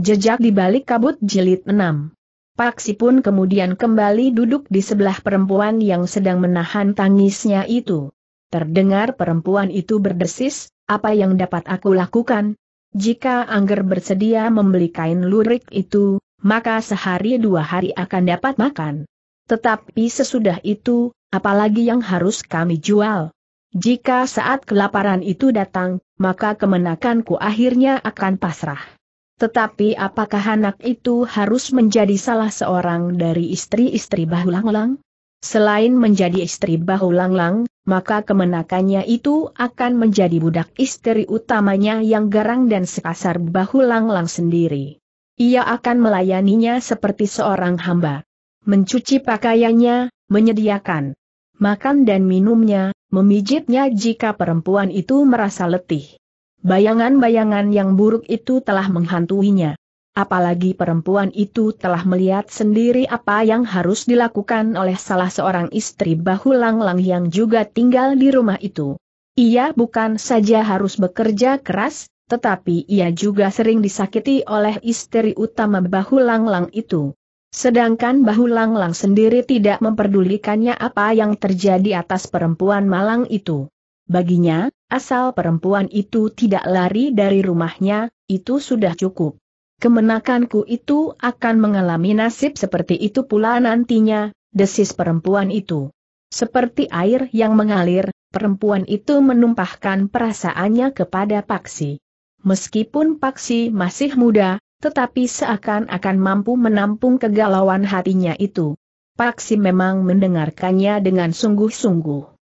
Jejak di balik kabut jilid 6. Paksi pun kemudian kembali duduk di sebelah perempuan yang sedang menahan tangisnya itu. Terdengar perempuan itu berdesis, apa yang dapat aku lakukan? Jika Angger bersedia membeli kain lurik itu, maka sehari dua hari akan dapat makan. Tetapi sesudah itu, apalagi yang harus kami jual? Jika saat kelaparan itu datang, maka kemenakanku akhirnya akan pasrah. Tetapi apakah anak itu harus menjadi salah seorang dari istri-istri Bahulanglang? Selain menjadi istri Bahulanglang, maka kemenakannya itu akan menjadi budak istri utamanya yang garang dan sekasar Bahulanglang sendiri. Ia akan melayaninya seperti seorang hamba. Mencuci pakaiannya, menyediakan makan dan minumnya, memijitnya jika perempuan itu merasa letih. Bayangan-bayangan yang buruk itu telah menghantuinya. Apalagi perempuan itu telah melihat sendiri apa yang harus dilakukan oleh salah seorang istri bahu lang yang juga tinggal di rumah itu. Ia bukan saja harus bekerja keras, tetapi ia juga sering disakiti oleh istri utama bahu lang itu. Sedangkan bahu lang-lang sendiri tidak memperdulikannya apa yang terjadi atas perempuan malang itu. Baginya, Asal perempuan itu tidak lari dari rumahnya, itu sudah cukup. Kemenakanku itu akan mengalami nasib seperti itu pula nantinya, desis perempuan itu. Seperti air yang mengalir, perempuan itu menumpahkan perasaannya kepada Paksi. Meskipun Paksi masih muda, tetapi seakan-akan mampu menampung kegalauan hatinya itu. Paksi memang mendengarkannya dengan sungguh-sungguh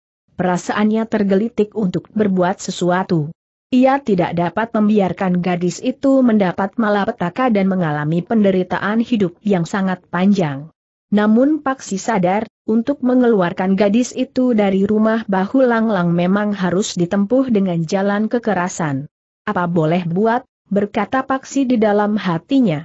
perasaannya tergelitik untuk berbuat sesuatu. Ia tidak dapat membiarkan gadis itu mendapat malapetaka dan mengalami penderitaan hidup yang sangat panjang. Namun Paksi sadar, untuk mengeluarkan gadis itu dari rumah bahu lang-lang memang harus ditempuh dengan jalan kekerasan. Apa boleh buat, berkata Paksi di dalam hatinya.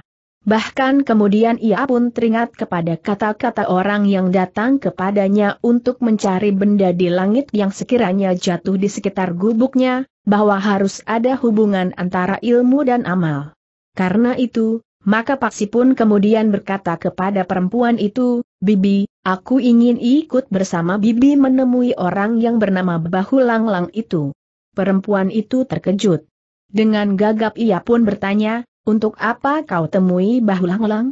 Bahkan kemudian ia pun teringat kepada kata-kata orang yang datang kepadanya untuk mencari benda di langit yang sekiranya jatuh di sekitar gubuknya, bahwa harus ada hubungan antara ilmu dan amal. Karena itu, maka Paksi pun kemudian berkata kepada perempuan itu, Bibi, aku ingin ikut bersama Bibi menemui orang yang bernama Bahu Langlang itu. Perempuan itu terkejut. Dengan gagap ia pun bertanya, untuk apa kau temui bahulang lang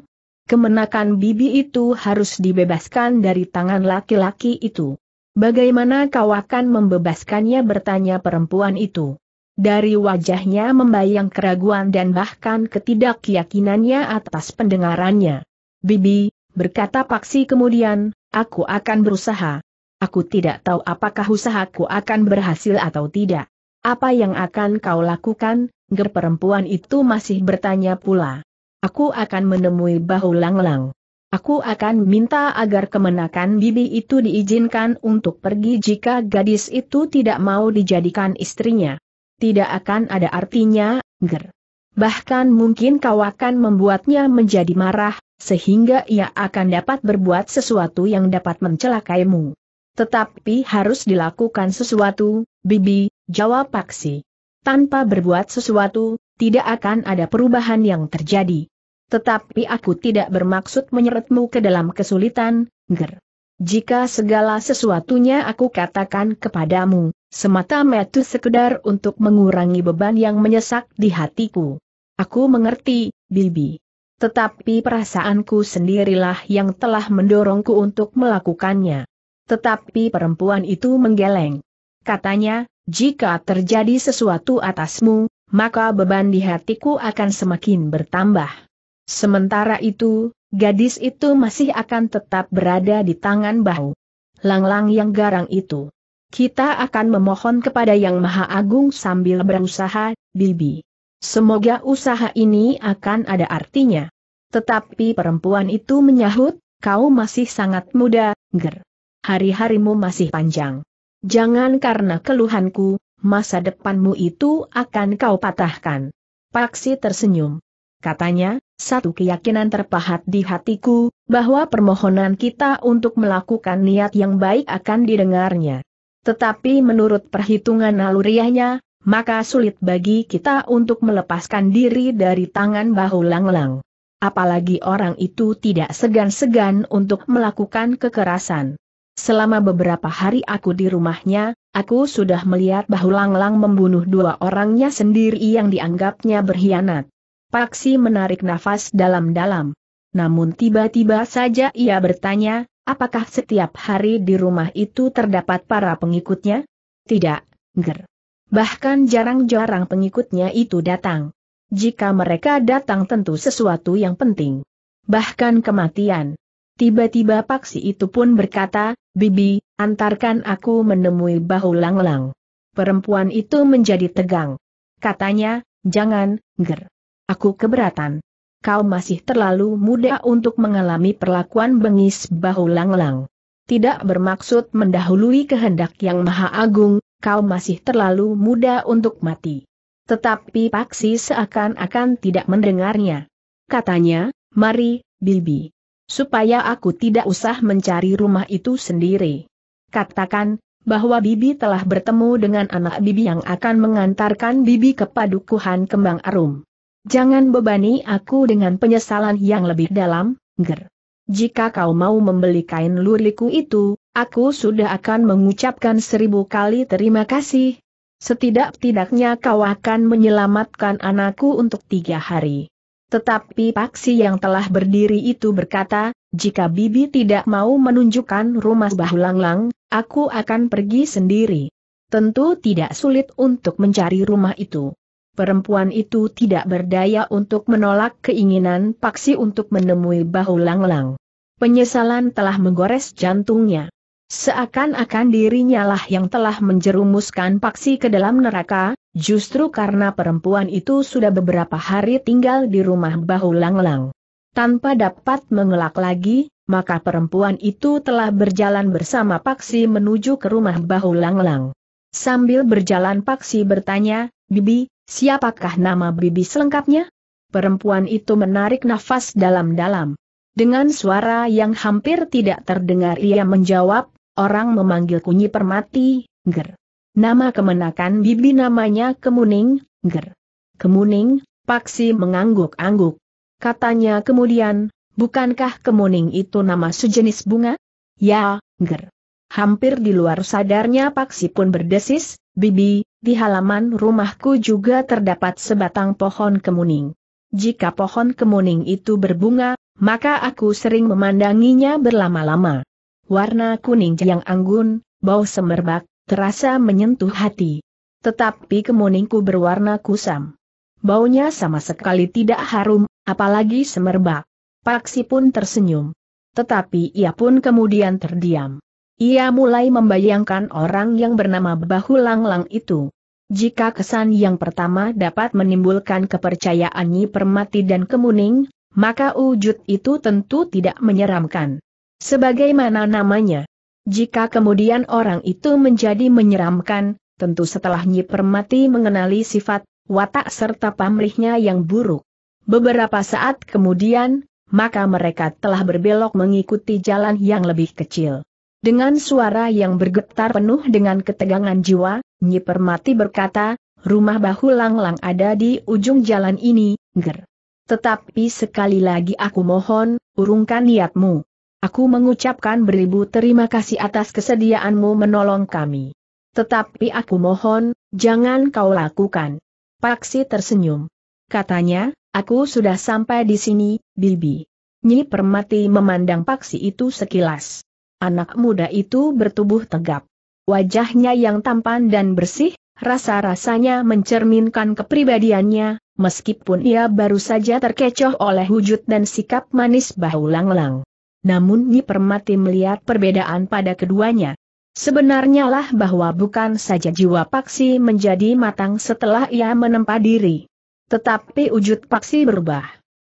Kemenakan bibi itu harus dibebaskan dari tangan laki-laki itu. Bagaimana kau akan membebaskannya bertanya perempuan itu. Dari wajahnya membayang keraguan dan bahkan ketidakyakinannya atas pendengarannya. Bibi, berkata Paksi kemudian, aku akan berusaha. Aku tidak tahu apakah usahaku akan berhasil atau tidak. Apa yang akan kau lakukan, Ger perempuan itu masih bertanya pula. Aku akan menemui bahu lang-lang. Aku akan minta agar kemenakan bibi itu diizinkan untuk pergi jika gadis itu tidak mau dijadikan istrinya. Tidak akan ada artinya, Ger. Bahkan mungkin kau akan membuatnya menjadi marah, sehingga ia akan dapat berbuat sesuatu yang dapat mencelakaimu. Tetapi harus dilakukan sesuatu, Bibi, jawab Paksi tanpa berbuat sesuatu, tidak akan ada perubahan yang terjadi. Tetapi aku tidak bermaksud menyeretmu ke dalam kesulitan, Ger. Jika segala sesuatunya aku katakan kepadamu, semata-mata sekedar untuk mengurangi beban yang menyesak di hatiku. Aku mengerti, Bibi. Tetapi perasaanku sendirilah yang telah mendorongku untuk melakukannya. Tetapi perempuan itu menggeleng. Katanya, jika terjadi sesuatu atasmu, maka beban di hatiku akan semakin bertambah. Sementara itu, gadis itu masih akan tetap berada di tangan bahu. Langlang yang garang itu. Kita akan memohon kepada Yang Maha Agung sambil berusaha, Bibi. Semoga usaha ini akan ada artinya. Tetapi perempuan itu menyahut, kau masih sangat muda, ger. Hari-harimu masih panjang. Jangan karena keluhanku, masa depanmu itu akan kau patahkan. Paksi tersenyum. Katanya, satu keyakinan terpahat di hatiku, bahwa permohonan kita untuk melakukan niat yang baik akan didengarnya. Tetapi menurut perhitungan naluriahnya, maka sulit bagi kita untuk melepaskan diri dari tangan bahu langlang. -lang. Apalagi orang itu tidak segan-segan untuk melakukan kekerasan. Selama beberapa hari aku di rumahnya, aku sudah melihat bahu Langlang membunuh dua orangnya sendiri yang dianggapnya berkhianat. Paksi menarik nafas dalam-dalam. Namun tiba-tiba saja ia bertanya, apakah setiap hari di rumah itu terdapat para pengikutnya? Tidak, ger. Bahkan jarang-jarang pengikutnya itu datang. Jika mereka datang tentu sesuatu yang penting. Bahkan kematian. Tiba-tiba paksi itu pun berkata, Bibi, antarkan aku menemui bahu lang Perempuan itu menjadi tegang. Katanya, jangan, ger. Aku keberatan. Kau masih terlalu muda untuk mengalami perlakuan bengis bahu lang Tidak bermaksud mendahului kehendak yang maha agung, kau masih terlalu muda untuk mati. Tetapi Paksi seakan-akan tidak mendengarnya. Katanya, mari, Bibi. Supaya aku tidak usah mencari rumah itu sendiri. Katakan, bahwa Bibi telah bertemu dengan anak Bibi yang akan mengantarkan Bibi ke padukuhan kembang arum. Jangan bebani aku dengan penyesalan yang lebih dalam, ger. Jika kau mau membeli kain luriku itu, aku sudah akan mengucapkan seribu kali terima kasih. Setidak-tidaknya kau akan menyelamatkan anakku untuk tiga hari. Tetapi Paksi yang telah berdiri itu berkata, jika Bibi tidak mau menunjukkan rumah Bahulanglang, aku akan pergi sendiri. Tentu tidak sulit untuk mencari rumah itu. Perempuan itu tidak berdaya untuk menolak keinginan Paksi untuk menemui Bahulanglang. Penyesalan telah menggores jantungnya. Seakan-akan dirinya lah yang telah menjerumuskan Paksi ke dalam neraka, Justru karena perempuan itu sudah beberapa hari tinggal di rumah bahu lang-lang. Tanpa dapat mengelak lagi, maka perempuan itu telah berjalan bersama Paksi menuju ke rumah bahu lang-lang. Sambil berjalan Paksi bertanya, Bibi, siapakah nama Bibi selengkapnya? Perempuan itu menarik nafas dalam-dalam. Dengan suara yang hampir tidak terdengar ia menjawab, orang memanggil Nyi Permati, Ger. Nama kemenakan bibi namanya Kemuning, Ger. Kemuning, Paksi mengangguk-angguk. Katanya kemudian, bukankah Kemuning itu nama sejenis bunga? Ya, Ger. Hampir di luar sadarnya Paksi pun berdesis, Bibi, di halaman rumahku juga terdapat sebatang pohon kemuning. Jika pohon kemuning itu berbunga, maka aku sering memandanginya berlama-lama. Warna kuning yang anggun, bau semerbak, terasa menyentuh hati. Tetapi kemuningku berwarna kusam. Baunya sama sekali tidak harum, apalagi semerbak. Paksi pun tersenyum. Tetapi ia pun kemudian terdiam. Ia mulai membayangkan orang yang bernama Bahu Langlang itu. Jika kesan yang pertama dapat menimbulkan kepercayaan Nyi Permati dan Kemuning, maka wujud itu tentu tidak menyeramkan. Sebagaimana namanya, jika kemudian orang itu menjadi menyeramkan, tentu setelah Nyi Permati mengenali sifat, watak serta pamrihnya yang buruk. Beberapa saat kemudian, maka mereka telah berbelok mengikuti jalan yang lebih kecil. Dengan suara yang bergetar penuh dengan ketegangan jiwa, Nyi Permati berkata, rumah bahu lang-lang ada di ujung jalan ini, ger. Tetapi sekali lagi aku mohon, urungkan niatmu. Aku mengucapkan beribu terima kasih atas kesediaanmu menolong kami. Tetapi aku mohon, jangan kau lakukan. Paksi tersenyum. Katanya, aku sudah sampai di sini, Bibi. Nyi Permati memandang Paksi itu sekilas. Anak muda itu bertubuh tegap. Wajahnya yang tampan dan bersih, rasa-rasanya mencerminkan kepribadiannya, meskipun ia baru saja terkecoh oleh wujud dan sikap manis bahu langlang. lang namun Nyi Permati melihat perbedaan pada keduanya. Sebenarnya lah bahwa bukan saja jiwa Paksi menjadi matang setelah ia menempa diri. Tetapi wujud Paksi berubah.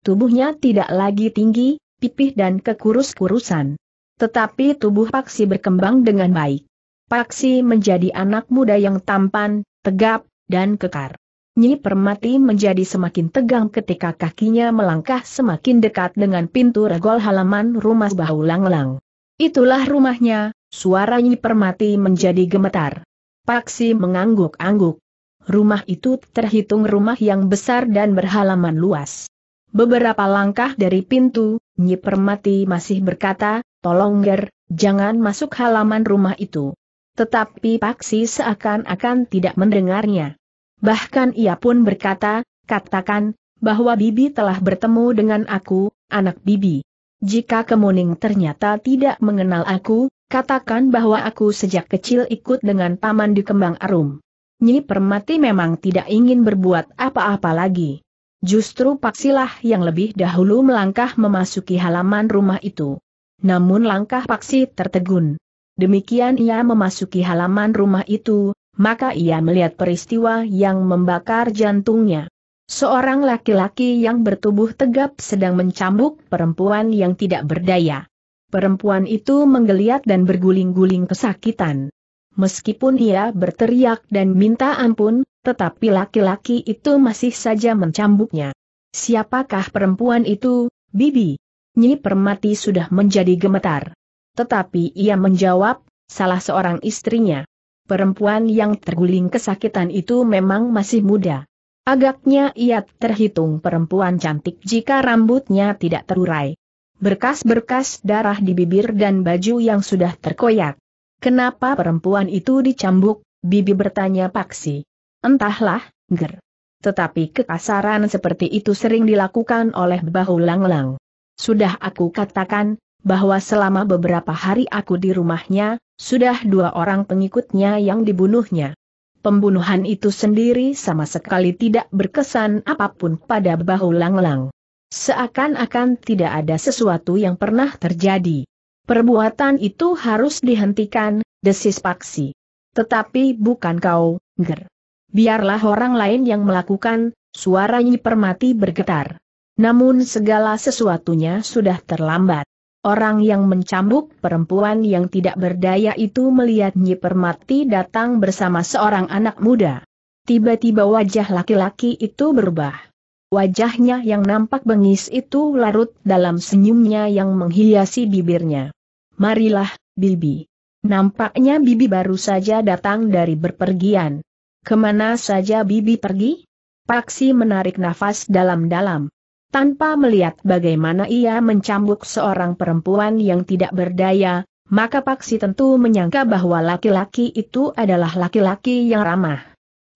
Tubuhnya tidak lagi tinggi, pipih dan kekurus-kurusan. Tetapi tubuh Paksi berkembang dengan baik. Paksi menjadi anak muda yang tampan, tegap, dan kekar. Nyi Permati menjadi semakin tegang ketika kakinya melangkah semakin dekat dengan pintu regol halaman rumah Bahu Langlang. Itulah rumahnya, suara Nyi Permati menjadi gemetar. Paksi mengangguk-angguk. Rumah itu terhitung rumah yang besar dan berhalaman luas. Beberapa langkah dari pintu, Nyi Permati masih berkata, Tolong Ger, jangan masuk halaman rumah itu. Tetapi Paksi seakan-akan tidak mendengarnya. Bahkan ia pun berkata, katakan, bahwa Bibi telah bertemu dengan aku, anak Bibi. Jika Kemuning ternyata tidak mengenal aku, katakan bahwa aku sejak kecil ikut dengan paman di Kembang Arum. Nyi Permati memang tidak ingin berbuat apa-apa lagi. Justru Paksilah yang lebih dahulu melangkah memasuki halaman rumah itu. Namun langkah Paksi tertegun. Demikian ia memasuki halaman rumah itu, maka ia melihat peristiwa yang membakar jantungnya. Seorang laki-laki yang bertubuh tegap sedang mencambuk perempuan yang tidak berdaya. Perempuan itu menggeliat dan berguling-guling kesakitan. Meskipun ia berteriak dan minta ampun, tetapi laki-laki itu masih saja mencambuknya. Siapakah perempuan itu, Bibi? Nyi Permati sudah menjadi gemetar. Tetapi ia menjawab, salah seorang istrinya perempuan yang terguling kesakitan itu memang masih muda. Agaknya ia terhitung perempuan cantik jika rambutnya tidak terurai. Berkas-berkas darah di bibir dan baju yang sudah terkoyak. Kenapa perempuan itu dicambuk? Bibi bertanya Paksi. Entahlah, ger. Tetapi kekasaran seperti itu sering dilakukan oleh bahu langlang. lang Sudah aku katakan, bahwa selama beberapa hari aku di rumahnya, sudah dua orang pengikutnya yang dibunuhnya. Pembunuhan itu sendiri sama sekali tidak berkesan apapun pada bahu lang-lang. Seakan-akan tidak ada sesuatu yang pernah terjadi. Perbuatan itu harus dihentikan, desis Paksi. Tetapi bukan kau, Ger. Biarlah orang lain yang melakukan, suaranya Permati bergetar. Namun segala sesuatunya sudah terlambat. Orang yang mencambuk perempuan yang tidak berdaya itu melihat Nyi Permati datang bersama seorang anak muda. Tiba-tiba wajah laki-laki itu berubah. Wajahnya yang nampak bengis itu larut dalam senyumnya yang menghiasi bibirnya. Marilah, Bibi. Nampaknya Bibi baru saja datang dari berpergian. Kemana saja Bibi pergi? Paksi menarik nafas dalam-dalam tanpa melihat bagaimana ia mencambuk seorang perempuan yang tidak berdaya, maka Paksi tentu menyangka bahwa laki-laki itu adalah laki-laki yang ramah.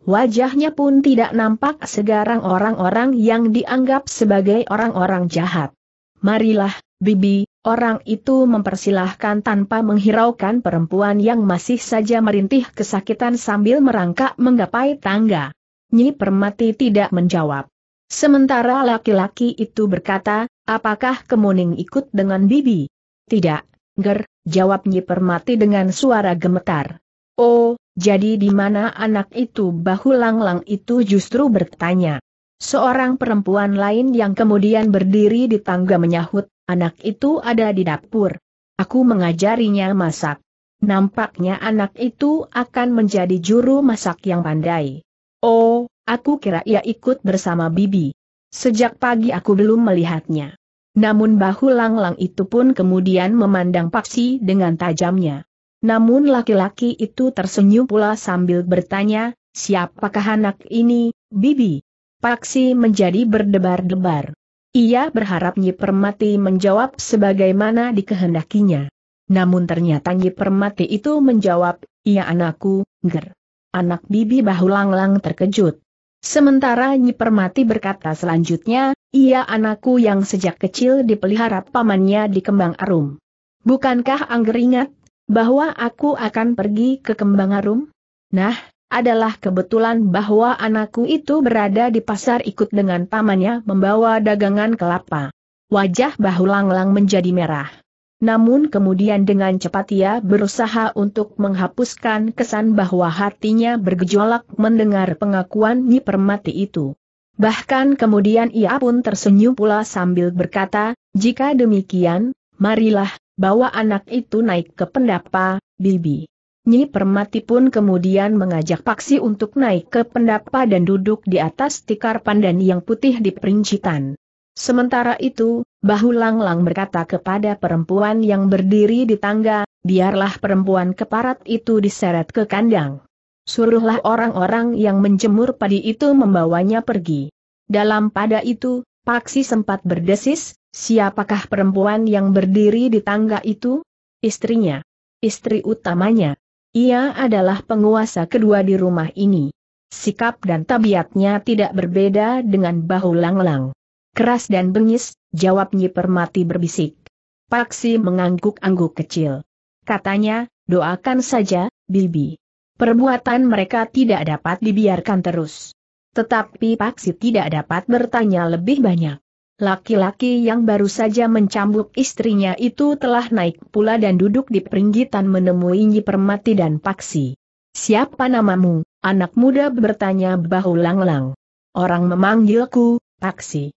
Wajahnya pun tidak nampak segarang orang-orang yang dianggap sebagai orang-orang jahat. Marilah, Bibi, orang itu mempersilahkan tanpa menghiraukan perempuan yang masih saja merintih kesakitan sambil merangkak menggapai tangga. Nyi Permati tidak menjawab. Sementara laki-laki itu berkata, apakah kemuning ikut dengan bibi? Tidak, ger, jawab Nyi Permati dengan suara gemetar. Oh, jadi di mana anak itu bahu langlang itu justru bertanya. Seorang perempuan lain yang kemudian berdiri di tangga menyahut, anak itu ada di dapur. Aku mengajarinya masak. Nampaknya anak itu akan menjadi juru masak yang pandai. Oh, Aku kira ia ikut bersama Bibi. Sejak pagi aku belum melihatnya. Namun bahu langlang -lang itu pun kemudian memandang Paksi dengan tajamnya. Namun laki-laki itu tersenyum pula sambil bertanya, siapakah anak ini, Bibi? Paksi menjadi berdebar-debar. Ia berharap Nyi Permati menjawab sebagaimana dikehendakinya. Namun ternyata Nyi Permati itu menjawab, iya anakku, ger. Anak Bibi bahu langlang -lang terkejut. Sementara Nyi Permati berkata selanjutnya, ia anakku yang sejak kecil dipelihara pamannya di Kembang Arum. Bukankah Angger ingat, bahwa aku akan pergi ke Kembang Arum? Nah, adalah kebetulan bahwa anakku itu berada di pasar ikut dengan pamannya membawa dagangan kelapa. Wajah Bahulanglang Langlang menjadi merah. Namun kemudian dengan cepat ia berusaha untuk menghapuskan kesan bahwa hatinya bergejolak mendengar pengakuan Nyi Permati itu. Bahkan kemudian ia pun tersenyum pula sambil berkata, jika demikian, marilah, bawa anak itu naik ke pendapa, Bibi. Nyi Permati pun kemudian mengajak Paksi untuk naik ke pendapa dan duduk di atas tikar pandan yang putih di perincitan. Sementara itu, bahu lang-lang berkata kepada perempuan yang berdiri di tangga, biarlah perempuan keparat itu diseret ke kandang. Suruhlah orang-orang yang menjemur padi itu membawanya pergi. Dalam pada itu, Paksi sempat berdesis, siapakah perempuan yang berdiri di tangga itu? Istrinya. Istri utamanya. Ia adalah penguasa kedua di rumah ini. Sikap dan tabiatnya tidak berbeda dengan bahu lang-lang. Keras dan bengis, jawab Nyi Permati berbisik. Paksi mengangguk-angguk kecil. Katanya, doakan saja, Bibi. Perbuatan mereka tidak dapat dibiarkan terus. Tetapi Paksi tidak dapat bertanya lebih banyak. Laki-laki yang baru saja mencambuk istrinya itu telah naik pula dan duduk di peringgitan menemui Nyi Permati dan Paksi. Siapa namamu? Anak muda bertanya bahu langlang. lang Orang memanggilku, Paksi.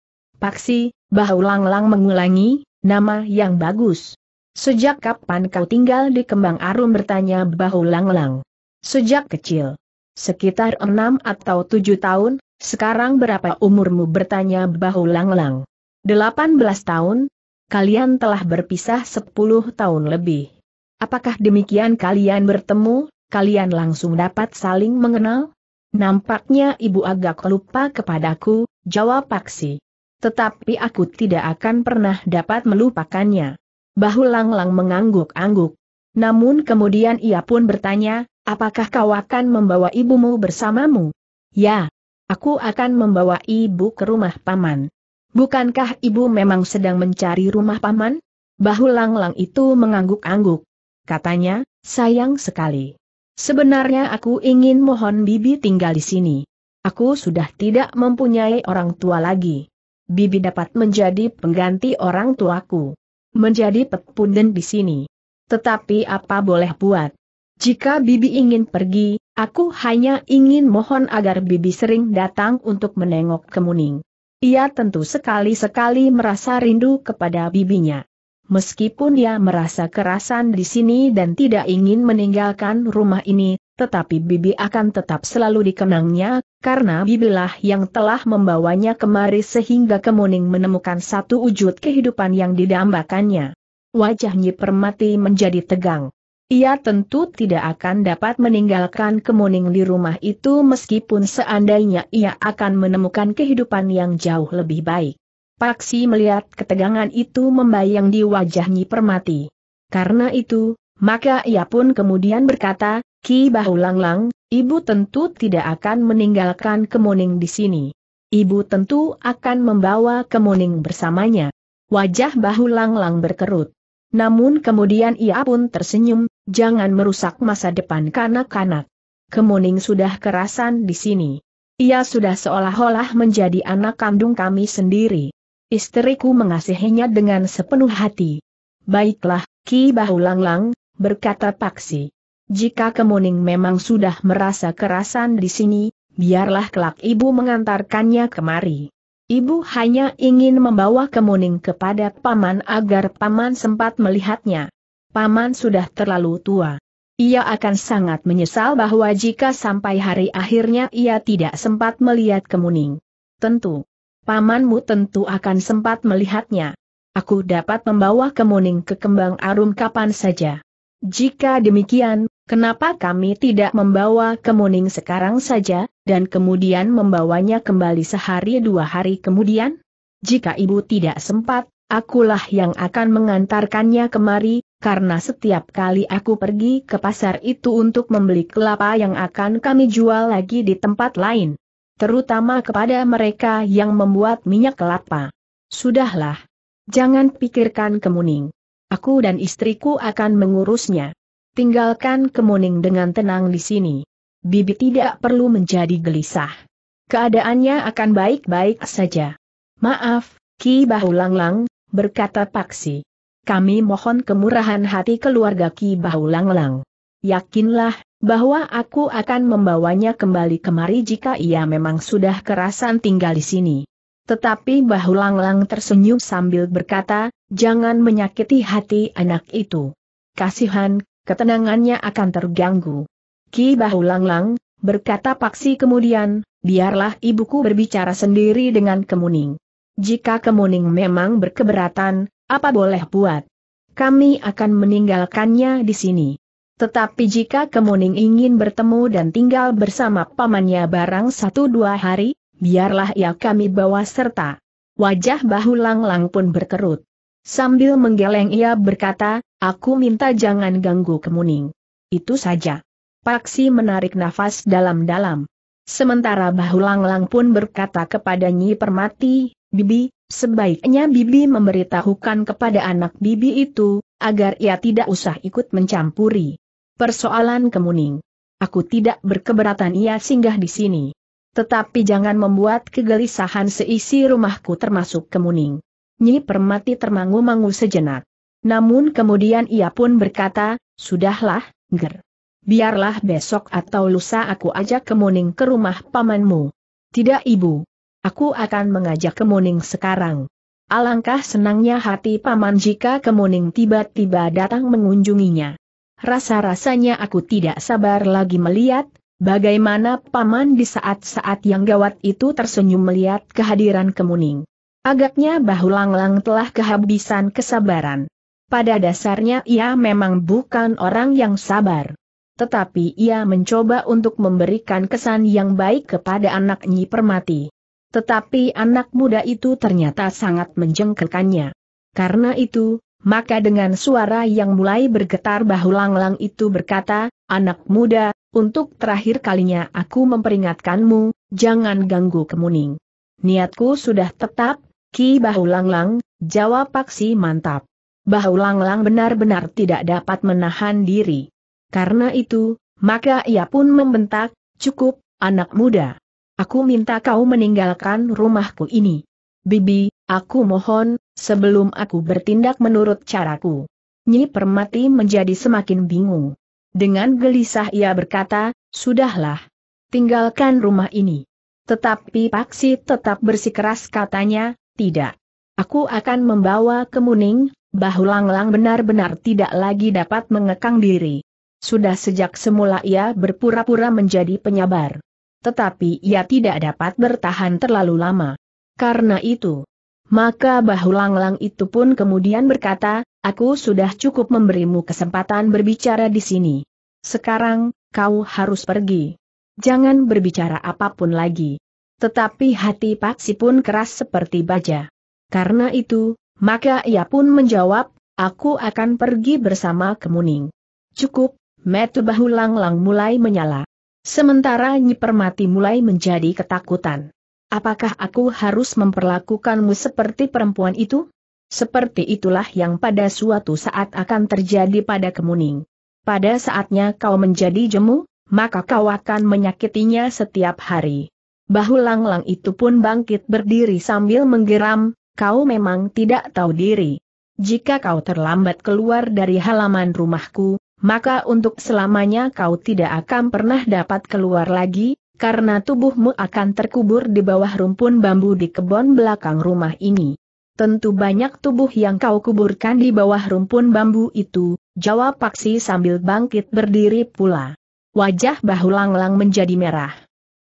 Paksi, bahu langlang mengulangi, nama yang bagus. Sejak kapan kau tinggal di Kembang Arum bertanya bahu langlang. Sejak kecil. Sekitar enam atau tujuh tahun, sekarang berapa umurmu bertanya bahu langlang. lang Delapan belas tahun, kalian telah berpisah sepuluh tahun lebih. Apakah demikian kalian bertemu, kalian langsung dapat saling mengenal? Nampaknya ibu agak lupa kepadaku, jawab Paksi. Tetapi aku tidak akan pernah dapat melupakannya. Bahu Langlang mengangguk-angguk. Namun kemudian ia pun bertanya, apakah kau akan membawa ibumu bersamamu? Ya, aku akan membawa ibu ke rumah paman. Bukankah ibu memang sedang mencari rumah paman? Bahu Langlang itu mengangguk-angguk. Katanya, sayang sekali. Sebenarnya aku ingin mohon bibi tinggal di sini. Aku sudah tidak mempunyai orang tua lagi. Bibi dapat menjadi pengganti orang tuaku. Menjadi petpunden di sini. Tetapi apa boleh buat? Jika Bibi ingin pergi, aku hanya ingin mohon agar Bibi sering datang untuk menengok kemuning. Ia tentu sekali-sekali merasa rindu kepada bibinya. Meskipun dia merasa kerasan di sini dan tidak ingin meninggalkan rumah ini, tetapi Bibi akan tetap selalu dikenangnya, karena Bibilah yang telah membawanya kemari sehingga Kemuning menemukan satu wujud kehidupan yang didambakannya. Wajah Nyi Permati menjadi tegang. Ia tentu tidak akan dapat meninggalkan Kemuning di rumah itu meskipun seandainya ia akan menemukan kehidupan yang jauh lebih baik. Paksi melihat ketegangan itu membayang di wajah Nyi Permati. Karena itu, maka ia pun kemudian berkata, Ki Bahulanglang, ibu tentu tidak akan meninggalkan kemuning di sini. Ibu tentu akan membawa kemuning bersamanya. Wajah Bahulanglang berkerut. Namun kemudian ia pun tersenyum, jangan merusak masa depan kanak-kanak. Kemuning sudah kerasan di sini. Ia sudah seolah-olah menjadi anak kandung kami sendiri. Istriku mengasihinya dengan sepenuh hati. Baiklah, Ki Bahulanglang, berkata Paksi. Jika Kemuning memang sudah merasa kerasan di sini, biarlah kelak ibu mengantarkannya kemari. Ibu hanya ingin membawa Kemuning kepada paman agar paman sempat melihatnya. Paman sudah terlalu tua. Ia akan sangat menyesal bahwa jika sampai hari akhirnya ia tidak sempat melihat Kemuning. Tentu. Pamanmu tentu akan sempat melihatnya. Aku dapat membawa kemuning ke kembang arum kapan saja. Jika demikian, Kenapa kami tidak membawa kemuning sekarang saja, dan kemudian membawanya kembali sehari dua hari kemudian? Jika ibu tidak sempat, akulah yang akan mengantarkannya kemari, karena setiap kali aku pergi ke pasar itu untuk membeli kelapa yang akan kami jual lagi di tempat lain. Terutama kepada mereka yang membuat minyak kelapa. Sudahlah. Jangan pikirkan kemuning. Aku dan istriku akan mengurusnya. Tinggalkan kemuning dengan tenang di sini. Bibi tidak perlu menjadi gelisah. Keadaannya akan baik-baik saja. Maaf, Ki Bahulanglang, berkata Paksi. Kami mohon kemurahan hati keluarga Ki Bahulanglang. Yakinlah, bahwa aku akan membawanya kembali kemari jika ia memang sudah kerasan tinggal di sini. Tetapi Bahulanglang tersenyum sambil berkata, jangan menyakiti hati anak itu. Kasihan, ketenangannya akan terganggu. Ki Bahu Langlang, berkata Paksi kemudian, biarlah ibuku berbicara sendiri dengan Kemuning. Jika Kemuning memang berkeberatan, apa boleh buat? Kami akan meninggalkannya di sini. Tetapi jika Kemuning ingin bertemu dan tinggal bersama pamannya barang satu dua hari, biarlah ia kami bawa serta. Wajah bahu Langlang pun berkerut. Sambil menggeleng ia berkata, aku minta jangan ganggu kemuning. Itu saja. Paksi menarik nafas dalam-dalam. Sementara bahu lang pun berkata kepada Nyi Permati, Bibi, sebaiknya Bibi memberitahukan kepada anak Bibi itu, agar ia tidak usah ikut mencampuri persoalan kemuning. Aku tidak berkeberatan ia singgah di sini. Tetapi jangan membuat kegelisahan seisi rumahku termasuk kemuning. Nyi Permati termangu-mangu sejenak. Namun kemudian ia pun berkata, Sudahlah, Ger. Biarlah besok atau lusa aku ajak Kemuning ke rumah pamanmu. Tidak ibu. Aku akan mengajak Kemuning sekarang. Alangkah senangnya hati paman jika Kemuning tiba-tiba datang mengunjunginya. Rasa-rasanya aku tidak sabar lagi melihat, bagaimana paman di saat-saat yang gawat itu tersenyum melihat kehadiran Kemuning. Agaknya bahu Langlang telah kehabisan kesabaran. Pada dasarnya ia memang bukan orang yang sabar. Tetapi ia mencoba untuk memberikan kesan yang baik kepada anak Nyi Permati. Tetapi anak muda itu ternyata sangat menjengkelkannya. Karena itu, maka dengan suara yang mulai bergetar bahu Langlang itu berkata, Anak muda, untuk terakhir kalinya aku memperingatkanmu, jangan ganggu kemuning. Niatku sudah tetap, Ki Bahulanglang, jawab Paksi mantap. Bahulanglang benar-benar tidak dapat menahan diri. Karena itu, maka ia pun membentak, cukup, anak muda. Aku minta kau meninggalkan rumahku ini. Bibi, aku mohon, sebelum aku bertindak menurut caraku. Nyi Permati menjadi semakin bingung. Dengan gelisah ia berkata, sudahlah. Tinggalkan rumah ini. Tetapi Paksi tetap bersikeras katanya, tidak. Aku akan membawa ke Muning, bahu Langlang benar-benar tidak lagi dapat mengekang diri. Sudah sejak semula ia berpura-pura menjadi penyabar. Tetapi ia tidak dapat bertahan terlalu lama. Karena itu, maka bahu Langlang itu pun kemudian berkata, aku sudah cukup memberimu kesempatan berbicara di sini. Sekarang, kau harus pergi. Jangan berbicara apapun lagi. Tetapi hati Paksi pun keras seperti baja. Karena itu, maka ia pun menjawab, aku akan pergi bersama Kemuning. Cukup, metu bahu lang-lang mulai menyala. Sementara Nyi Permati mulai menjadi ketakutan. Apakah aku harus memperlakukanmu seperti perempuan itu? Seperti itulah yang pada suatu saat akan terjadi pada Kemuning. Pada saatnya kau menjadi jemu, maka kau akan menyakitinya setiap hari. Bahu Langlang itu pun bangkit berdiri sambil menggeram, kau memang tidak tahu diri. Jika kau terlambat keluar dari halaman rumahku, maka untuk selamanya kau tidak akan pernah dapat keluar lagi, karena tubuhmu akan terkubur di bawah rumpun bambu di kebun belakang rumah ini. Tentu banyak tubuh yang kau kuburkan di bawah rumpun bambu itu, jawab Paksi sambil bangkit berdiri pula. Wajah Bahu Langlang menjadi merah.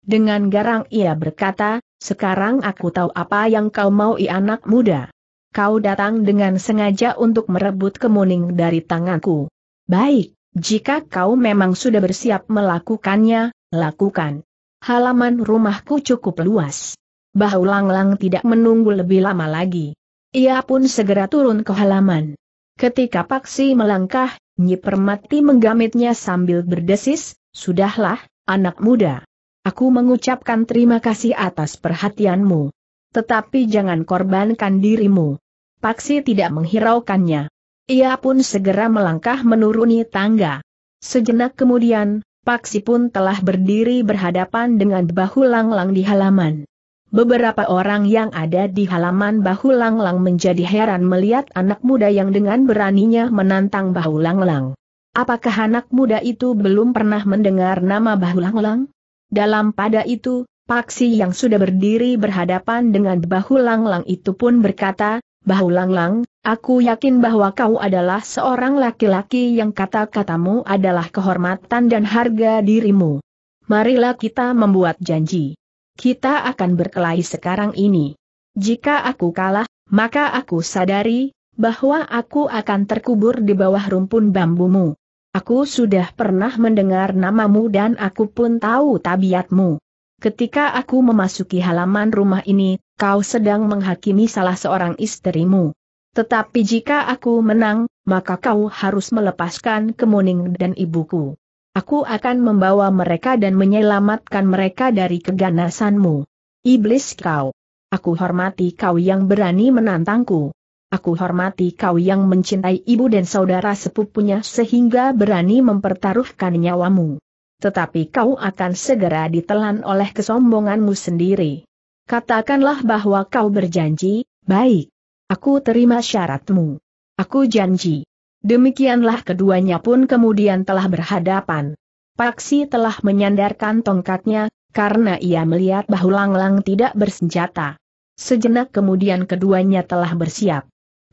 Dengan garang ia berkata, sekarang aku tahu apa yang kau mau i anak muda. Kau datang dengan sengaja untuk merebut kemuning dari tanganku. Baik, jika kau memang sudah bersiap melakukannya, lakukan. Halaman rumahku cukup luas. Bahu Langlang tidak menunggu lebih lama lagi. Ia pun segera turun ke halaman. Ketika Paksi melangkah, Nyi Permati menggamitnya sambil berdesis, Sudahlah, anak muda. Aku mengucapkan terima kasih atas perhatianmu. Tetapi jangan korbankan dirimu. Paksi tidak menghiraukannya. Ia pun segera melangkah menuruni tangga. Sejenak kemudian, Paksi pun telah berdiri berhadapan dengan bahu langlang di halaman. Beberapa orang yang ada di halaman bahu langlang menjadi heran melihat anak muda yang dengan beraninya menantang bahu langlang. Apakah anak muda itu belum pernah mendengar nama bahu langlang? Dalam pada itu, Paksi yang sudah berdiri berhadapan dengan bahu langlang itu pun berkata, Bahu langlang, aku yakin bahwa kau adalah seorang laki-laki yang kata-katamu adalah kehormatan dan harga dirimu. Marilah kita membuat janji. Kita akan berkelahi sekarang ini. Jika aku kalah, maka aku sadari, bahwa aku akan terkubur di bawah rumpun bambumu. Aku sudah pernah mendengar namamu dan aku pun tahu tabiatmu. Ketika aku memasuki halaman rumah ini, kau sedang menghakimi salah seorang istrimu. Tetapi jika aku menang, maka kau harus melepaskan kemuning dan ibuku. Aku akan membawa mereka dan menyelamatkan mereka dari keganasanmu. Iblis kau. Aku hormati kau yang berani menantangku. Aku hormati kau yang mencintai ibu dan saudara sepupunya sehingga berani mempertaruhkan nyawamu. Tetapi kau akan segera ditelan oleh kesombonganmu sendiri. Katakanlah bahwa kau berjanji, baik. Aku terima syaratmu. Aku janji. Demikianlah keduanya pun kemudian telah berhadapan. Paksi telah menyandarkan tongkatnya, karena ia melihat bahwa Lang Lang tidak bersenjata. Sejenak kemudian keduanya telah bersiap.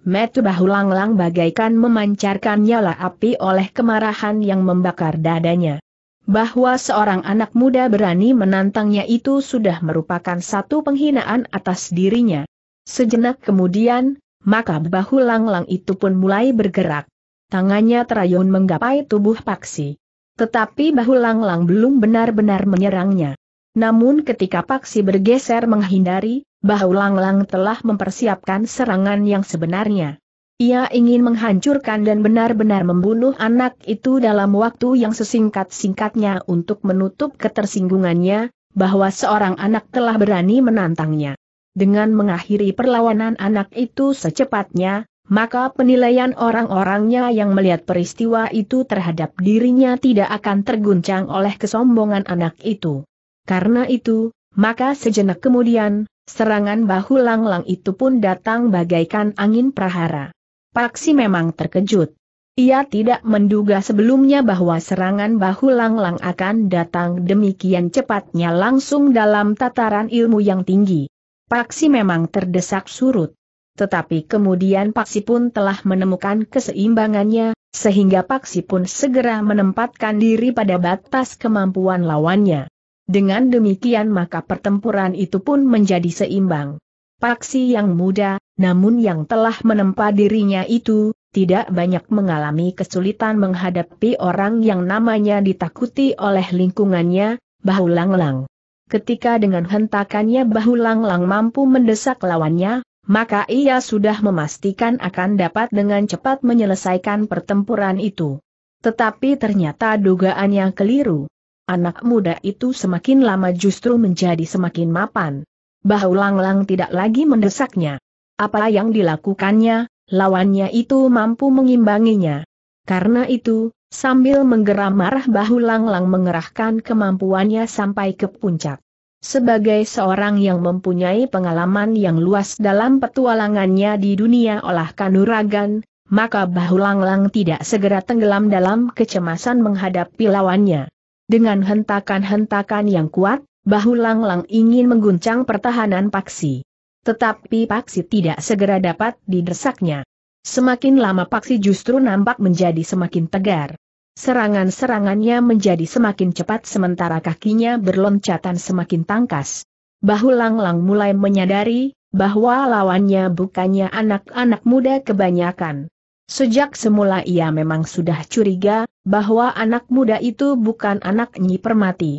Metu bahu langlang bagaikan memancarkan nyala api oleh kemarahan yang membakar dadanya. Bahwa seorang anak muda berani menantangnya itu sudah merupakan satu penghinaan atas dirinya. Sejenak kemudian, maka bahu langlang itu pun mulai bergerak. Tangannya terayun menggapai tubuh Paksi. Tetapi bahu langlang belum benar-benar menyerangnya. Namun ketika Paksi bergeser menghindari, bahwa Langlang telah mempersiapkan serangan yang sebenarnya. Ia ingin menghancurkan dan benar-benar membunuh anak itu dalam waktu yang sesingkat-singkatnya untuk menutup ketersinggungannya, bahwa seorang anak telah berani menantangnya. Dengan mengakhiri perlawanan anak itu secepatnya, maka penilaian orang-orangnya yang melihat peristiwa itu terhadap dirinya tidak akan terguncang oleh kesombongan anak itu. Karena itu, maka sejenak kemudian, Serangan bahu langlang -lang itu pun datang bagaikan angin prahara. Paksi memang terkejut. Ia tidak menduga sebelumnya bahwa serangan bahu langlang -lang akan datang demikian cepatnya langsung dalam tataran ilmu yang tinggi. Paksi memang terdesak surut. Tetapi kemudian Paksi pun telah menemukan keseimbangannya, sehingga Paksi pun segera menempatkan diri pada batas kemampuan lawannya. Dengan demikian maka pertempuran itu pun menjadi seimbang. Paksi yang muda, namun yang telah menempa dirinya itu, tidak banyak mengalami kesulitan menghadapi orang yang namanya ditakuti oleh lingkungannya, bahu lang-lang. Ketika dengan hentakannya bahu lang-lang mampu mendesak lawannya, maka ia sudah memastikan akan dapat dengan cepat menyelesaikan pertempuran itu. Tetapi ternyata dugaannya keliru anak muda itu semakin lama justru menjadi semakin mapan. Bahu Langlang tidak lagi mendesaknya. Apa yang dilakukannya, lawannya itu mampu mengimbanginya. Karena itu, sambil menggeram marah Bahu Langlang mengerahkan kemampuannya sampai ke puncak. Sebagai seorang yang mempunyai pengalaman yang luas dalam petualangannya di dunia olah kanuragan, maka Bahu Langlang tidak segera tenggelam dalam kecemasan menghadapi lawannya. Dengan hentakan-hentakan yang kuat, bahu lang -lang ingin mengguncang pertahanan Paksi. Tetapi Paksi tidak segera dapat didesaknya. Semakin lama Paksi justru nampak menjadi semakin tegar. Serangan-serangannya menjadi semakin cepat sementara kakinya berloncatan semakin tangkas. Bahu lang-lang mulai menyadari bahwa lawannya bukannya anak-anak muda kebanyakan. Sejak semula ia memang sudah curiga, bahwa anak muda itu bukan anak Nyi Permati.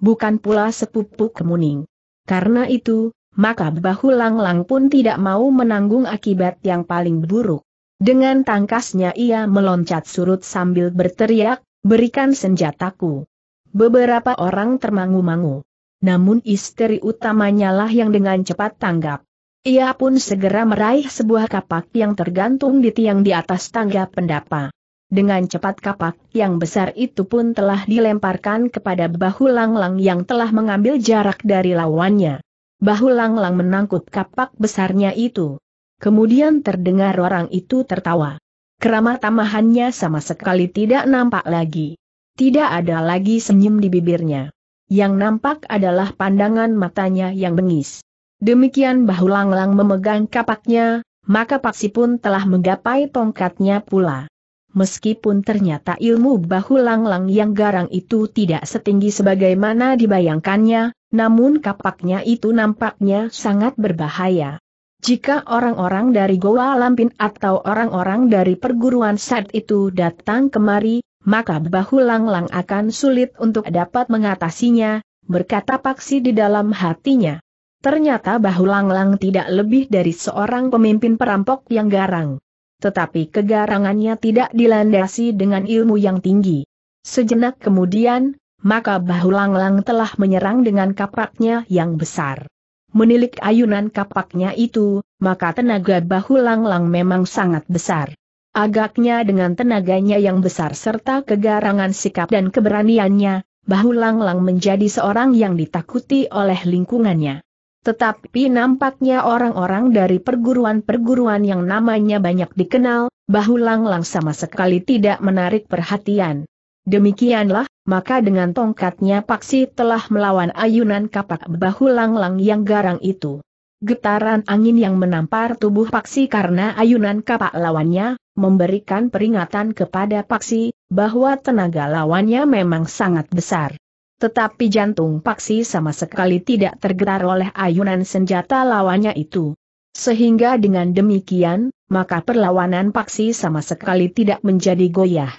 Bukan pula sepupu kemuning. Karena itu, maka bahu lang-lang pun tidak mau menanggung akibat yang paling buruk. Dengan tangkasnya ia meloncat surut sambil berteriak, berikan senjataku. Beberapa orang termangu-mangu. Namun istri utamanya lah yang dengan cepat tanggap. Ia pun segera meraih sebuah kapak yang tergantung di tiang di atas tangga pendapa. Dengan cepat kapak yang besar itu pun telah dilemparkan kepada bahu Langlang yang telah mengambil jarak dari lawannya. Bahu Langlang menangkut kapak besarnya itu. Kemudian terdengar orang itu tertawa. Kerama tamahannya sama sekali tidak nampak lagi. Tidak ada lagi senyum di bibirnya. Yang nampak adalah pandangan matanya yang bengis. Demikian bahu lang-lang memegang kapaknya, maka Paksi pun telah menggapai tongkatnya pula. Meskipun ternyata ilmu bahu lang-lang yang garang itu tidak setinggi sebagaimana dibayangkannya, namun kapaknya itu nampaknya sangat berbahaya. Jika orang-orang dari Goa Lampin atau orang-orang dari perguruan saat itu datang kemari, maka bahu lang-lang akan sulit untuk dapat mengatasinya, berkata Paksi di dalam hatinya. Ternyata Bahu Langlang tidak lebih dari seorang pemimpin perampok yang garang. Tetapi kegarangannya tidak dilandasi dengan ilmu yang tinggi. Sejenak kemudian, maka Bahu Langlang telah menyerang dengan kapaknya yang besar. Menilik ayunan kapaknya itu, maka tenaga Bahu Langlang memang sangat besar. Agaknya dengan tenaganya yang besar serta kegarangan sikap dan keberaniannya, Bahu Langlang menjadi seorang yang ditakuti oleh lingkungannya. Tetapi nampaknya orang-orang dari perguruan-perguruan yang namanya banyak dikenal, bahu sama sekali tidak menarik perhatian. Demikianlah, maka dengan tongkatnya Paksi telah melawan ayunan kapak bahu lang yang garang itu. Getaran angin yang menampar tubuh Paksi karena ayunan kapak lawannya, memberikan peringatan kepada Paksi, bahwa tenaga lawannya memang sangat besar. Tetapi jantung Paksi sama sekali tidak tergetar oleh ayunan senjata lawannya itu. Sehingga dengan demikian, maka perlawanan Paksi sama sekali tidak menjadi goyah.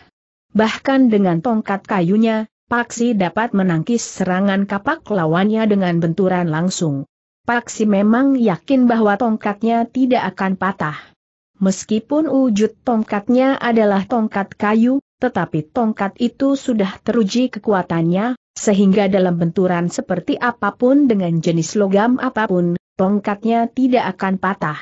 Bahkan dengan tongkat kayunya, Paksi dapat menangkis serangan kapak lawannya dengan benturan langsung. Paksi memang yakin bahwa tongkatnya tidak akan patah. Meskipun wujud tongkatnya adalah tongkat kayu, tetapi tongkat itu sudah teruji kekuatannya, sehingga dalam benturan seperti apapun dengan jenis logam apapun, tongkatnya tidak akan patah.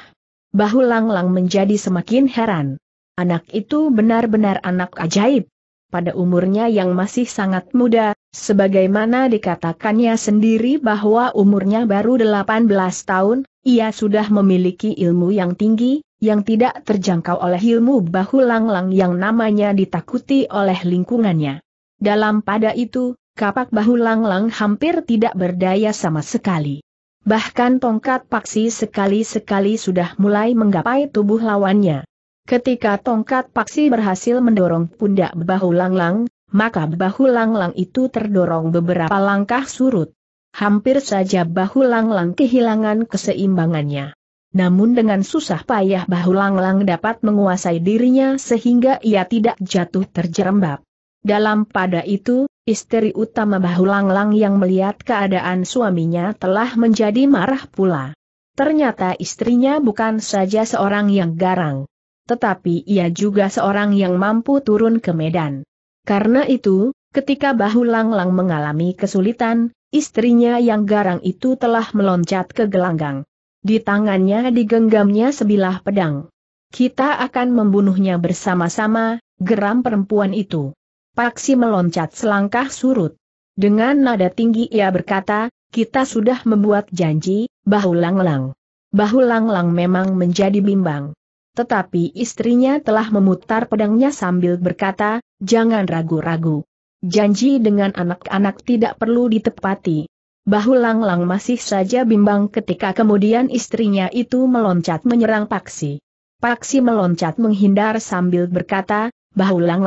Bahu Langlang menjadi semakin heran. Anak itu benar-benar anak ajaib. Pada umurnya yang masih sangat muda, sebagaimana dikatakannya sendiri bahwa umurnya baru 18 tahun, ia sudah memiliki ilmu yang tinggi, yang tidak terjangkau oleh ilmu bahu langlang yang namanya ditakuti oleh lingkungannya. Dalam pada itu, kapak bahu Lang Lang hampir tidak berdaya sama sekali. Bahkan tongkat paksi sekali-sekali sudah mulai menggapai tubuh lawannya. Ketika tongkat paksi berhasil mendorong pundak bahu Lang Lang, maka bahu Lang Lang itu terdorong beberapa langkah surut. Hampir saja bahu Lang Lang kehilangan keseimbangannya. Namun dengan susah payah bahu Lang Lang dapat menguasai dirinya sehingga ia tidak jatuh terjerembab. Dalam pada itu, Istri utama Bahulanglang yang melihat keadaan suaminya telah menjadi marah pula. Ternyata istrinya bukan saja seorang yang garang. Tetapi ia juga seorang yang mampu turun ke medan. Karena itu, ketika Bahulanglang mengalami kesulitan, istrinya yang garang itu telah meloncat ke gelanggang. Di tangannya digenggamnya sebilah pedang. Kita akan membunuhnya bersama-sama, geram perempuan itu. Paksi meloncat selangkah surut. Dengan nada tinggi ia berkata, kita sudah membuat janji, bahu lang Bahu lang memang menjadi bimbang. Tetapi istrinya telah memutar pedangnya sambil berkata, jangan ragu-ragu. Janji dengan anak-anak tidak perlu ditepati. Bahu lang masih saja bimbang ketika kemudian istrinya itu meloncat menyerang Paksi. Paksi meloncat menghindar sambil berkata, Bahu lang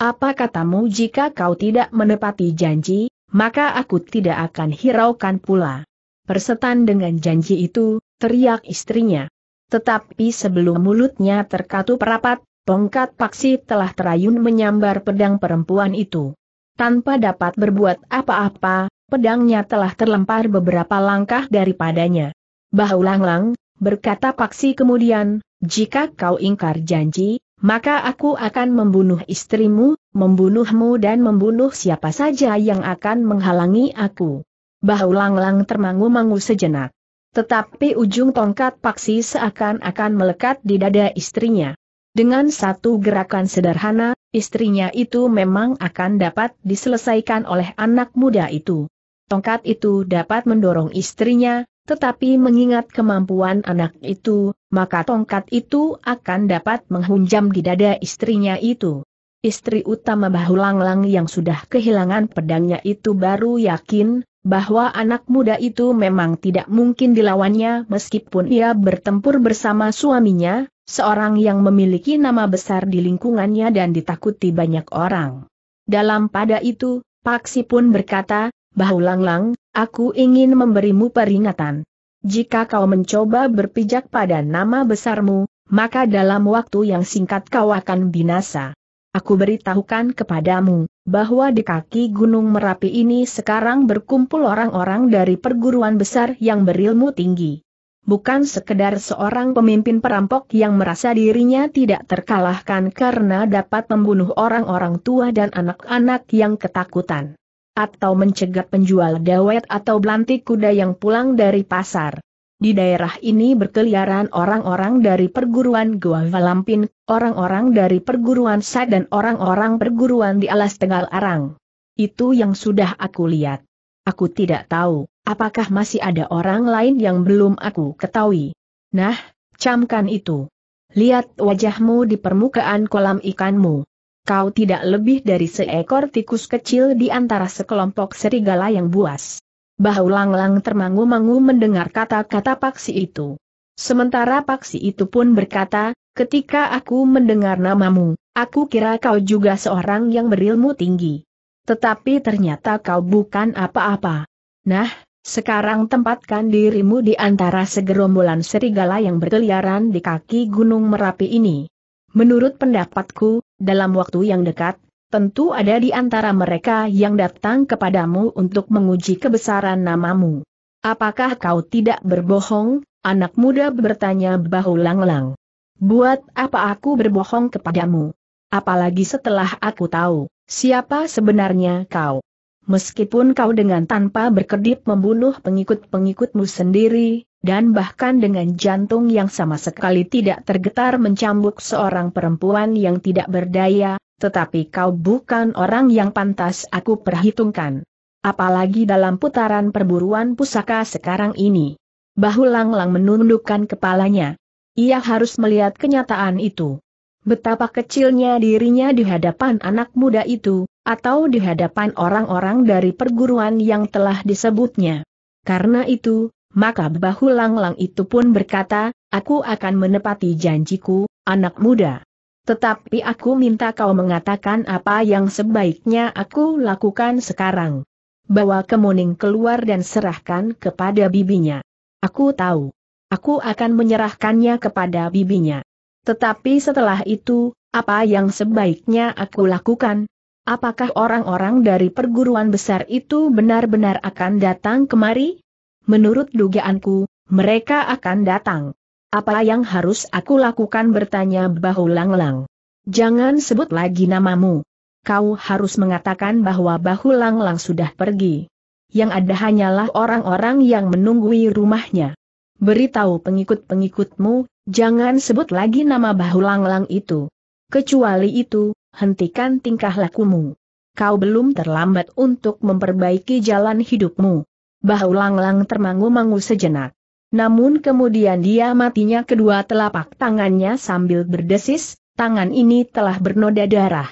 apa katamu jika kau tidak menepati janji, maka aku tidak akan hiraukan pula. Persetan dengan janji itu, teriak istrinya. Tetapi sebelum mulutnya terkatup rapat, tongkat paksi telah terayun menyambar pedang perempuan itu. Tanpa dapat berbuat apa-apa, pedangnya telah terlempar beberapa langkah daripadanya. Bahulanglang, berkata paksi kemudian, jika kau ingkar janji, maka aku akan membunuh istrimu, membunuhmu dan membunuh siapa saja yang akan menghalangi aku. Bahu Langlang termangu-mangu sejenak. Tetapi ujung tongkat paksi seakan-akan melekat di dada istrinya. Dengan satu gerakan sederhana, istrinya itu memang akan dapat diselesaikan oleh anak muda itu. Tongkat itu dapat mendorong istrinya, tetapi mengingat kemampuan anak itu, maka tongkat itu akan dapat menghunjam di dada istrinya itu. Istri utama Bahulanglang yang sudah kehilangan pedangnya itu baru yakin, bahwa anak muda itu memang tidak mungkin dilawannya meskipun ia bertempur bersama suaminya, seorang yang memiliki nama besar di lingkungannya dan ditakuti banyak orang. Dalam pada itu, Paksi pun berkata, Bahu Langlang, aku ingin memberimu peringatan. Jika kau mencoba berpijak pada nama besarmu, maka dalam waktu yang singkat kau akan binasa. Aku beritahukan kepadamu, bahwa di kaki Gunung Merapi ini sekarang berkumpul orang-orang dari perguruan besar yang berilmu tinggi. Bukan sekedar seorang pemimpin perampok yang merasa dirinya tidak terkalahkan karena dapat membunuh orang-orang tua dan anak-anak yang ketakutan atau mencegat penjual dawet atau belantik kuda yang pulang dari pasar. Di daerah ini berkeliaran orang-orang dari perguruan Goa Valampin, orang-orang dari perguruan Sa dan orang-orang perguruan di alas Tengal Arang. Itu yang sudah aku lihat. Aku tidak tahu, apakah masih ada orang lain yang belum aku ketahui. Nah, camkan itu. Lihat wajahmu di permukaan kolam ikanmu kau tidak lebih dari seekor tikus kecil di antara sekelompok serigala yang buas. Bahu Langlang termangu-mangu mendengar kata-kata paksi itu. Sementara paksi itu pun berkata, ketika aku mendengar namamu, aku kira kau juga seorang yang berilmu tinggi. Tetapi ternyata kau bukan apa-apa. Nah, sekarang tempatkan dirimu di antara segerombolan serigala yang berkeliaran di kaki Gunung Merapi ini. Menurut pendapatku, dalam waktu yang dekat, tentu ada di antara mereka yang datang kepadamu untuk menguji kebesaran namamu. Apakah kau tidak berbohong? Anak muda bertanya bahu lang-lang. Buat apa aku berbohong kepadamu? Apalagi setelah aku tahu, siapa sebenarnya kau. Meskipun kau dengan tanpa berkedip membunuh pengikut-pengikutmu sendiri, dan bahkan dengan jantung yang sama sekali tidak tergetar mencambuk seorang perempuan yang tidak berdaya, tetapi kau bukan orang yang pantas aku perhitungkan. Apalagi dalam putaran perburuan pusaka sekarang ini. Bahu lang menundukkan kepalanya. Ia harus melihat kenyataan itu. Betapa kecilnya dirinya di hadapan anak muda itu, atau di hadapan orang-orang dari perguruan yang telah disebutnya. Karena itu, maka bahu langlang itu pun berkata, aku akan menepati janjiku, anak muda. Tetapi aku minta kau mengatakan apa yang sebaiknya aku lakukan sekarang. Bawa kemuning keluar dan serahkan kepada bibinya. Aku tahu. Aku akan menyerahkannya kepada bibinya. Tetapi setelah itu, apa yang sebaiknya aku lakukan? Apakah orang-orang dari perguruan besar itu benar-benar akan datang kemari? Menurut dugaanku, mereka akan datang. Apa yang harus aku lakukan bertanya Bahu Langlang? Jangan sebut lagi namamu. Kau harus mengatakan bahwa Bahu Langlang sudah pergi. Yang ada hanyalah orang-orang yang menunggui rumahnya. Beritahu pengikut-pengikutmu, jangan sebut lagi nama Bahu Langlang itu. Kecuali itu, hentikan tingkah lakumu. Kau belum terlambat untuk memperbaiki jalan hidupmu. Bahu Langlang termangu-mangu sejenak. Namun kemudian dia matinya kedua telapak tangannya sambil berdesis, tangan ini telah bernoda darah.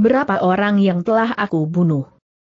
Berapa orang yang telah aku bunuh?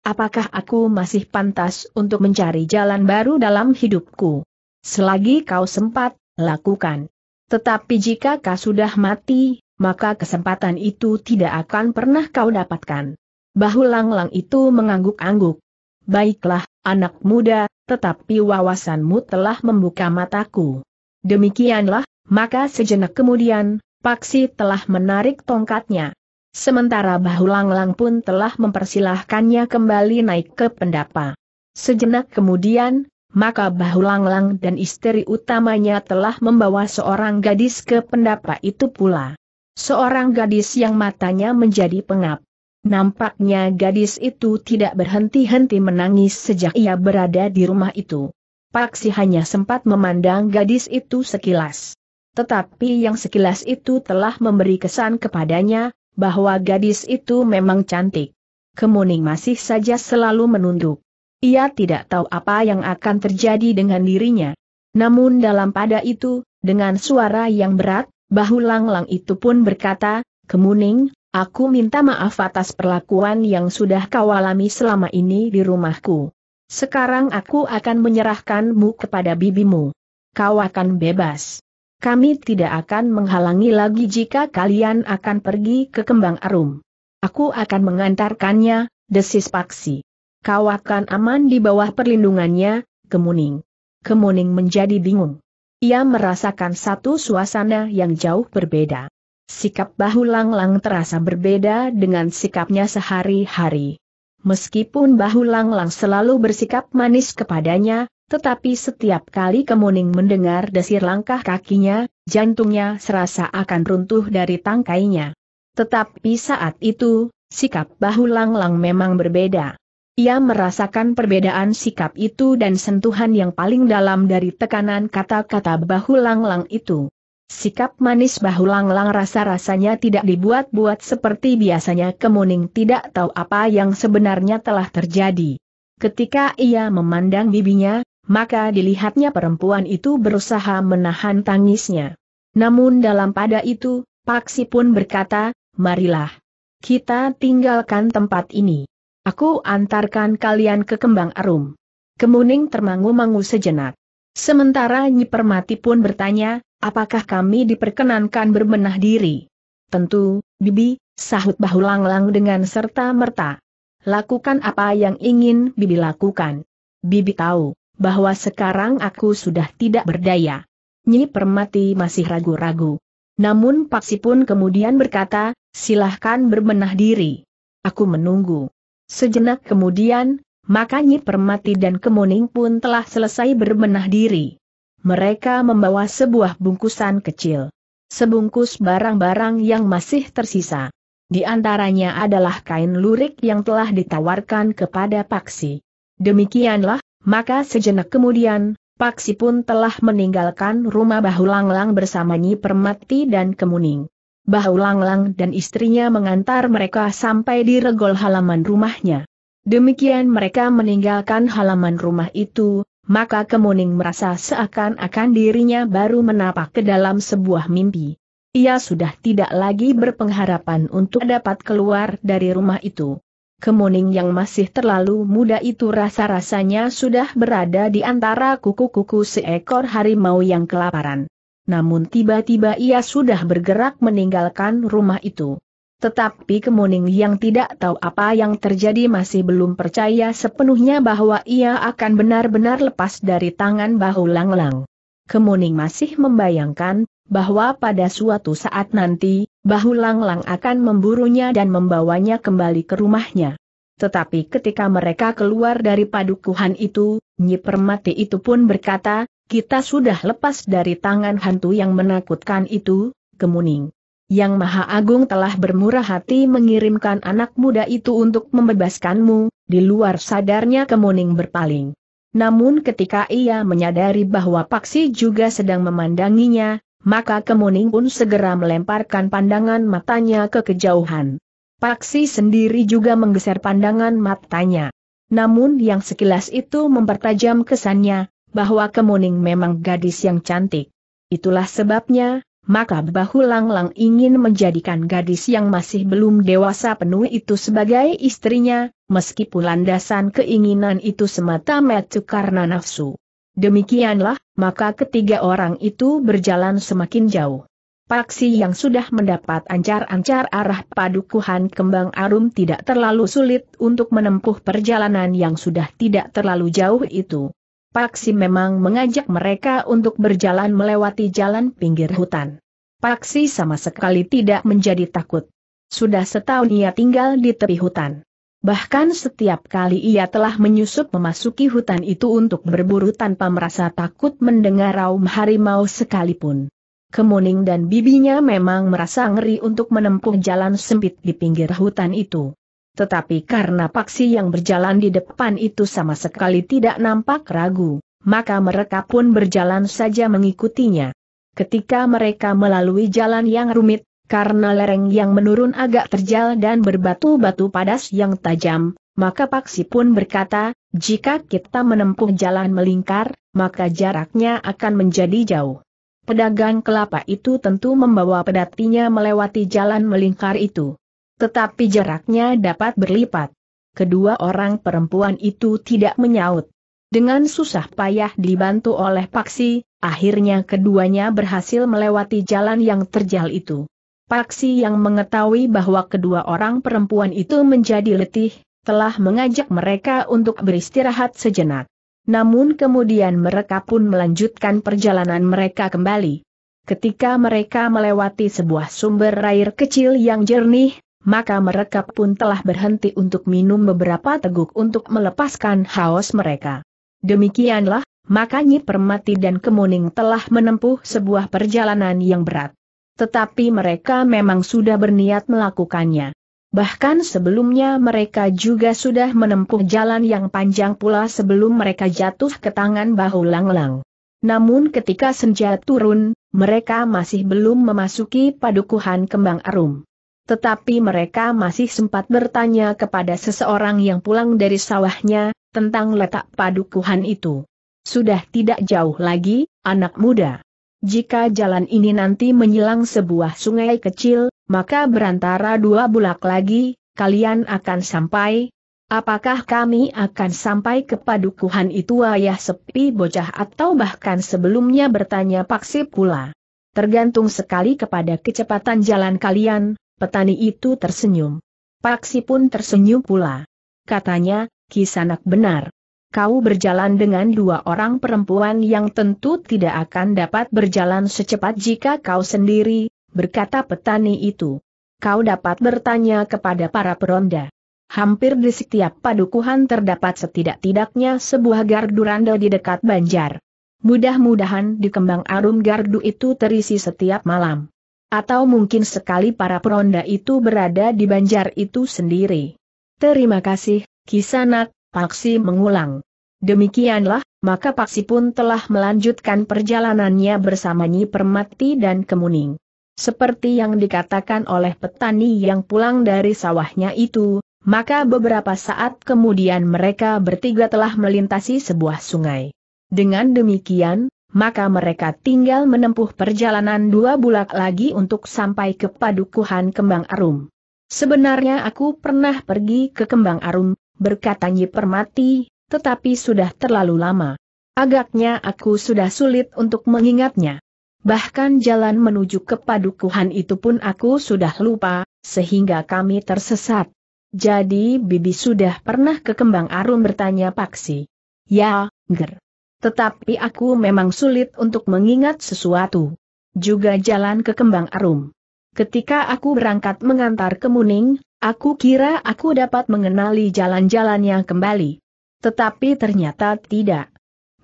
Apakah aku masih pantas untuk mencari jalan baru dalam hidupku? Selagi kau sempat, lakukan. Tetapi jika kau sudah mati, maka kesempatan itu tidak akan pernah kau dapatkan. Bahu Langlang itu mengangguk-angguk. Baiklah, anak muda, tetapi wawasanmu telah membuka mataku. Demikianlah, maka sejenak kemudian, Paksi telah menarik tongkatnya. Sementara bahu lang pun telah mempersilahkannya kembali naik ke pendapa. Sejenak kemudian, maka bahu lang dan istri utamanya telah membawa seorang gadis ke pendapa itu pula. Seorang gadis yang matanya menjadi pengap. Nampaknya gadis itu tidak berhenti-henti menangis sejak ia berada di rumah itu. Paksi hanya sempat memandang gadis itu sekilas. Tetapi yang sekilas itu telah memberi kesan kepadanya, bahwa gadis itu memang cantik. Kemuning masih saja selalu menunduk. Ia tidak tahu apa yang akan terjadi dengan dirinya. Namun dalam pada itu, dengan suara yang berat, bahu langlang itu pun berkata, Kemuning, Aku minta maaf atas perlakuan yang sudah kau alami selama ini di rumahku. Sekarang aku akan menyerahkanmu kepada bibimu. Kau akan bebas. Kami tidak akan menghalangi lagi jika kalian akan pergi ke Kembang Arum. Aku akan mengantarkannya, desis Paksi. Kau akan aman di bawah perlindungannya, Kemuning. Kemuning menjadi bingung. Ia merasakan satu suasana yang jauh berbeda. Sikap bahu lang-lang terasa berbeda dengan sikapnya sehari-hari. Meskipun bahu lang-lang selalu bersikap manis kepadanya, tetapi setiap kali Kemuning mendengar desir langkah kakinya, jantungnya serasa akan runtuh dari tangkainya. Tetapi saat itu, sikap bahu lang-lang memang berbeda. Ia merasakan perbedaan sikap itu dan sentuhan yang paling dalam dari tekanan kata-kata bahu lang-lang itu. Sikap manis bahu lang-lang rasa-rasanya tidak dibuat-buat seperti biasanya kemuning tidak tahu apa yang sebenarnya telah terjadi. Ketika ia memandang bibinya, maka dilihatnya perempuan itu berusaha menahan tangisnya. Namun dalam pada itu, Paksi pun berkata, marilah. Kita tinggalkan tempat ini. Aku antarkan kalian ke kembang arum. Kemuning termangu-mangu sejenak. Sementara Nyi Permati pun bertanya, apakah kami diperkenankan berbenah diri? Tentu, Bibi, sahut bahu Langlang dengan serta merta. Lakukan apa yang ingin Bibi lakukan. Bibi tahu, bahwa sekarang aku sudah tidak berdaya. Nyi Permati masih ragu-ragu. Namun Paksi pun kemudian berkata, silahkan berbenah diri. Aku menunggu. Sejenak kemudian, maka Nyi Permati dan Kemuning pun telah selesai berbenah diri. Mereka membawa sebuah bungkusan kecil. Sebungkus barang-barang yang masih tersisa. Di antaranya adalah kain lurik yang telah ditawarkan kepada Paksi. Demikianlah, maka sejenak kemudian, Paksi pun telah meninggalkan rumah Bahulanglang bersama Nyi Permati dan Kemuning. Bahulanglang dan istrinya mengantar mereka sampai di regol halaman rumahnya. Demikian mereka meninggalkan halaman rumah itu, maka Kemuning merasa seakan-akan dirinya baru menapak ke dalam sebuah mimpi. Ia sudah tidak lagi berpengharapan untuk dapat keluar dari rumah itu. Kemuning yang masih terlalu muda itu rasa-rasanya sudah berada di antara kuku-kuku seekor harimau yang kelaparan. Namun tiba-tiba ia sudah bergerak meninggalkan rumah itu. Tetapi Kemuning yang tidak tahu apa yang terjadi masih belum percaya sepenuhnya bahwa ia akan benar-benar lepas dari tangan bahu lang-lang. Kemuning masih membayangkan bahwa pada suatu saat nanti, bahu lang-lang akan memburunya dan membawanya kembali ke rumahnya. Tetapi ketika mereka keluar dari padukuhan itu, Nyi Permati itu pun berkata, kita sudah lepas dari tangan hantu yang menakutkan itu, Kemuning yang Maha Agung telah bermurah hati mengirimkan anak muda itu untuk membebaskanmu, di luar sadarnya kemuning berpaling. Namun ketika ia menyadari bahwa Paksi juga sedang memandanginya, maka kemuning pun segera melemparkan pandangan matanya ke kejauhan. Paksi sendiri juga menggeser pandangan matanya. Namun yang sekilas itu mempertajam kesannya, bahwa Kemuning memang gadis yang cantik. Itulah sebabnya, maka bahu Langlang ingin menjadikan gadis yang masih belum dewasa penuh itu sebagai istrinya, meskipun landasan keinginan itu semata-mata karena nafsu. Demikianlah, maka ketiga orang itu berjalan semakin jauh. Paksi yang sudah mendapat ancar-ancar arah padukuhan kembang arum tidak terlalu sulit untuk menempuh perjalanan yang sudah tidak terlalu jauh itu. Paksi memang mengajak mereka untuk berjalan melewati jalan pinggir hutan. Paksi sama sekali tidak menjadi takut. Sudah setahun ia tinggal di tepi hutan. Bahkan setiap kali ia telah menyusup memasuki hutan itu untuk berburu tanpa merasa takut mendengar raum harimau sekalipun. Kemuning dan bibinya memang merasa ngeri untuk menempuh jalan sempit di pinggir hutan itu tetapi karena paksi yang berjalan di depan itu sama sekali tidak nampak ragu, maka mereka pun berjalan saja mengikutinya. Ketika mereka melalui jalan yang rumit, karena lereng yang menurun agak terjal dan berbatu-batu padas yang tajam, maka Paksi pun berkata, jika kita menempuh jalan melingkar, maka jaraknya akan menjadi jauh. Pedagang kelapa itu tentu membawa pedatinya melewati jalan melingkar itu. Tetapi jaraknya dapat berlipat. Kedua orang perempuan itu tidak menyaut. Dengan susah payah dibantu oleh Paksi, akhirnya keduanya berhasil melewati jalan yang terjal itu. Paksi yang mengetahui bahwa kedua orang perempuan itu menjadi letih, telah mengajak mereka untuk beristirahat sejenak. Namun kemudian mereka pun melanjutkan perjalanan mereka kembali. Ketika mereka melewati sebuah sumber air kecil yang jernih, maka mereka pun telah berhenti untuk minum beberapa teguk untuk melepaskan haus mereka. Demikianlah, makanya Permati dan Kemuning telah menempuh sebuah perjalanan yang berat. Tetapi mereka memang sudah berniat melakukannya. Bahkan sebelumnya mereka juga sudah menempuh jalan yang panjang pula sebelum mereka jatuh ke tangan bahu lang-lang. Namun ketika senja turun, mereka masih belum memasuki padukuhan kembang arum tetapi mereka masih sempat bertanya kepada seseorang yang pulang dari sawahnya, tentang letak padukuhan itu. Sudah tidak jauh lagi, anak muda. Jika jalan ini nanti menyilang sebuah sungai kecil, maka berantara dua bulak lagi, kalian akan sampai. Apakah kami akan sampai ke padukuhan itu ayah sepi bocah atau bahkan sebelumnya bertanya paksi pula. Tergantung sekali kepada kecepatan jalan kalian, Petani itu tersenyum. Paksi pun tersenyum pula. Katanya, Kisanak benar. Kau berjalan dengan dua orang perempuan yang tentu tidak akan dapat berjalan secepat jika kau sendiri, berkata petani itu. Kau dapat bertanya kepada para peronda. Hampir di setiap padukuhan terdapat setidak-tidaknya sebuah gardu randa di dekat banjar. Mudah-mudahan di kembang arum gardu itu terisi setiap malam. Atau mungkin sekali para peronda itu berada di banjar itu sendiri. Terima kasih, Kisanak, Paksi mengulang. Demikianlah, maka Paksi pun telah melanjutkan perjalanannya bersama Nyi Permati dan Kemuning. Seperti yang dikatakan oleh petani yang pulang dari sawahnya itu, maka beberapa saat kemudian mereka bertiga telah melintasi sebuah sungai. Dengan demikian, maka mereka tinggal menempuh perjalanan dua bulak lagi untuk sampai ke padukuhan Kembang Arum. Sebenarnya aku pernah pergi ke Kembang Arum, berkata Nyi Permati, tetapi sudah terlalu lama. Agaknya aku sudah sulit untuk mengingatnya. Bahkan jalan menuju ke padukuhan itu pun aku sudah lupa, sehingga kami tersesat. Jadi Bibi sudah pernah ke Kembang Arum bertanya Paksi. Ya, Ger. Tetapi aku memang sulit untuk mengingat sesuatu. Juga jalan ke Kembang Arum. Ketika aku berangkat mengantar ke Muning, aku kira aku dapat mengenali jalan-jalannya kembali. Tetapi ternyata tidak.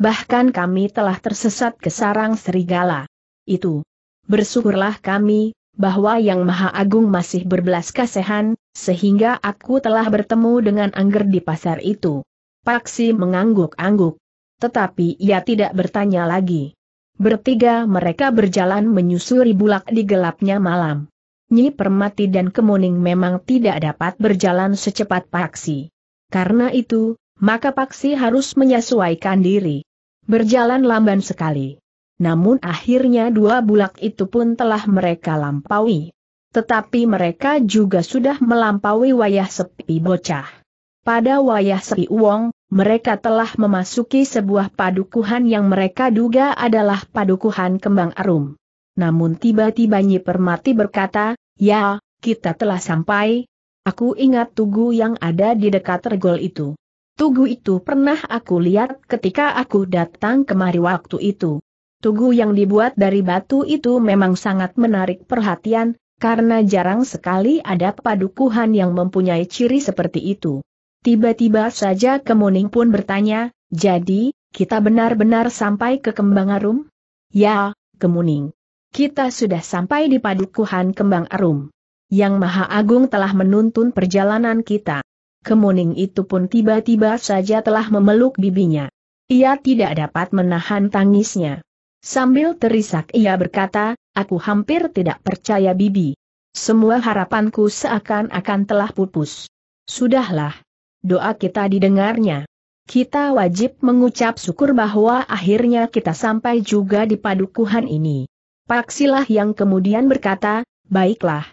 Bahkan kami telah tersesat ke sarang serigala. Itu. Bersyukurlah kami, bahwa Yang Maha Agung masih berbelas kasihan, sehingga aku telah bertemu dengan Angger di pasar itu. Paksi mengangguk-angguk. Tetapi ia tidak bertanya lagi. Bertiga mereka berjalan menyusuri bulak di gelapnya malam. Nyi Permati dan Kemuning memang tidak dapat berjalan secepat Paksi. Karena itu, maka Paksi harus menyesuaikan diri. Berjalan lamban sekali. Namun akhirnya dua bulak itu pun telah mereka lampaui. Tetapi mereka juga sudah melampaui wayah sepi bocah. Pada wayah sepi uong, mereka telah memasuki sebuah padukuhan yang mereka duga adalah padukuhan kembang arum. Namun tiba-tiba Nyi Permati berkata, ya, kita telah sampai. Aku ingat tugu yang ada di dekat regol itu. Tugu itu pernah aku lihat ketika aku datang kemari waktu itu. Tugu yang dibuat dari batu itu memang sangat menarik perhatian, karena jarang sekali ada padukuhan yang mempunyai ciri seperti itu. Tiba-tiba saja Kemuning pun bertanya, jadi, kita benar-benar sampai ke Kembang Arum? Ya, Kemuning. Kita sudah sampai di padukuhan Kembang Arum. Yang Maha Agung telah menuntun perjalanan kita. Kemuning itu pun tiba-tiba saja telah memeluk bibinya. Ia tidak dapat menahan tangisnya. Sambil terisak ia berkata, aku hampir tidak percaya bibi. Semua harapanku seakan-akan telah pupus. Sudahlah, doa kita didengarnya. Kita wajib mengucap syukur bahwa akhirnya kita sampai juga di padukuhan ini. Paksilah yang kemudian berkata, baiklah.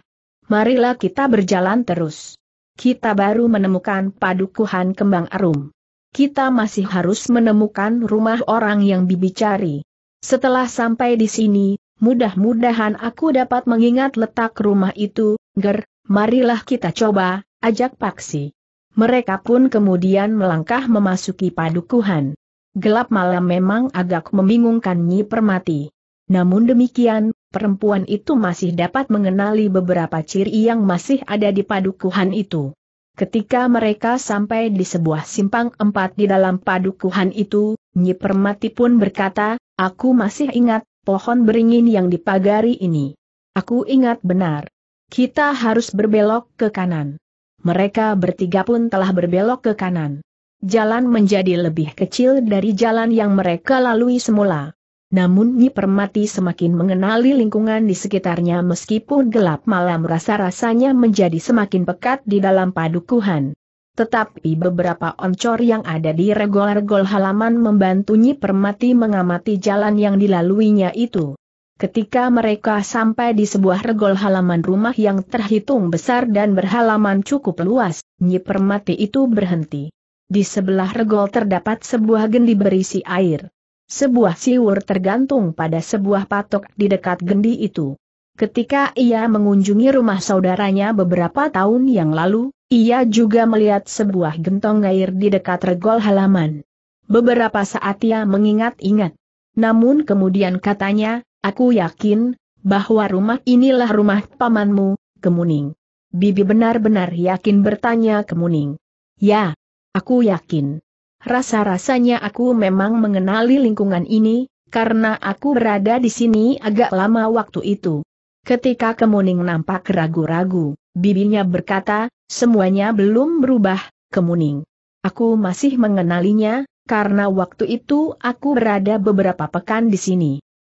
Marilah kita berjalan terus. Kita baru menemukan padukuhan kembang arum. Kita masih harus menemukan rumah orang yang bibi cari. Setelah sampai di sini, mudah-mudahan aku dapat mengingat letak rumah itu, ger, marilah kita coba, ajak Paksi. Mereka pun kemudian melangkah memasuki padukuhan. Gelap malam memang agak membingungkan Nyi Permati. Namun demikian, perempuan itu masih dapat mengenali beberapa ciri yang masih ada di padukuhan itu. Ketika mereka sampai di sebuah simpang empat di dalam padukuhan itu, Nyi Permati pun berkata, Aku masih ingat, pohon beringin yang dipagari ini. Aku ingat benar. Kita harus berbelok ke kanan mereka bertiga pun telah berbelok ke kanan. Jalan menjadi lebih kecil dari jalan yang mereka lalui semula. Namun Nyi Permati semakin mengenali lingkungan di sekitarnya meskipun gelap malam rasa-rasanya menjadi semakin pekat di dalam padukuhan. Tetapi beberapa oncor yang ada di regol-regol halaman membantu Nyi Permati mengamati jalan yang dilaluinya itu. Ketika mereka sampai di sebuah regol halaman rumah yang terhitung besar dan berhalaman cukup luas, Nyi Permati itu berhenti. Di sebelah regol terdapat sebuah gendi berisi air. Sebuah siwur tergantung pada sebuah patok di dekat gendi itu. Ketika ia mengunjungi rumah saudaranya beberapa tahun yang lalu, ia juga melihat sebuah gentong air di dekat regol halaman. Beberapa saat ia mengingat-ingat. Namun kemudian katanya, Aku yakin, bahwa rumah inilah rumah pamanmu, Kemuning. Bibi benar-benar yakin bertanya Kemuning. Ya, aku yakin. Rasa-rasanya aku memang mengenali lingkungan ini, karena aku berada di sini agak lama waktu itu. Ketika Kemuning nampak ragu-ragu, bibinya berkata, semuanya belum berubah, Kemuning. Aku masih mengenalinya, karena waktu itu aku berada beberapa pekan di sini.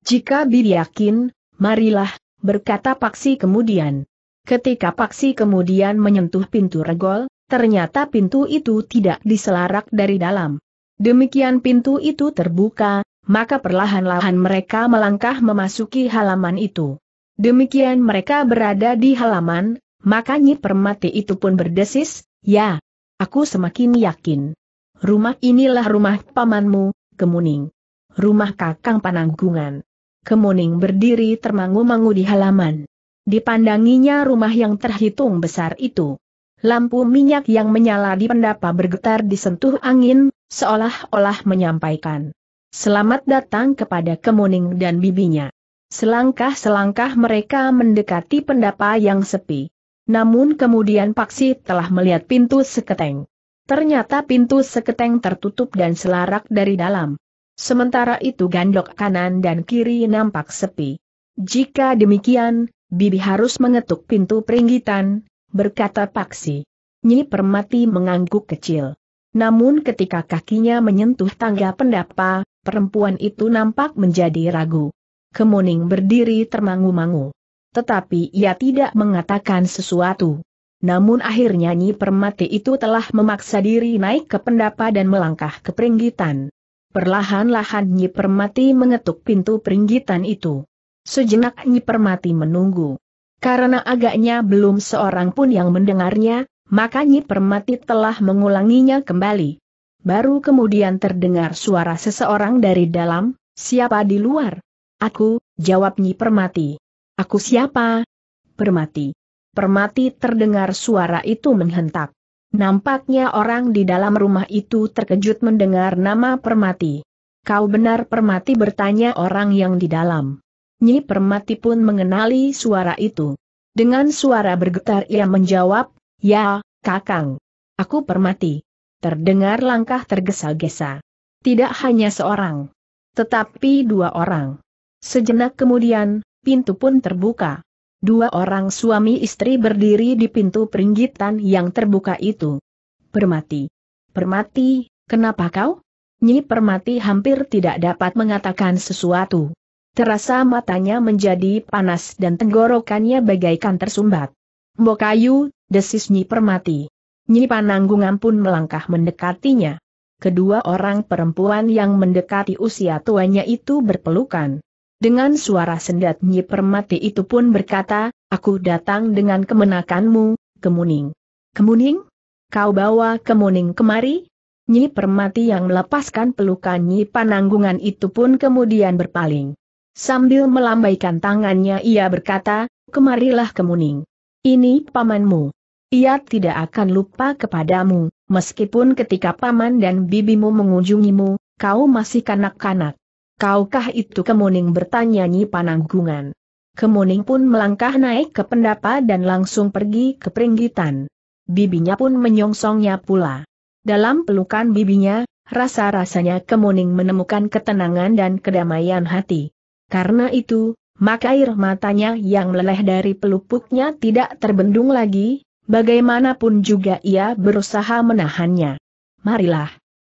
Jika Bibi yakin, marilah, berkata Paksi kemudian. Ketika Paksi kemudian menyentuh pintu regol, ternyata pintu itu tidak diselarak dari dalam. Demikian pintu itu terbuka, maka perlahan-lahan mereka melangkah memasuki halaman itu. Demikian mereka berada di halaman, maka Nyi Permati itu pun berdesis, ya, aku semakin yakin. Rumah inilah rumah pamanmu, Kemuning. Rumah Kakang Pananggungan. Kemuning berdiri termangu-mangu di halaman. Dipandanginya rumah yang terhitung besar itu. Lampu minyak yang menyala di pendapa bergetar disentuh angin, seolah-olah menyampaikan. Selamat datang kepada Kemuning dan bibinya. Selangkah-selangkah mereka mendekati pendapa yang sepi. Namun kemudian Paksi telah melihat pintu seketeng. Ternyata pintu seketeng tertutup dan selarak dari dalam. Sementara itu gandok kanan dan kiri nampak sepi. Jika demikian, Bibi harus mengetuk pintu peringgitan, berkata Paksi. Nyi Permati mengangguk kecil. Namun ketika kakinya menyentuh tangga pendapa, perempuan itu nampak menjadi ragu. Kemuning berdiri termangu-mangu. Tetapi ia tidak mengatakan sesuatu. Namun akhirnya Nyi Permati itu telah memaksa diri naik ke pendapa dan melangkah ke peringgitan. Perlahan-lahan Nyi Permati mengetuk pintu peringgitan itu. Sejenak Nyi Permati menunggu. Karena agaknya belum seorang pun yang mendengarnya, maka Nyi Permati telah mengulanginya kembali. Baru kemudian terdengar suara seseorang dari dalam, siapa di luar? Aku, jawab Nyi Permati. Aku siapa? Permati. Permati terdengar suara itu menghentak. Nampaknya orang di dalam rumah itu terkejut mendengar nama Permati. Kau benar Permati bertanya orang yang di dalam. Nyi Permati pun mengenali suara itu. Dengan suara bergetar ia menjawab, Ya, Kakang. Aku Permati. Terdengar langkah tergesa-gesa. Tidak hanya seorang. Tetapi dua orang. Sejenak kemudian, pintu pun terbuka. Dua orang suami istri berdiri di pintu peringgitan yang terbuka itu. Permati. Permati, kenapa kau? Nyi Permati hampir tidak dapat mengatakan sesuatu. Terasa matanya menjadi panas dan tenggorokannya bagaikan tersumbat. Mbokayu, desis Nyi Permati. Nyi Pananggungan pun melangkah mendekatinya. Kedua orang perempuan yang mendekati usia tuanya itu berpelukan. Dengan suara sendat Nyi Permati itu pun berkata, aku datang dengan kemenakanmu, Kemuning. Kemuning? Kau bawa Kemuning kemari? Nyi Permati yang melepaskan pelukan Nyi Pananggungan itu pun kemudian berpaling. Sambil melambaikan tangannya ia berkata, kemarilah Kemuning. Ini pamanmu. Ia tidak akan lupa kepadamu, meskipun ketika paman dan bibimu mengunjungimu, kau masih kanak-kanak. Kaukah itu Kemuning bertanya Nyi Pananggungan. Kemuning pun melangkah naik ke pendapa dan langsung pergi ke peringgitan. Bibinya pun menyongsongnya pula. Dalam pelukan bibinya, rasa-rasanya Kemuning menemukan ketenangan dan kedamaian hati. Karena itu, maka air matanya yang meleleh dari pelupuknya tidak terbendung lagi, bagaimanapun juga ia berusaha menahannya. Marilah.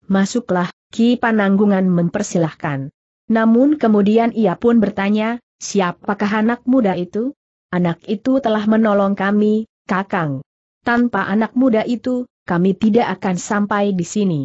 Masuklah, Ki Pananggungan mempersilahkan. Namun kemudian ia pun bertanya, siapakah anak muda itu? Anak itu telah menolong kami, Kakang. Tanpa anak muda itu, kami tidak akan sampai di sini.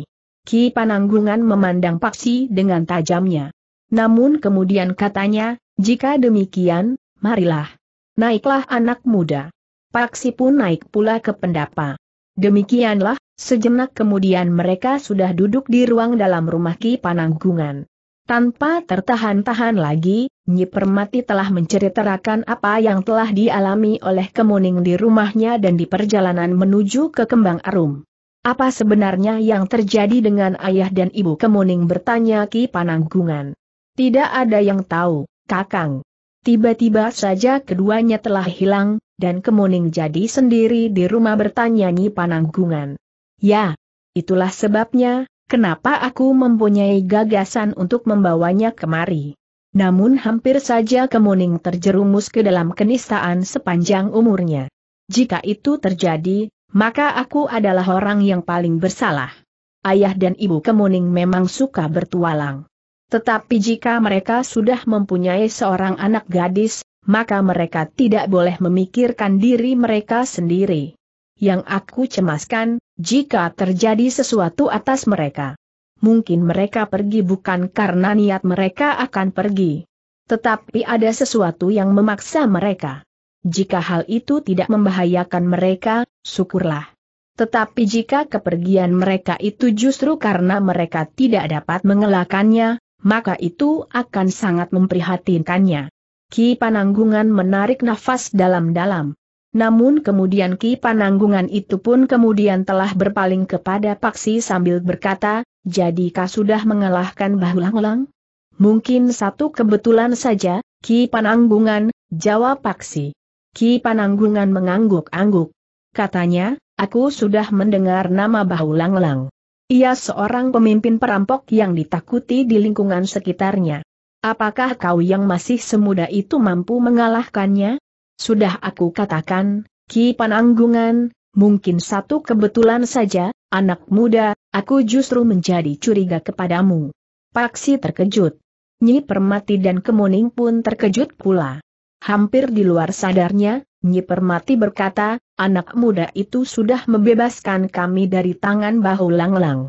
Ki Pananggungan memandang Paksi dengan tajamnya. Namun kemudian katanya, jika demikian, marilah. Naiklah anak muda. Paksi pun naik pula ke pendapa. Demikianlah, sejenak kemudian mereka sudah duduk di ruang dalam rumah Ki Pananggungan. Tanpa tertahan-tahan lagi, Nyi Permati telah menceritakan apa yang telah dialami oleh Kemuning di rumahnya dan di perjalanan menuju ke Kembang Arum. Apa sebenarnya yang terjadi dengan ayah dan ibu Kemuning bertanya Ki Pananggungan. Tidak ada yang tahu, Kakang. Tiba-tiba saja keduanya telah hilang, dan Kemuning jadi sendiri di rumah bertanya Nyi Pananggungan. Ya, itulah sebabnya, kenapa aku mempunyai gagasan untuk membawanya kemari. Namun hampir saja Kemuning terjerumus ke dalam kenistaan sepanjang umurnya. Jika itu terjadi, maka aku adalah orang yang paling bersalah. Ayah dan ibu Kemuning memang suka bertualang. Tetapi jika mereka sudah mempunyai seorang anak gadis, maka mereka tidak boleh memikirkan diri mereka sendiri. Yang aku cemaskan, jika terjadi sesuatu atas mereka. Mungkin mereka pergi bukan karena niat mereka akan pergi. Tetapi ada sesuatu yang memaksa mereka. Jika hal itu tidak membahayakan mereka, syukurlah. Tetapi jika kepergian mereka itu justru karena mereka tidak dapat mengelakannya, maka itu akan sangat memprihatinkannya. Ki Pananggungan menarik nafas dalam-dalam. Namun kemudian Ki Pananggungan itu pun kemudian telah berpaling kepada Paksi sambil berkata, "Jadi kau sudah mengalahkan bahulang Mungkin satu kebetulan saja, Ki Pananggungan, jawab Paksi. Ki Pananggungan mengangguk-angguk. Katanya, aku sudah mendengar nama bahulang Ia seorang pemimpin perampok yang ditakuti di lingkungan sekitarnya. Apakah kau yang masih semuda itu mampu mengalahkannya? Sudah aku katakan, Ki Pananggungan, mungkin satu kebetulan saja, anak muda, aku justru menjadi curiga kepadamu. Paksi terkejut. Nyi Permati dan Kemuning pun terkejut pula. Hampir di luar sadarnya, Nyi Permati berkata, anak muda itu sudah membebaskan kami dari tangan bahu langlang.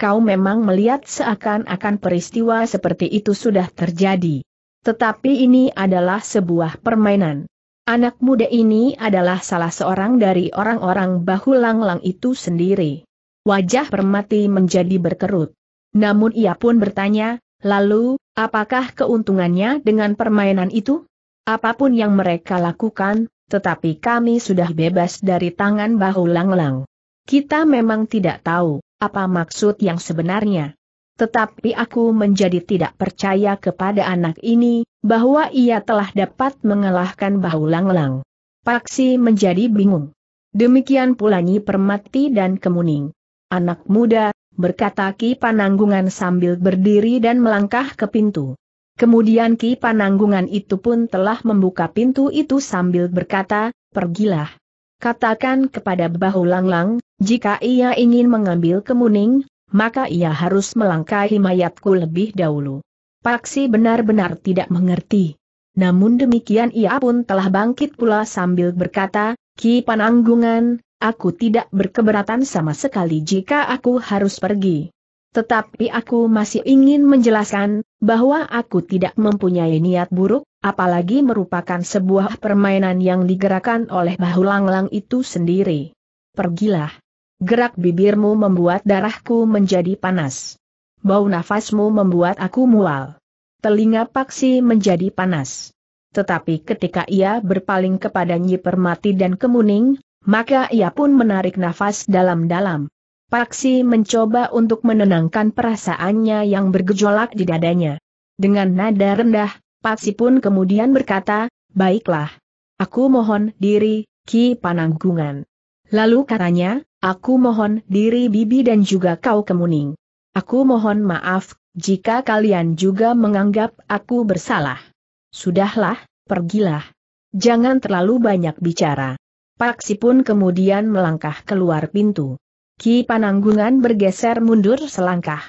Kau memang melihat seakan-akan peristiwa seperti itu sudah terjadi. Tetapi ini adalah sebuah permainan. Anak muda ini adalah salah seorang dari orang-orang bahu langlang itu sendiri. Wajah permati menjadi berkerut. Namun ia pun bertanya, lalu, apakah keuntungannya dengan permainan itu? Apapun yang mereka lakukan, tetapi kami sudah bebas dari tangan bahu langlang. Kita memang tidak tahu, apa maksud yang sebenarnya. Tetapi aku menjadi tidak percaya kepada anak ini, bahwa ia telah dapat mengalahkan bahu lang-lang. Paksi menjadi bingung. Demikian pula Nyi Permati dan Kemuning. Anak muda, berkata Ki Pananggungan sambil berdiri dan melangkah ke pintu. Kemudian Ki Pananggungan itu pun telah membuka pintu itu sambil berkata, pergilah. Katakan kepada Bahu Langlang, jika ia ingin mengambil kemuning, maka ia harus melangkahi mayatku lebih dahulu. Paksi benar-benar tidak mengerti. Namun demikian ia pun telah bangkit pula sambil berkata, Ki Pananggungan, aku tidak berkeberatan sama sekali jika aku harus pergi. Tetapi aku masih ingin menjelaskan, bahwa aku tidak mempunyai niat buruk, apalagi merupakan sebuah permainan yang digerakkan oleh bahu langlang itu sendiri. Pergilah. Gerak bibirmu membuat darahku menjadi panas. Bau nafasmu membuat aku mual. Telinga Paksi menjadi panas. Tetapi ketika ia berpaling kepada Nyi Permati dan Kemuning, maka ia pun menarik nafas dalam-dalam. Paksi mencoba untuk menenangkan perasaannya yang bergejolak di dadanya. Dengan nada rendah, Paksi pun kemudian berkata, Baiklah. Aku mohon diri, Ki Pananggungan. Lalu katanya, Aku mohon diri Bibi dan juga kau kemuning. Aku mohon maaf, jika kalian juga menganggap aku bersalah. Sudahlah, pergilah. Jangan terlalu banyak bicara. Paksi pun kemudian melangkah keluar pintu. Ki Pananggungan bergeser mundur selangkah.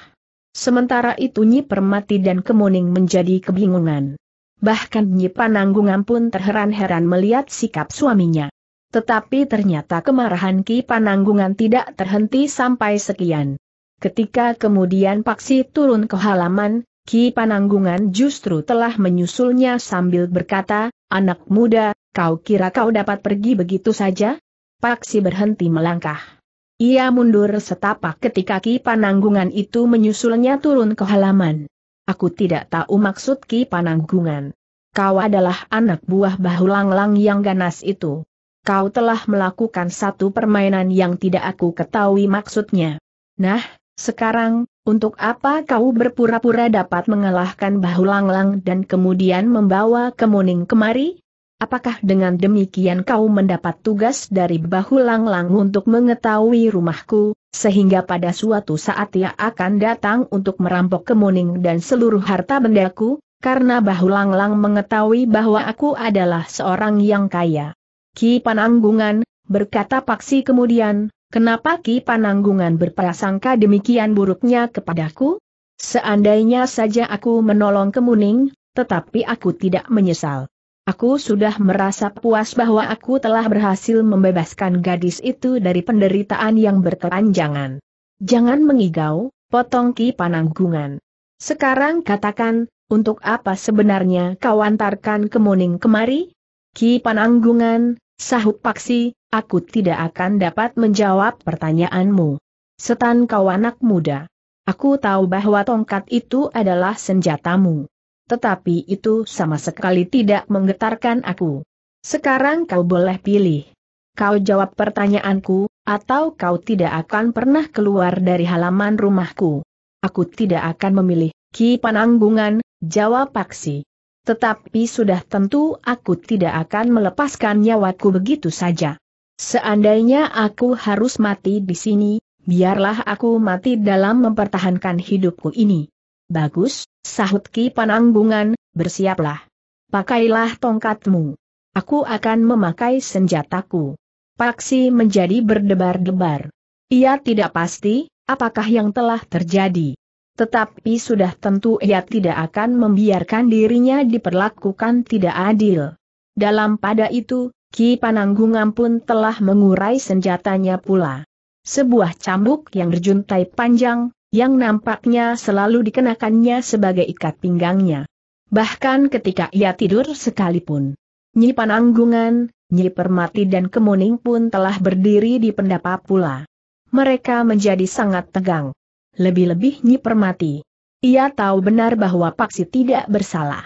Sementara itu Nyi Permati dan Kemuning menjadi kebingungan. Bahkan Nyi Pananggungan pun terheran-heran melihat sikap suaminya. Tetapi ternyata kemarahan Ki Pananggungan tidak terhenti sampai sekian. Ketika kemudian Paksi turun ke halaman, Ki Pananggungan justru telah menyusulnya sambil berkata, Anak muda, kau kira kau dapat pergi begitu saja? Paksi berhenti melangkah. Ia mundur setapak ketika Ki Pananggungan itu menyusulnya turun ke halaman. Aku tidak tahu maksud Ki Pananggungan. Kau adalah anak buah Bahulang Lang yang ganas itu kau telah melakukan satu permainan yang tidak aku ketahui maksudnya. Nah, sekarang, untuk apa kau berpura-pura dapat mengalahkan bahu langlang dan kemudian membawa kemuning kemari? Apakah dengan demikian kau mendapat tugas dari bahu langlang untuk mengetahui rumahku, sehingga pada suatu saat ia akan datang untuk merampok kemuning dan seluruh harta bendaku, karena bahu langlang mengetahui bahwa aku adalah seorang yang kaya. Ki Pananggungan, berkata Paksi kemudian, kenapa Ki Pananggungan berprasangka demikian buruknya kepadaku? Seandainya saja aku menolong Kemuning, tetapi aku tidak menyesal. Aku sudah merasa puas bahwa aku telah berhasil membebaskan gadis itu dari penderitaan yang berkepanjangan. Jangan mengigau, potong Ki Pananggungan. Sekarang katakan, untuk apa sebenarnya kau antarkan kemuning kemari? Ki Pananggungan, Sahut Paksi, aku tidak akan dapat menjawab pertanyaanmu. Setan kau anak muda. Aku tahu bahwa tongkat itu adalah senjatamu. Tetapi itu sama sekali tidak menggetarkan aku. Sekarang kau boleh pilih. Kau jawab pertanyaanku, atau kau tidak akan pernah keluar dari halaman rumahku. Aku tidak akan memilih, Ki Pananggungan, jawab Paksi. Tetapi sudah tentu aku tidak akan melepaskan nyawaku begitu saja. Seandainya aku harus mati di sini, biarlah aku mati dalam mempertahankan hidupku ini. Bagus, sahut Ki Pananggungan, bersiaplah. Pakailah tongkatmu. Aku akan memakai senjataku. Paksi menjadi berdebar-debar. Ia tidak pasti, apakah yang telah terjadi. Tetapi sudah tentu ia tidak akan membiarkan dirinya diperlakukan tidak adil. Dalam pada itu, Ki Pananggungan pun telah mengurai senjatanya pula. Sebuah cambuk yang berjuntai panjang, yang nampaknya selalu dikenakannya sebagai ikat pinggangnya. Bahkan ketika ia tidur sekalipun. Nyi Pananggungan, Nyi Permati dan Kemuning pun telah berdiri di pendapa pula. Mereka menjadi sangat tegang lebih-lebih Nyi Permati. Ia tahu benar bahwa Paksi tidak bersalah.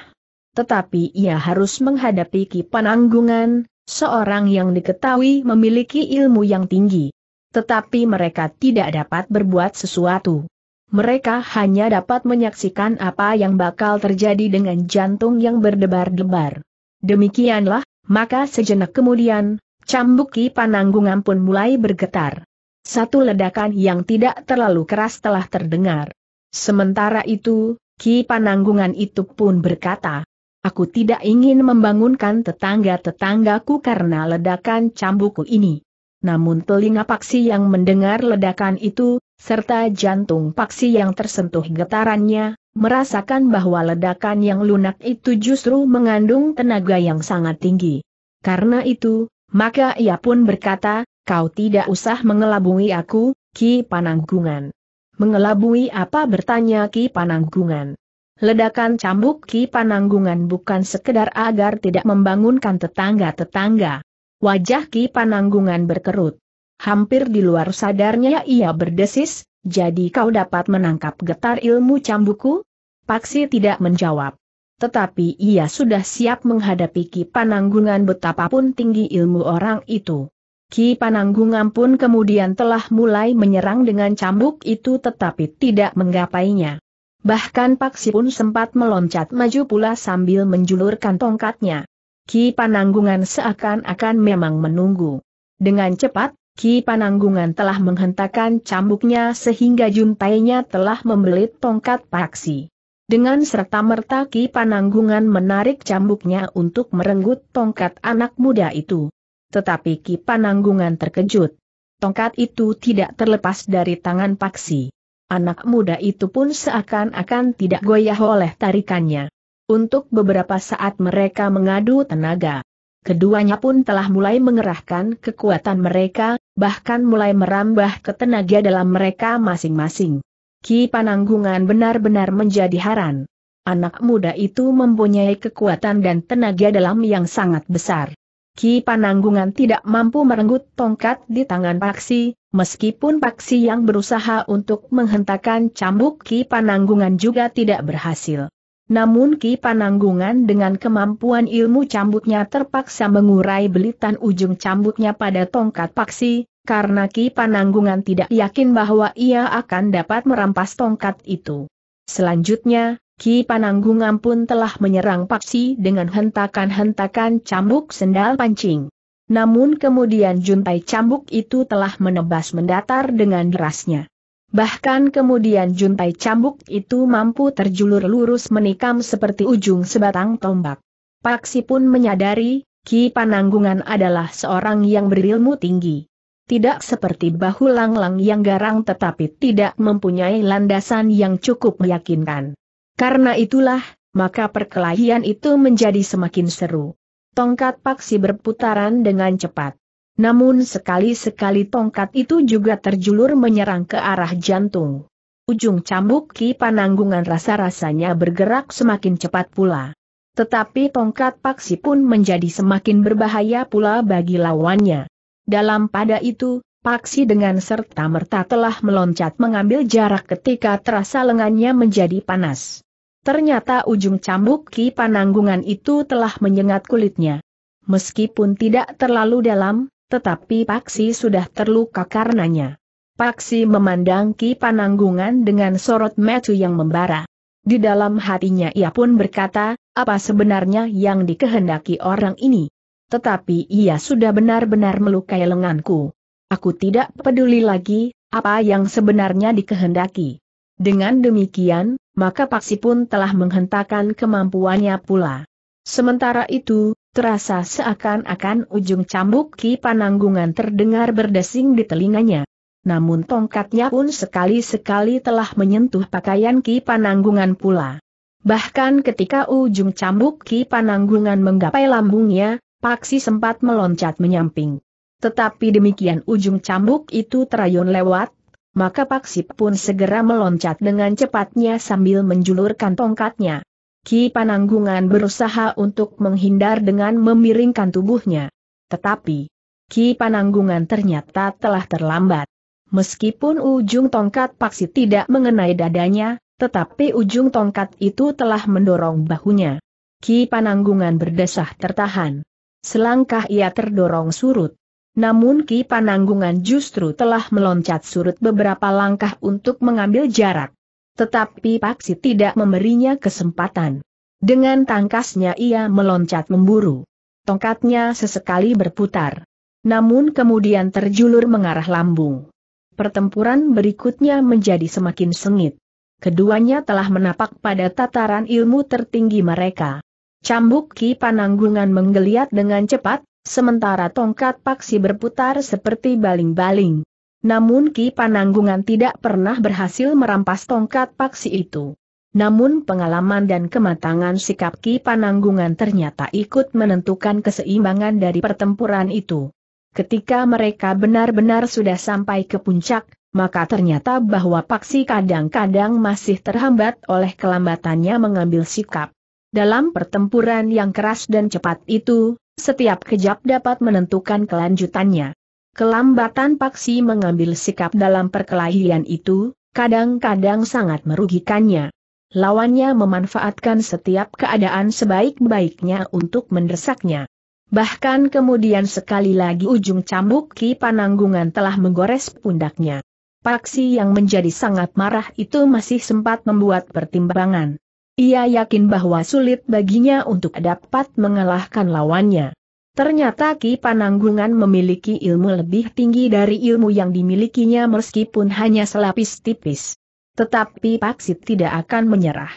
Tetapi ia harus menghadapi Ki Pananggungan, seorang yang diketahui memiliki ilmu yang tinggi. Tetapi mereka tidak dapat berbuat sesuatu. Mereka hanya dapat menyaksikan apa yang bakal terjadi dengan jantung yang berdebar-debar. Demikianlah, maka sejenak kemudian, cambuk Ki Pananggungan pun mulai bergetar. Satu ledakan yang tidak terlalu keras telah terdengar. Sementara itu, Ki Pananggungan itu pun berkata, Aku tidak ingin membangunkan tetangga-tetanggaku karena ledakan cambuku ini. Namun telinga paksi yang mendengar ledakan itu, serta jantung paksi yang tersentuh getarannya, merasakan bahwa ledakan yang lunak itu justru mengandung tenaga yang sangat tinggi. Karena itu, maka ia pun berkata, Kau tidak usah mengelabui aku, Ki Pananggungan. Mengelabui apa bertanya Ki Pananggungan. Ledakan cambuk Ki Pananggungan bukan sekedar agar tidak membangunkan tetangga-tetangga. Wajah Ki Pananggungan berkerut. Hampir di luar sadarnya ia berdesis, jadi kau dapat menangkap getar ilmu cambuku? Paksi tidak menjawab. Tetapi ia sudah siap menghadapi Ki Pananggungan betapapun tinggi ilmu orang itu. Ki Pananggungan pun kemudian telah mulai menyerang dengan cambuk itu tetapi tidak menggapainya. Bahkan Paksi pun sempat meloncat maju pula sambil menjulurkan tongkatnya. Ki Pananggungan seakan-akan memang menunggu. Dengan cepat, Ki Pananggungan telah menghentakkan cambuknya sehingga juntainya telah membelit tongkat Paksi. Dengan serta-merta Ki Pananggungan menarik cambuknya untuk merenggut tongkat anak muda itu. Tetapi Ki Pananggungan terkejut. Tongkat itu tidak terlepas dari tangan Paksi. Anak muda itu pun seakan-akan tidak goyah oleh tarikannya. Untuk beberapa saat mereka mengadu tenaga. Keduanya pun telah mulai mengerahkan kekuatan mereka, bahkan mulai merambah ke tenaga dalam mereka masing-masing. Ki Pananggungan benar-benar menjadi haran. Anak muda itu mempunyai kekuatan dan tenaga dalam yang sangat besar. Ki Pananggungan tidak mampu merenggut tongkat di tangan Paksi, meskipun Paksi yang berusaha untuk menghentakkan cambuk Ki Pananggungan juga tidak berhasil. Namun Ki Pananggungan dengan kemampuan ilmu cambuknya terpaksa mengurai belitan ujung cambuknya pada tongkat Paksi, karena Ki Pananggungan tidak yakin bahwa ia akan dapat merampas tongkat itu. Selanjutnya, Ki Pananggungan pun telah menyerang Paksi dengan hentakan-hentakan cambuk sendal pancing. Namun kemudian juntai cambuk itu telah menebas mendatar dengan derasnya. Bahkan kemudian juntai cambuk itu mampu terjulur lurus menikam seperti ujung sebatang tombak. Paksi pun menyadari, Ki Pananggungan adalah seorang yang berilmu tinggi. Tidak seperti bahu langlang lang yang garang tetapi tidak mempunyai landasan yang cukup meyakinkan. Karena itulah, maka perkelahian itu menjadi semakin seru. Tongkat paksi berputaran dengan cepat. Namun sekali-sekali tongkat itu juga terjulur menyerang ke arah jantung. Ujung cambuk Ki Pananggungan rasa-rasanya bergerak semakin cepat pula. Tetapi tongkat paksi pun menjadi semakin berbahaya pula bagi lawannya. Dalam pada itu, paksi dengan serta merta telah meloncat mengambil jarak ketika terasa lengannya menjadi panas. Ternyata ujung cambuk Ki Pananggungan itu telah menyengat kulitnya. Meskipun tidak terlalu dalam, tetapi Paksi sudah terluka karenanya. Paksi memandang Ki Pananggungan dengan sorot mata yang membara. Di dalam hatinya ia pun berkata, apa sebenarnya yang dikehendaki orang ini? Tetapi ia sudah benar-benar melukai lenganku. Aku tidak peduli lagi, apa yang sebenarnya dikehendaki. Dengan demikian, maka Paksi pun telah menghentakkan kemampuannya pula. Sementara itu, terasa seakan-akan ujung cambuk Ki Pananggungan terdengar berdesing di telinganya. Namun tongkatnya pun sekali-sekali telah menyentuh pakaian Ki Pananggungan pula. Bahkan ketika ujung cambuk Ki Pananggungan menggapai lambungnya, Paksi sempat meloncat menyamping. Tetapi demikian ujung cambuk itu terayun lewat, maka Pak Sip pun segera meloncat dengan cepatnya sambil menjulurkan tongkatnya. Ki Pananggungan berusaha untuk menghindar dengan memiringkan tubuhnya. Tetapi, Ki Pananggungan ternyata telah terlambat. Meskipun ujung tongkat Pak Sip tidak mengenai dadanya, tetapi ujung tongkat itu telah mendorong bahunya. Ki Pananggungan berdesah tertahan. Selangkah ia terdorong surut. Namun Ki Pananggungan justru telah meloncat surut beberapa langkah untuk mengambil jarak. Tetapi Paksi tidak memberinya kesempatan. Dengan tangkasnya ia meloncat memburu. Tongkatnya sesekali berputar. Namun kemudian terjulur mengarah lambung. Pertempuran berikutnya menjadi semakin sengit. Keduanya telah menapak pada tataran ilmu tertinggi mereka. Cambuk Ki Pananggungan menggeliat dengan cepat, Sementara tongkat paksi berputar seperti baling-baling. Namun Ki Pananggungan tidak pernah berhasil merampas tongkat paksi itu. Namun pengalaman dan kematangan sikap Ki Pananggungan ternyata ikut menentukan keseimbangan dari pertempuran itu. Ketika mereka benar-benar sudah sampai ke puncak, maka ternyata bahwa Paksi kadang-kadang masih terhambat oleh kelambatannya mengambil sikap. Dalam pertempuran yang keras dan cepat itu, setiap kejap dapat menentukan kelanjutannya. Kelambatan Paksi mengambil sikap dalam perkelahian itu, kadang-kadang sangat merugikannya. Lawannya memanfaatkan setiap keadaan sebaik-baiknya untuk mendesaknya. Bahkan kemudian sekali lagi ujung cambuk Ki Pananggungan telah menggores pundaknya. Paksi yang menjadi sangat marah itu masih sempat membuat pertimbangan. Ia yakin bahwa sulit baginya untuk dapat mengalahkan lawannya. Ternyata Ki Pananggungan memiliki ilmu lebih tinggi dari ilmu yang dimilikinya meskipun hanya selapis tipis. Tetapi Paksit tidak akan menyerah.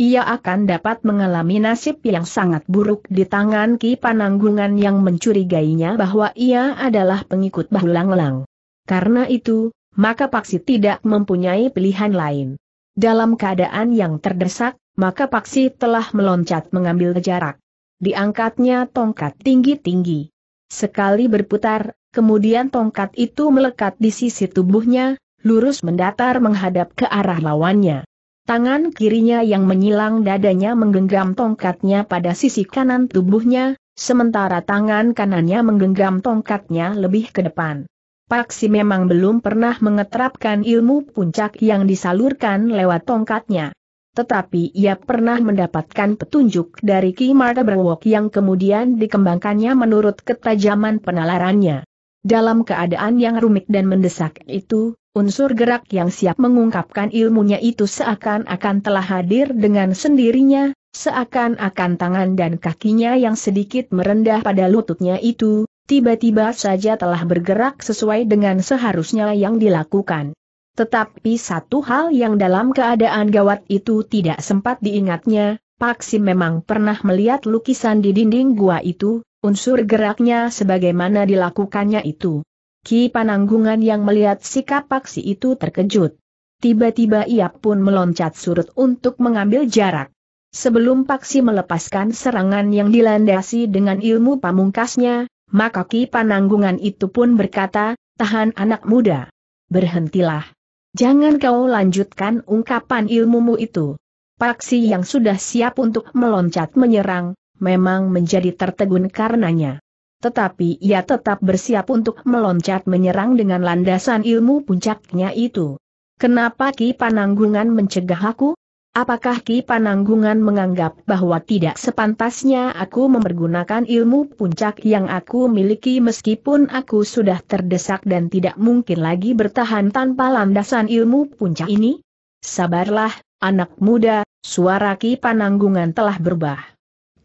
Ia akan dapat mengalami nasib yang sangat buruk di tangan Ki Pananggungan yang mencurigainya bahwa ia adalah pengikut bahulang-lang. Karena itu, maka Paksit tidak mempunyai pilihan lain. Dalam keadaan yang terdesak, maka Paksi telah meloncat mengambil jarak. Diangkatnya tongkat tinggi-tinggi. Sekali berputar, kemudian tongkat itu melekat di sisi tubuhnya, lurus mendatar menghadap ke arah lawannya. Tangan kirinya yang menyilang dadanya menggenggam tongkatnya pada sisi kanan tubuhnya, sementara tangan kanannya menggenggam tongkatnya lebih ke depan. Paksi memang belum pernah mengetrapkan ilmu puncak yang disalurkan lewat tongkatnya tetapi ia pernah mendapatkan petunjuk dari Ki Marta Brewok yang kemudian dikembangkannya menurut ketajaman penalarannya. Dalam keadaan yang rumit dan mendesak itu, unsur gerak yang siap mengungkapkan ilmunya itu seakan-akan telah hadir dengan sendirinya, seakan-akan tangan dan kakinya yang sedikit merendah pada lututnya itu, tiba-tiba saja telah bergerak sesuai dengan seharusnya yang dilakukan. Tetapi satu hal yang dalam keadaan gawat itu tidak sempat diingatnya, Paksi memang pernah melihat lukisan di dinding gua itu, unsur geraknya sebagaimana dilakukannya itu. Ki Pananggungan yang melihat sikap Paksi itu terkejut. Tiba-tiba ia pun meloncat surut untuk mengambil jarak. Sebelum Paksi melepaskan serangan yang dilandasi dengan ilmu pamungkasnya, maka Ki Pananggungan itu pun berkata, tahan anak muda. Berhentilah. Jangan kau lanjutkan ungkapan ilmumu itu. Paksi yang sudah siap untuk meloncat menyerang, memang menjadi tertegun karenanya. Tetapi ia tetap bersiap untuk meloncat menyerang dengan landasan ilmu puncaknya itu. Kenapa Ki Pananggungan mencegah aku? Apakah Ki Pananggungan menganggap bahwa tidak sepantasnya aku mempergunakan ilmu puncak yang aku miliki meskipun aku sudah terdesak dan tidak mungkin lagi bertahan tanpa landasan ilmu puncak ini? Sabarlah, anak muda, suara Ki Pananggungan telah berubah.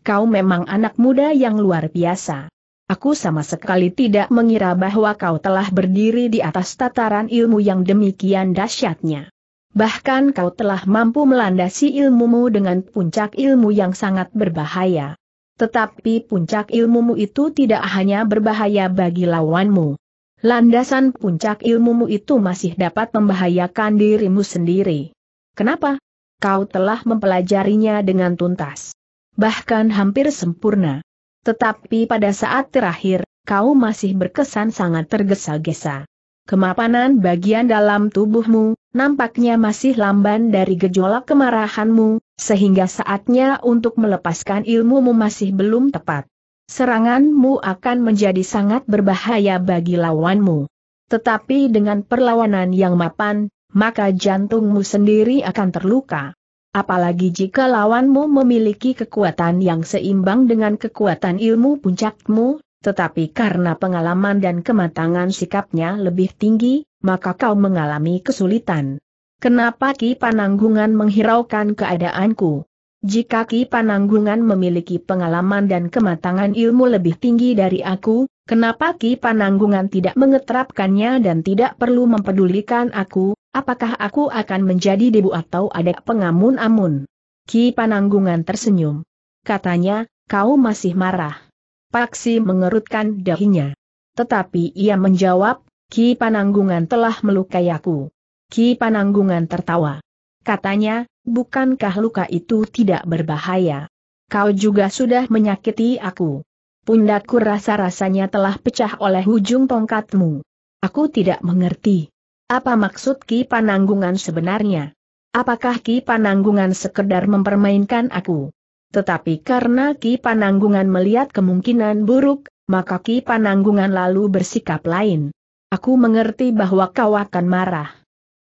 Kau memang anak muda yang luar biasa. Aku sama sekali tidak mengira bahwa kau telah berdiri di atas tataran ilmu yang demikian dahsyatnya bahkan kau telah mampu melandasi ilmumu dengan puncak ilmu yang sangat berbahaya. Tetapi puncak ilmumu itu tidak hanya berbahaya bagi lawanmu. Landasan puncak ilmumu itu masih dapat membahayakan dirimu sendiri. Kenapa? Kau telah mempelajarinya dengan tuntas. Bahkan hampir sempurna. Tetapi pada saat terakhir, kau masih berkesan sangat tergesa-gesa. Kemapanan bagian dalam tubuhmu, nampaknya masih lamban dari gejolak kemarahanmu, sehingga saatnya untuk melepaskan ilmumu masih belum tepat. Seranganmu akan menjadi sangat berbahaya bagi lawanmu. Tetapi dengan perlawanan yang mapan, maka jantungmu sendiri akan terluka. Apalagi jika lawanmu memiliki kekuatan yang seimbang dengan kekuatan ilmu puncakmu, tetapi karena pengalaman dan kematangan sikapnya lebih tinggi, maka kau mengalami kesulitan. Kenapa Ki Pananggungan menghiraukan keadaanku? Jika Ki Pananggungan memiliki pengalaman dan kematangan ilmu lebih tinggi dari aku, kenapa Ki Pananggungan tidak mengeterapkannya dan tidak perlu mempedulikan aku, apakah aku akan menjadi debu atau ada pengamun-amun? Ki Pananggungan tersenyum. Katanya, kau masih marah. Paksi mengerutkan dahinya. Tetapi ia menjawab, Ki Pananggungan telah melukai aku. Ki Pananggungan tertawa. Katanya, bukankah luka itu tidak berbahaya? Kau juga sudah menyakiti aku. Pundakku rasa-rasanya telah pecah oleh ujung tongkatmu. Aku tidak mengerti. Apa maksud Ki Pananggungan sebenarnya? Apakah Ki Pananggungan sekedar mempermainkan aku? Tetapi karena Ki Pananggungan melihat kemungkinan buruk, maka Ki Pananggungan lalu bersikap lain. Aku mengerti bahwa kau akan marah.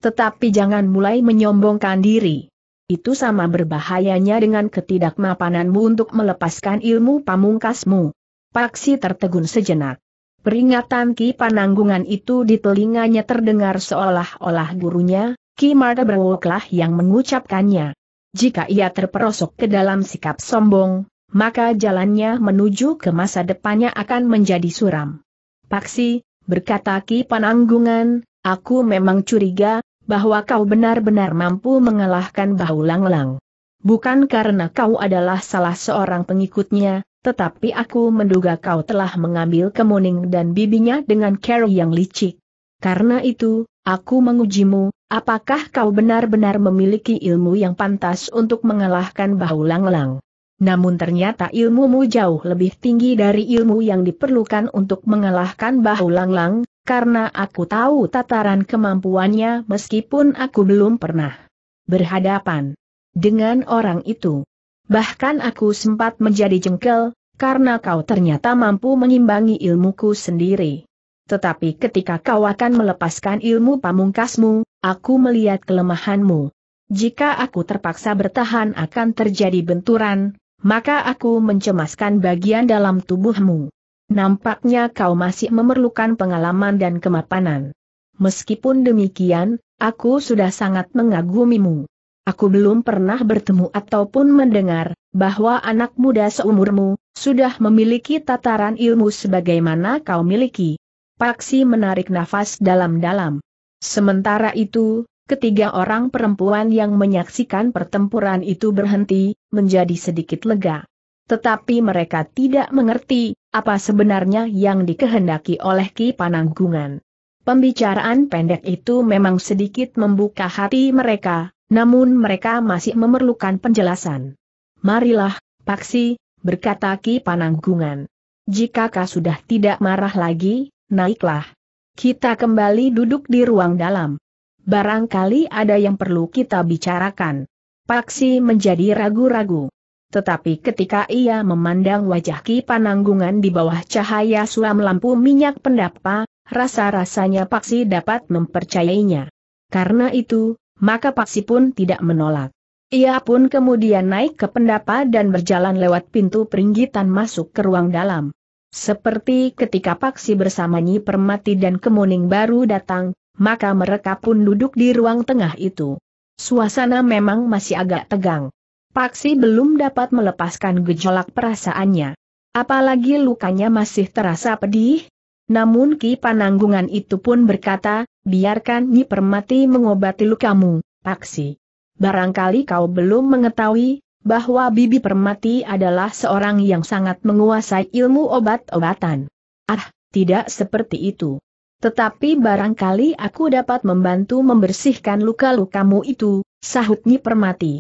Tetapi jangan mulai menyombongkan diri. Itu sama berbahayanya dengan ketidakmapananmu untuk melepaskan ilmu pamungkasmu. Paksi tertegun sejenak. Peringatan Ki Pananggungan itu di telinganya terdengar seolah-olah gurunya, Ki Marta Berwoklah yang mengucapkannya. Jika ia terperosok ke dalam sikap sombong, maka jalannya menuju ke masa depannya akan menjadi suram. Paksi, berkata Ki Pananggungan, aku memang curiga, bahwa kau benar-benar mampu mengalahkan Bahu Langlang. Bukan karena kau adalah salah seorang pengikutnya, tetapi aku menduga kau telah mengambil kemuning dan bibinya dengan cara yang licik. Karena itu, aku mengujimu, apakah kau benar-benar memiliki ilmu yang pantas untuk mengalahkan Bahu Langlang? Namun ternyata ilmumu jauh lebih tinggi dari ilmu yang diperlukan untuk mengalahkan Bahu Langlang, karena aku tahu tataran kemampuannya meskipun aku belum pernah berhadapan dengan orang itu. Bahkan aku sempat menjadi jengkel, karena kau ternyata mampu mengimbangi ilmuku sendiri. Tetapi ketika kau akan melepaskan ilmu pamungkasmu, Aku melihat kelemahanmu. Jika aku terpaksa bertahan akan terjadi benturan, maka aku mencemaskan bagian dalam tubuhmu. Nampaknya kau masih memerlukan pengalaman dan kemapanan. Meskipun demikian, aku sudah sangat mengagumimu. Aku belum pernah bertemu ataupun mendengar bahwa anak muda seumurmu sudah memiliki tataran ilmu sebagaimana kau miliki. Paksi menarik nafas dalam-dalam. Sementara itu, ketiga orang perempuan yang menyaksikan pertempuran itu berhenti, menjadi sedikit lega. Tetapi mereka tidak mengerti, apa sebenarnya yang dikehendaki oleh Ki Pananggungan. Pembicaraan pendek itu memang sedikit membuka hati mereka, namun mereka masih memerlukan penjelasan. Marilah, Paksi, berkata Ki Pananggungan. Jika kau sudah tidak marah lagi, naiklah. Kita kembali duduk di ruang dalam. Barangkali ada yang perlu kita bicarakan. Paksi menjadi ragu-ragu. Tetapi ketika ia memandang wajah Ki Pananggungan di bawah cahaya suam lampu minyak pendapa, rasa-rasanya Paksi dapat mempercayainya. Karena itu, maka Paksi pun tidak menolak. Ia pun kemudian naik ke pendapa dan berjalan lewat pintu peringgitan masuk ke ruang dalam. Seperti ketika Paksi bersama Nyi Permati dan Kemuning baru datang, maka mereka pun duduk di ruang tengah itu. Suasana memang masih agak tegang. Paksi belum dapat melepaskan gejolak perasaannya. Apalagi lukanya masih terasa pedih. Namun Ki Pananggungan itu pun berkata, biarkan Nyi Permati mengobati lukamu, Paksi. Barangkali kau belum mengetahui, bahwa Bibi Permati adalah seorang yang sangat menguasai ilmu obat-obatan. Ah, tidak seperti itu. Tetapi barangkali aku dapat membantu membersihkan luka-lukamu itu, sahut Nyi Permati.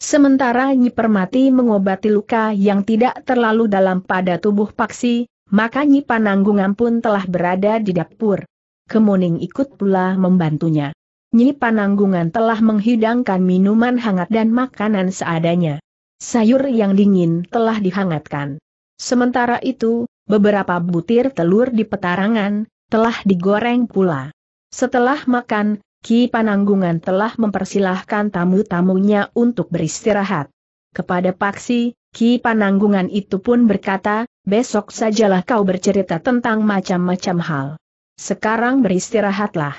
Sementara Nyi Permati mengobati luka yang tidak terlalu dalam pada tubuh Paksi, maka Nyi Pananggungan pun telah berada di dapur. Kemuning ikut pula membantunya. Nyi Pananggungan telah menghidangkan minuman hangat dan makanan seadanya. Sayur yang dingin telah dihangatkan. Sementara itu, beberapa butir telur di petarangan, telah digoreng pula. Setelah makan, Ki Pananggungan telah mempersilahkan tamu-tamunya untuk beristirahat. Kepada Paksi, Ki Pananggungan itu pun berkata, besok sajalah kau bercerita tentang macam-macam hal. Sekarang beristirahatlah.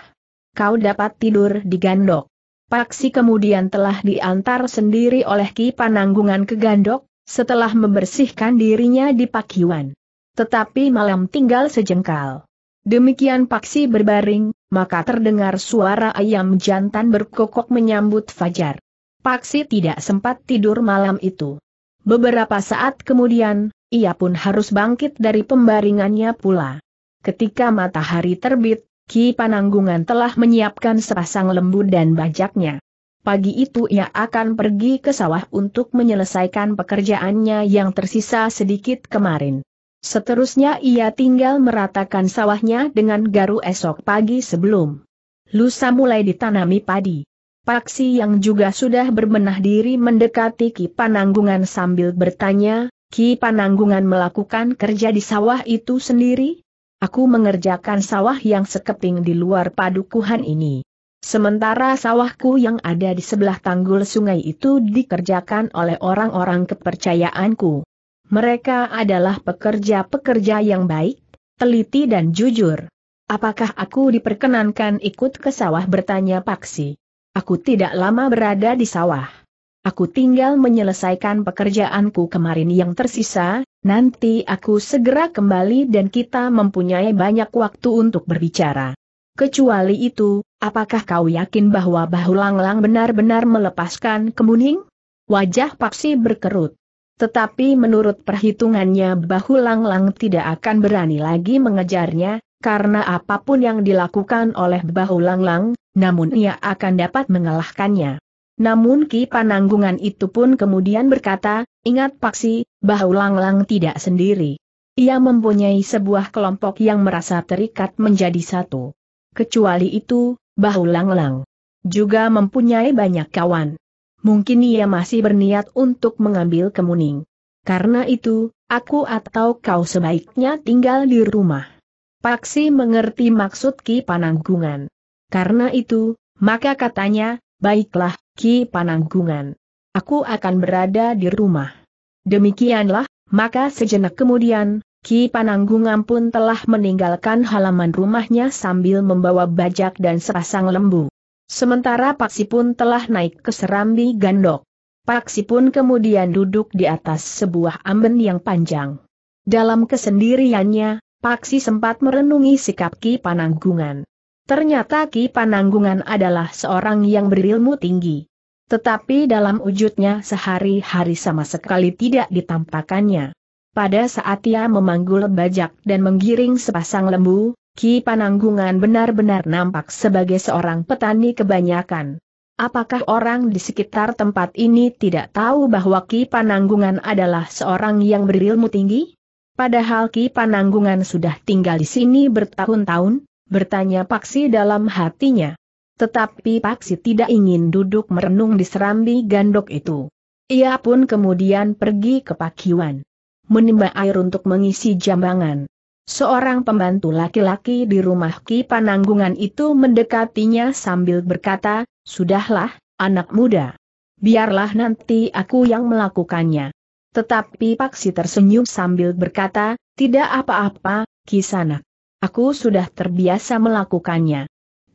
Kau dapat tidur di gandok. Paksi kemudian telah diantar sendiri oleh Ki Pananggungan ke Gandok, setelah membersihkan dirinya di Pakiwan. Tetapi malam tinggal sejengkal. Demikian Paksi berbaring, maka terdengar suara ayam jantan berkokok menyambut Fajar. Paksi tidak sempat tidur malam itu. Beberapa saat kemudian, ia pun harus bangkit dari pembaringannya pula. Ketika matahari terbit, Ki Pananggungan telah menyiapkan sepasang lembu dan bajaknya. Pagi itu ia akan pergi ke sawah untuk menyelesaikan pekerjaannya yang tersisa sedikit kemarin. Seterusnya ia tinggal meratakan sawahnya dengan garu esok pagi sebelum lusa mulai ditanami padi. Paksi yang juga sudah berbenah diri mendekati Ki Pananggungan sambil bertanya, Ki Pananggungan melakukan kerja di sawah itu sendiri? Aku mengerjakan sawah yang sekeping di luar padukuhan ini. Sementara sawahku yang ada di sebelah tanggul sungai itu dikerjakan oleh orang-orang kepercayaanku. Mereka adalah pekerja-pekerja yang baik, teliti dan jujur. Apakah aku diperkenankan ikut ke sawah bertanya Paksi? Aku tidak lama berada di sawah. Aku tinggal menyelesaikan pekerjaanku kemarin yang tersisa, nanti aku segera kembali dan kita mempunyai banyak waktu untuk berbicara. Kecuali itu, apakah kau yakin bahwa bahu langlang benar-benar melepaskan kemuning? Wajah Paksi berkerut. Tetapi menurut perhitungannya bahu langlang tidak akan berani lagi mengejarnya, karena apapun yang dilakukan oleh bahu langlang, namun ia akan dapat mengalahkannya. Namun Ki Pananggungan itu pun kemudian berkata, ingat Paksi, bahwa Langlang tidak sendiri. Ia mempunyai sebuah kelompok yang merasa terikat menjadi satu. Kecuali itu, bahwa Langlang juga mempunyai banyak kawan. Mungkin ia masih berniat untuk mengambil kemuning. Karena itu, aku atau kau sebaiknya tinggal di rumah. Paksi mengerti maksud Ki Pananggungan. Karena itu, maka katanya, baiklah, Ki Pananggungan. Aku akan berada di rumah. Demikianlah, maka sejenak kemudian, Ki Pananggungan pun telah meninggalkan halaman rumahnya sambil membawa bajak dan sepasang lembu. Sementara Paksi pun telah naik ke serambi gandok. Paksi pun kemudian duduk di atas sebuah amben yang panjang. Dalam kesendiriannya, Paksi sempat merenungi sikap Ki Pananggungan. Ternyata Ki Pananggungan adalah seorang yang berilmu tinggi. Tetapi dalam wujudnya sehari-hari sama sekali tidak ditampakannya. Pada saat ia memanggul bajak dan menggiring sepasang lembu, Ki Pananggungan benar-benar nampak sebagai seorang petani kebanyakan. Apakah orang di sekitar tempat ini tidak tahu bahwa Ki Pananggungan adalah seorang yang berilmu tinggi? Padahal Ki Pananggungan sudah tinggal di sini bertahun-tahun, bertanya Paksi dalam hatinya. Tetapi Paksi tidak ingin duduk merenung di serambi gandok itu. Ia pun kemudian pergi ke pakiwan. Menimba air untuk mengisi jambangan. Seorang pembantu laki-laki di rumah Ki Pananggungan itu mendekatinya sambil berkata, Sudahlah, anak muda. Biarlah nanti aku yang melakukannya. Tetapi Paksi tersenyum sambil berkata, Tidak apa-apa, Kisanak. Aku sudah terbiasa melakukannya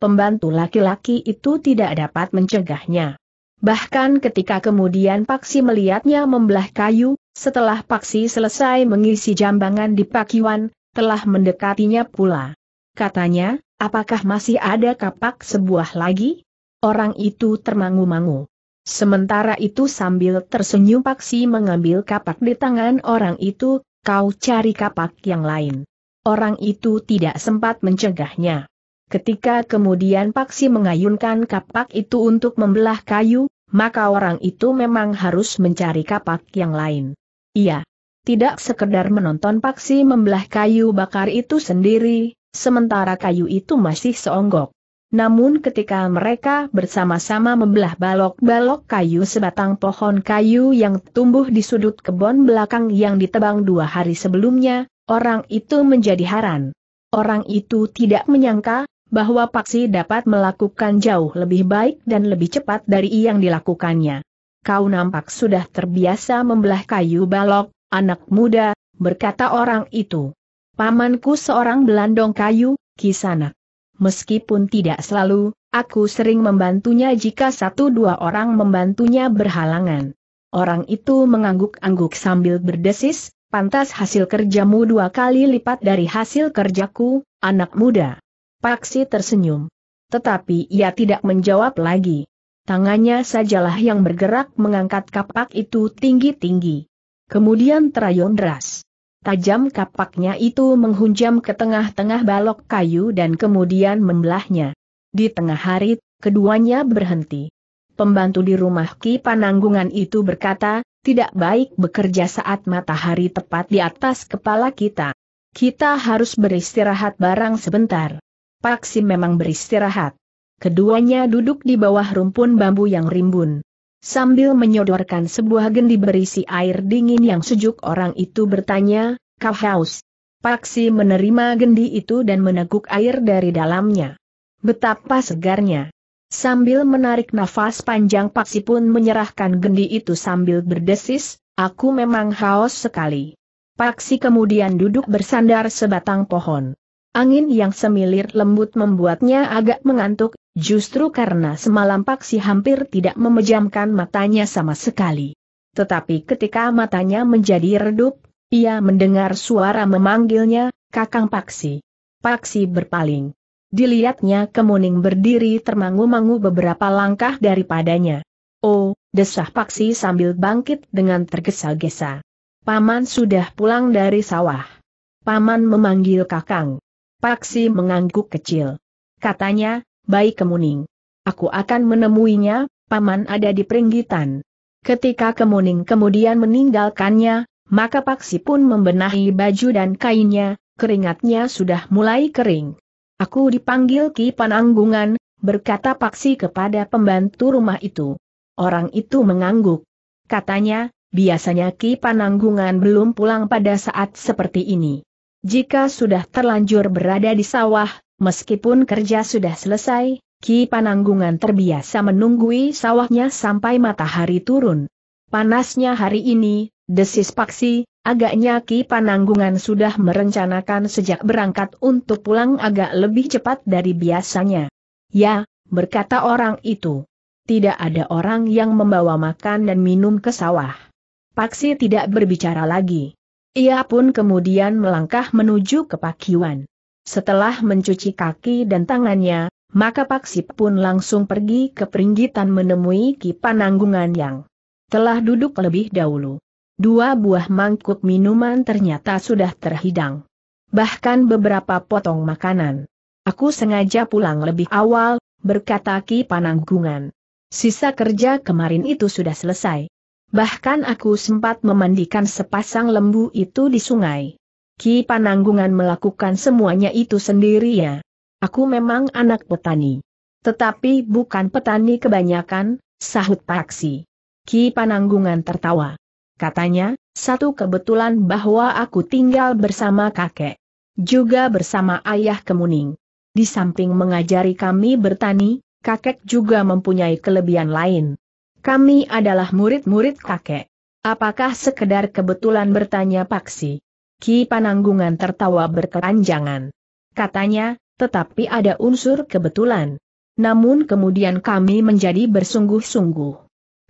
pembantu laki-laki itu tidak dapat mencegahnya. Bahkan ketika kemudian Paksi melihatnya membelah kayu, setelah Paksi selesai mengisi jambangan di Pakiwan, telah mendekatinya pula. Katanya, apakah masih ada kapak sebuah lagi? Orang itu termangu-mangu. Sementara itu sambil tersenyum Paksi mengambil kapak di tangan orang itu, kau cari kapak yang lain. Orang itu tidak sempat mencegahnya. Ketika kemudian Paksi mengayunkan kapak itu untuk membelah kayu, maka orang itu memang harus mencari kapak yang lain. Iya. Tidak sekedar menonton Paksi membelah kayu bakar itu sendiri, sementara kayu itu masih seonggok. Namun ketika mereka bersama-sama membelah balok-balok kayu sebatang pohon kayu yang tumbuh di sudut kebun belakang yang ditebang dua hari sebelumnya, orang itu menjadi haran. Orang itu tidak menyangka, bahwa Paksi dapat melakukan jauh lebih baik dan lebih cepat dari yang dilakukannya. Kau nampak sudah terbiasa membelah kayu balok, anak muda, berkata orang itu. Pamanku seorang belandong kayu, kisanak. Meskipun tidak selalu, aku sering membantunya jika satu dua orang membantunya berhalangan. Orang itu mengangguk-angguk sambil berdesis, pantas hasil kerjamu dua kali lipat dari hasil kerjaku, anak muda. Paksi tersenyum. Tetapi ia tidak menjawab lagi. Tangannya sajalah yang bergerak mengangkat kapak itu tinggi-tinggi. Kemudian terayun deras. Tajam kapaknya itu menghunjam ke tengah-tengah balok kayu dan kemudian membelahnya. Di tengah hari, keduanya berhenti. Pembantu di rumah Ki Pananggungan itu berkata, tidak baik bekerja saat matahari tepat di atas kepala kita. Kita harus beristirahat barang sebentar. Paksi memang beristirahat. Keduanya duduk di bawah rumpun bambu yang rimbun. Sambil menyodorkan sebuah gendi berisi air dingin yang sejuk orang itu bertanya, kau haus. Paksi menerima gendi itu dan meneguk air dari dalamnya. Betapa segarnya. Sambil menarik nafas panjang Paksi pun menyerahkan gendi itu sambil berdesis, aku memang haus sekali. Paksi kemudian duduk bersandar sebatang pohon. Angin yang semilir lembut membuatnya agak mengantuk, justru karena semalam Paksi hampir tidak memejamkan matanya sama sekali. Tetapi ketika matanya menjadi redup, ia mendengar suara memanggilnya, Kakang Paksi. Paksi berpaling. Dilihatnya kemuning berdiri termangu-mangu beberapa langkah daripadanya. Oh, desah Paksi sambil bangkit dengan tergesa-gesa. Paman sudah pulang dari sawah. Paman memanggil Kakang. Paksi mengangguk kecil. Katanya, baik kemuning. Aku akan menemuinya, paman ada di peringgitan. Ketika kemuning kemudian meninggalkannya, maka Paksi pun membenahi baju dan kainnya, keringatnya sudah mulai kering. Aku dipanggil Ki Pananggungan, berkata Paksi kepada pembantu rumah itu. Orang itu mengangguk. Katanya, biasanya Ki Pananggungan belum pulang pada saat seperti ini. Jika sudah terlanjur berada di sawah, meskipun kerja sudah selesai, Ki Pananggungan terbiasa menunggui sawahnya sampai matahari turun. Panasnya hari ini, desis paksi, agaknya Ki Pananggungan sudah merencanakan sejak berangkat untuk pulang agak lebih cepat dari biasanya. Ya, berkata orang itu. Tidak ada orang yang membawa makan dan minum ke sawah. Paksi tidak berbicara lagi. Ia pun kemudian melangkah menuju ke Pakiwan. Setelah mencuci kaki dan tangannya, maka Pak Sip pun langsung pergi ke peringgitan menemui Ki Pananggungan yang telah duduk lebih dahulu. Dua buah mangkuk minuman ternyata sudah terhidang. Bahkan beberapa potong makanan. Aku sengaja pulang lebih awal, berkata Ki Pananggungan. Sisa kerja kemarin itu sudah selesai. Bahkan aku sempat memandikan sepasang lembu itu di sungai. Ki Pananggungan melakukan semuanya itu sendiri ya. Aku memang anak petani. Tetapi bukan petani kebanyakan, sahut Paksi. Ki Pananggungan tertawa. Katanya, satu kebetulan bahwa aku tinggal bersama kakek. Juga bersama ayah kemuning. Di samping mengajari kami bertani, kakek juga mempunyai kelebihan lain. Kami adalah murid-murid kakek. Apakah sekedar kebetulan bertanya Paksi? Ki Pananggungan tertawa berkepanjangan. Katanya, tetapi ada unsur kebetulan. Namun kemudian kami menjadi bersungguh-sungguh.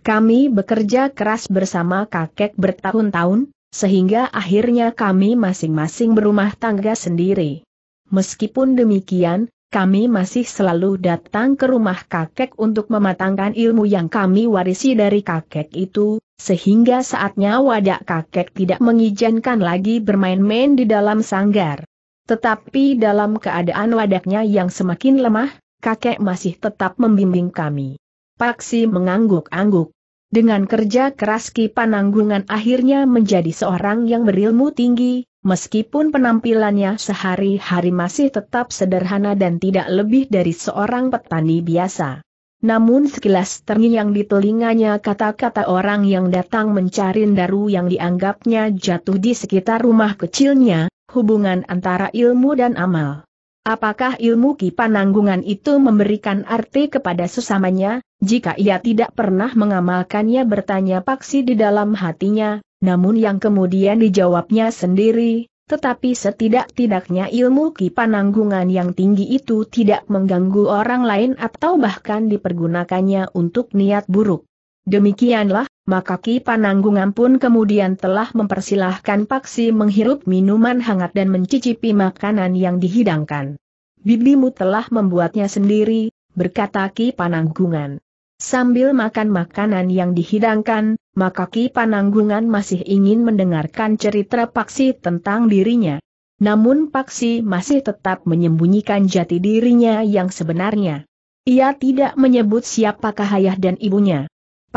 Kami bekerja keras bersama kakek bertahun-tahun, sehingga akhirnya kami masing-masing berumah tangga sendiri. Meskipun demikian, kami masih selalu datang ke rumah kakek untuk mematangkan ilmu yang kami warisi dari kakek itu, sehingga saatnya wadah kakek tidak mengizinkan lagi bermain-main di dalam sanggar. Tetapi dalam keadaan wadahnya yang semakin lemah, kakek masih tetap membimbing kami. Paksi mengangguk-angguk. Dengan kerja keras Ki Pananggungan akhirnya menjadi seorang yang berilmu tinggi, meskipun penampilannya sehari-hari masih tetap sederhana dan tidak lebih dari seorang petani biasa. Namun sekilas terngiang di telinganya kata-kata orang yang datang mencari daru yang dianggapnya jatuh di sekitar rumah kecilnya, hubungan antara ilmu dan amal. Apakah ilmu kipananggungan itu memberikan arti kepada sesamanya, jika ia tidak pernah mengamalkannya bertanya paksi di dalam hatinya, namun yang kemudian dijawabnya sendiri, tetapi setidak-tidaknya ilmu kipananggungan yang tinggi itu tidak mengganggu orang lain atau bahkan dipergunakannya untuk niat buruk. Demikianlah, maka Ki Pananggungan pun kemudian telah mempersilahkan Paksi menghirup minuman hangat dan mencicipi makanan yang dihidangkan. Bibimu telah membuatnya sendiri, berkata Ki Pananggungan. Sambil makan makanan yang dihidangkan, maka Ki Pananggungan masih ingin mendengarkan cerita Paksi tentang dirinya. Namun Paksi masih tetap menyembunyikan jati dirinya yang sebenarnya. Ia tidak menyebut siapakah ayah dan ibunya.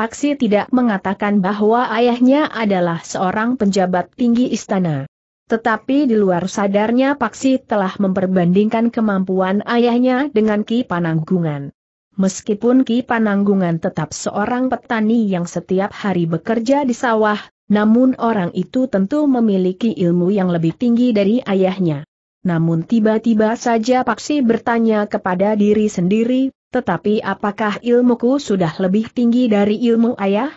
Paksi tidak mengatakan bahwa ayahnya adalah seorang penjabat tinggi istana. Tetapi di luar sadarnya Paksi telah memperbandingkan kemampuan ayahnya dengan Ki Pananggungan. Meskipun Ki Pananggungan tetap seorang petani yang setiap hari bekerja di sawah, namun orang itu tentu memiliki ilmu yang lebih tinggi dari ayahnya. Namun tiba-tiba saja Paksi bertanya kepada diri sendiri, tetapi apakah ilmuku sudah lebih tinggi dari ilmu ayah?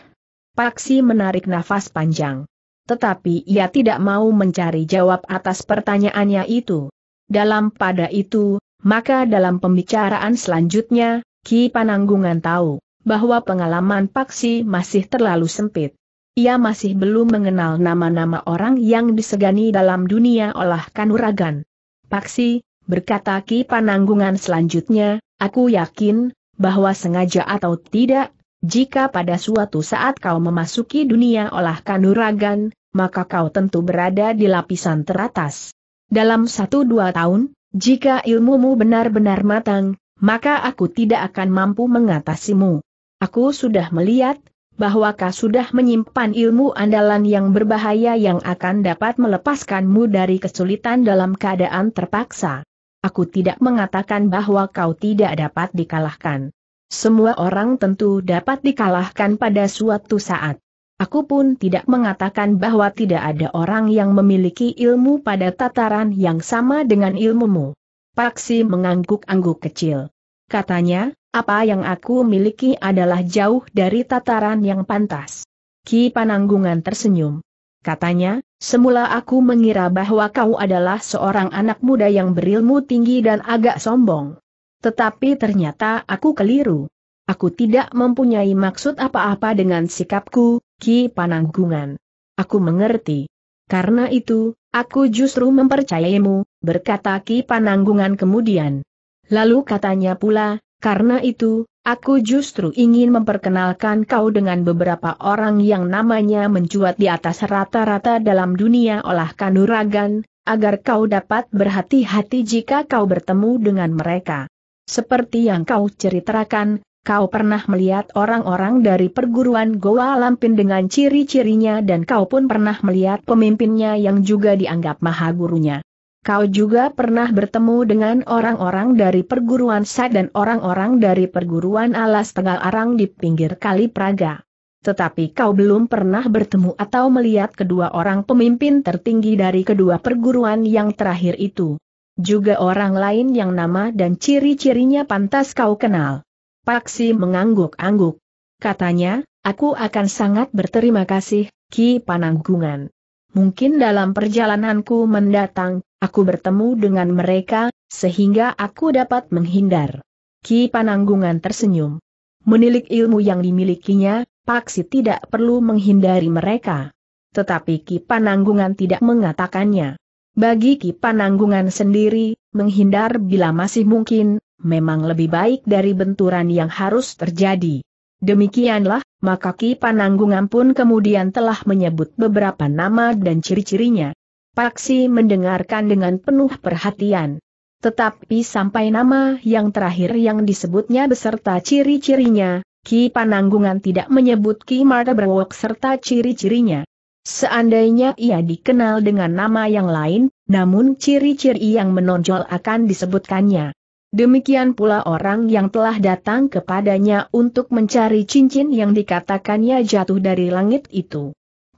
Paksi menarik nafas panjang. Tetapi ia tidak mau mencari jawab atas pertanyaannya itu. Dalam pada itu, maka dalam pembicaraan selanjutnya, Ki Pananggungan tahu bahwa pengalaman Paksi masih terlalu sempit. Ia masih belum mengenal nama-nama orang yang disegani dalam dunia olah kanuragan. Paksi, berkata Ki Pananggungan selanjutnya, Aku yakin, bahwa sengaja atau tidak, jika pada suatu saat kau memasuki dunia olah kanuragan, maka kau tentu berada di lapisan teratas. Dalam satu dua tahun, jika ilmumu benar-benar matang, maka aku tidak akan mampu mengatasimu. Aku sudah melihat, bahwa kau sudah menyimpan ilmu andalan yang berbahaya yang akan dapat melepaskanmu dari kesulitan dalam keadaan terpaksa. Aku tidak mengatakan bahwa kau tidak dapat dikalahkan. Semua orang tentu dapat dikalahkan pada suatu saat. Aku pun tidak mengatakan bahwa tidak ada orang yang memiliki ilmu pada tataran yang sama dengan ilmumu. Paksi mengangguk-angguk kecil. Katanya, apa yang aku miliki adalah jauh dari tataran yang pantas. Ki Pananggungan tersenyum. Katanya, Semula aku mengira bahwa kau adalah seorang anak muda yang berilmu tinggi dan agak sombong. Tetapi ternyata aku keliru. Aku tidak mempunyai maksud apa-apa dengan sikapku, Ki Pananggungan. Aku mengerti. Karena itu, aku justru mempercayaimu, berkata Ki Pananggungan kemudian. Lalu katanya pula, karena itu, Aku justru ingin memperkenalkan kau dengan beberapa orang yang namanya mencuat di atas rata-rata dalam dunia olah kanuragan, agar kau dapat berhati-hati jika kau bertemu dengan mereka. Seperti yang kau ceritakan, kau pernah melihat orang-orang dari perguruan Goa Lampin dengan ciri-cirinya dan kau pun pernah melihat pemimpinnya yang juga dianggap maha gurunya. Kau juga pernah bertemu dengan orang-orang dari perguruan Sa dan orang-orang dari perguruan Alas Tegal Arang di pinggir Kali Praga. Tetapi kau belum pernah bertemu atau melihat kedua orang pemimpin tertinggi dari kedua perguruan yang terakhir itu. Juga orang lain yang nama dan ciri-cirinya pantas kau kenal. Paksi mengangguk-angguk. Katanya, aku akan sangat berterima kasih, Ki Pananggungan. Mungkin dalam perjalananku mendatang, aku bertemu dengan mereka, sehingga aku dapat menghindar. Ki Pananggungan tersenyum. Menilik ilmu yang dimilikinya, Paksi tidak perlu menghindari mereka. Tetapi Ki Pananggungan tidak mengatakannya. Bagi Ki Pananggungan sendiri, menghindar bila masih mungkin, memang lebih baik dari benturan yang harus terjadi. Demikianlah, maka Ki Pananggungan pun kemudian telah menyebut beberapa nama dan ciri-cirinya. Paksi mendengarkan dengan penuh perhatian. Tetapi sampai nama yang terakhir yang disebutnya beserta ciri-cirinya, Ki Pananggungan tidak menyebut Ki Marta serta ciri-cirinya. Seandainya ia dikenal dengan nama yang lain, namun ciri-ciri yang menonjol akan disebutkannya. Demikian pula orang yang telah datang kepadanya untuk mencari cincin yang dikatakannya jatuh dari langit itu.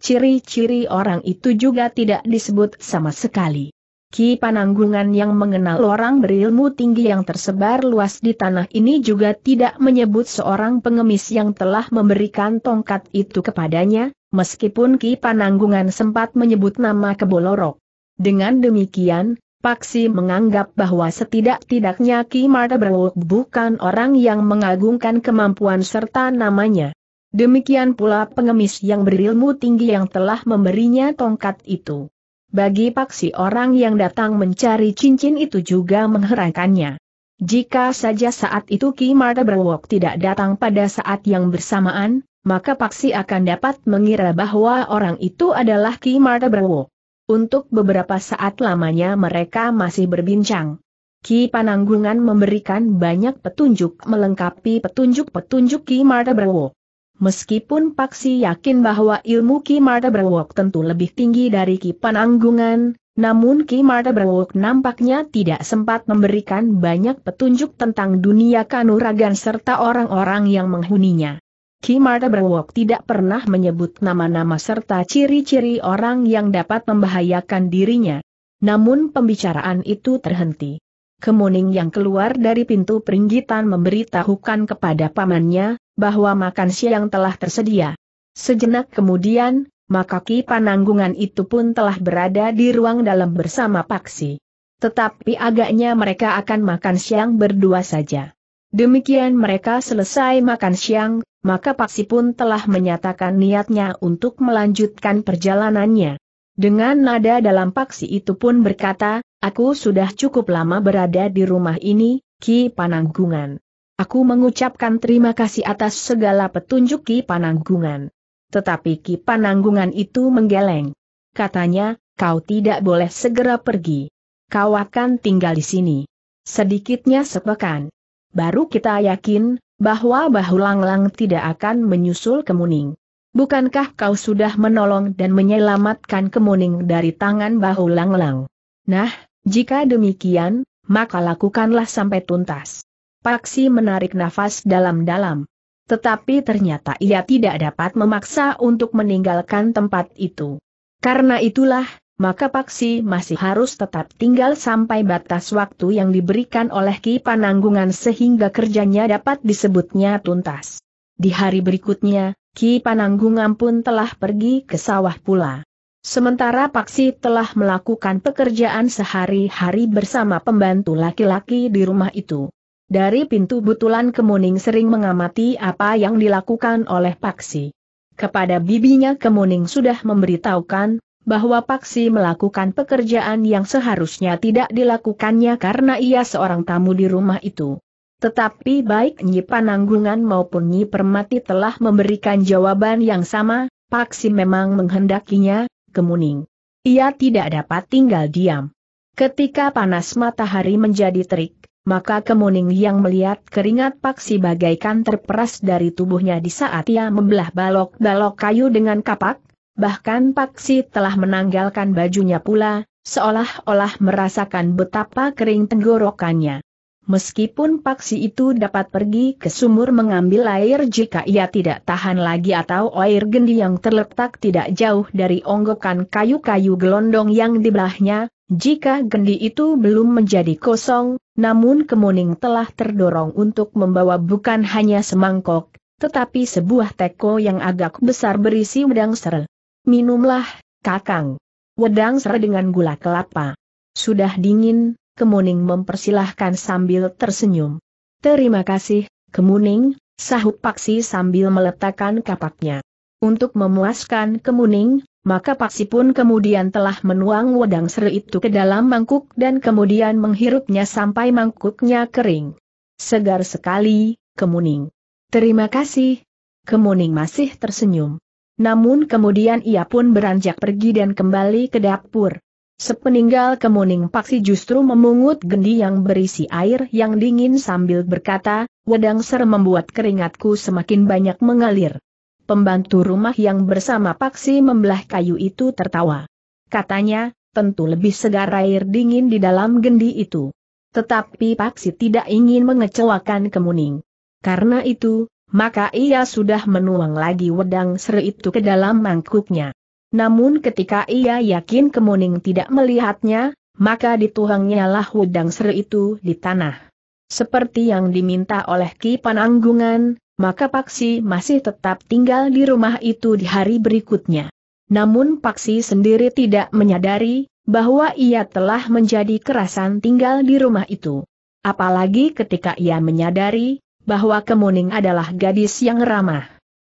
Ciri-ciri orang itu juga tidak disebut sama sekali. Ki Pananggungan yang mengenal orang berilmu tinggi yang tersebar luas di tanah ini juga tidak menyebut seorang pengemis yang telah memberikan tongkat itu kepadanya, meskipun Ki Pananggungan sempat menyebut nama Kebolorok. Dengan demikian, Paksi menganggap bahwa setidak-tidaknya Ki Marta bukan orang yang mengagungkan kemampuan serta namanya. Demikian pula pengemis yang berilmu tinggi yang telah memberinya tongkat itu. Bagi paksi orang yang datang mencari cincin itu juga mengherankannya. Jika saja saat itu Ki Marta Berwok tidak datang pada saat yang bersamaan, maka paksi akan dapat mengira bahwa orang itu adalah Ki Marta Berwok. Untuk beberapa saat lamanya mereka masih berbincang. Ki Pananggungan memberikan banyak petunjuk melengkapi petunjuk-petunjuk Ki Marta Berwok. Meskipun Paksi yakin bahwa ilmu Ki Marta Berwok tentu lebih tinggi dari Ki Pananggungan, namun Ki Marta Berwok nampaknya tidak sempat memberikan banyak petunjuk tentang dunia kanuragan serta orang-orang yang menghuninya. Ki Marta Berwok tidak pernah menyebut nama-nama serta ciri-ciri orang yang dapat membahayakan dirinya. Namun pembicaraan itu terhenti. Kemuning yang keluar dari pintu peringgitan memberitahukan kepada pamannya, bahwa makan siang telah tersedia. Sejenak kemudian, maka Ki Pananggungan itu pun telah berada di ruang dalam bersama Paksi. Tetapi agaknya mereka akan makan siang berdua saja. Demikian mereka selesai makan siang, maka Paksi pun telah menyatakan niatnya untuk melanjutkan perjalanannya. Dengan nada dalam Paksi itu pun berkata, aku sudah cukup lama berada di rumah ini, Ki Pananggungan. Aku mengucapkan terima kasih atas segala petunjuk Ki Pananggungan. Tetapi Ki Pananggungan itu menggeleng. Katanya, kau tidak boleh segera pergi. Kau akan tinggal di sini. Sedikitnya sepekan. Baru kita yakin, bahwa bahulanglang tidak akan menyusul Kemuning. Bukankah kau sudah menolong dan menyelamatkan Kemuning dari tangan bahulanglang? Nah, jika demikian, maka lakukanlah sampai tuntas. Paksi menarik nafas dalam-dalam. Tetapi ternyata ia tidak dapat memaksa untuk meninggalkan tempat itu. Karena itulah, maka Paksi masih harus tetap tinggal sampai batas waktu yang diberikan oleh Ki Pananggungan sehingga kerjanya dapat disebutnya tuntas. Di hari berikutnya, Ki Pananggungan pun telah pergi ke sawah pula. Sementara Paksi telah melakukan pekerjaan sehari-hari bersama pembantu laki-laki di rumah itu. Dari pintu butulan Kemuning sering mengamati apa yang dilakukan oleh Paksi. Kepada bibinya Kemuning sudah memberitahukan, bahwa Paksi melakukan pekerjaan yang seharusnya tidak dilakukannya karena ia seorang tamu di rumah itu. Tetapi baik Nyi Pananggungan maupun Nyi Permati telah memberikan jawaban yang sama, Paksi memang menghendakinya, Kemuning. Ia tidak dapat tinggal diam. Ketika panas matahari menjadi terik, maka kemuning yang melihat keringat paksi bagaikan terperas dari tubuhnya di saat ia membelah balok-balok kayu dengan kapak, bahkan paksi telah menanggalkan bajunya pula, seolah-olah merasakan betapa kering tenggorokannya. Meskipun paksi itu dapat pergi ke sumur mengambil air jika ia tidak tahan lagi atau air gendi yang terletak tidak jauh dari onggokan kayu-kayu gelondong yang dibelahnya, jika gendi itu belum menjadi kosong, namun Kemuning telah terdorong untuk membawa bukan hanya semangkok, tetapi sebuah teko yang agak besar berisi wedang ser. Minumlah, kakang. Wedang ser dengan gula kelapa. Sudah dingin, Kemuning mempersilahkan sambil tersenyum. Terima kasih, Kemuning, sahut Paksi sambil meletakkan kapaknya. Untuk memuaskan Kemuning, maka Paksi pun kemudian telah menuang wedang seru itu ke dalam mangkuk dan kemudian menghirupnya sampai mangkuknya kering. Segar sekali, Kemuning. Terima kasih. Kemuning masih tersenyum. Namun kemudian ia pun beranjak pergi dan kembali ke dapur. Sepeninggal Kemuning Paksi justru memungut gendi yang berisi air yang dingin sambil berkata, wedang ser membuat keringatku semakin banyak mengalir. Pembantu rumah yang bersama Paksi membelah kayu itu tertawa. Katanya, tentu lebih segar air dingin di dalam gendi itu. Tetapi Paksi tidak ingin mengecewakan Kemuning. Karena itu, maka ia sudah menuang lagi wedang seri itu ke dalam mangkuknya. Namun ketika ia yakin Kemuning tidak melihatnya, maka dituangnya lah wedang seri itu di tanah. Seperti yang diminta oleh Ki Pananggungan, maka Paksi masih tetap tinggal di rumah itu di hari berikutnya. Namun Paksi sendiri tidak menyadari bahwa ia telah menjadi kerasan tinggal di rumah itu. Apalagi ketika ia menyadari bahwa Kemuning adalah gadis yang ramah,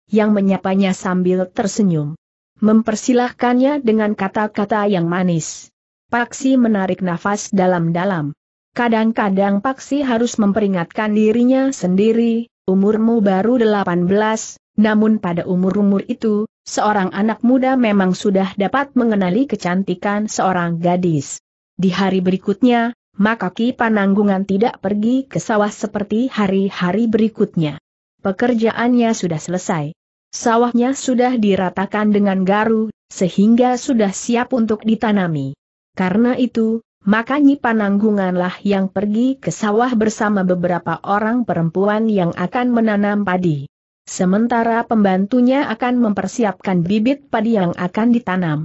yang menyapanya sambil tersenyum, mempersilahkannya dengan kata-kata yang manis. Paksi menarik nafas dalam-dalam. Kadang-kadang Paksi harus memperingatkan dirinya sendiri umurmu baru 18, namun pada umur-umur itu, seorang anak muda memang sudah dapat mengenali kecantikan seorang gadis. Di hari berikutnya, maka Ki Pananggungan tidak pergi ke sawah seperti hari-hari berikutnya. Pekerjaannya sudah selesai. Sawahnya sudah diratakan dengan garu, sehingga sudah siap untuk ditanami. Karena itu, maka Nyi Pananggunganlah yang pergi ke sawah bersama beberapa orang perempuan yang akan menanam padi. Sementara pembantunya akan mempersiapkan bibit padi yang akan ditanam.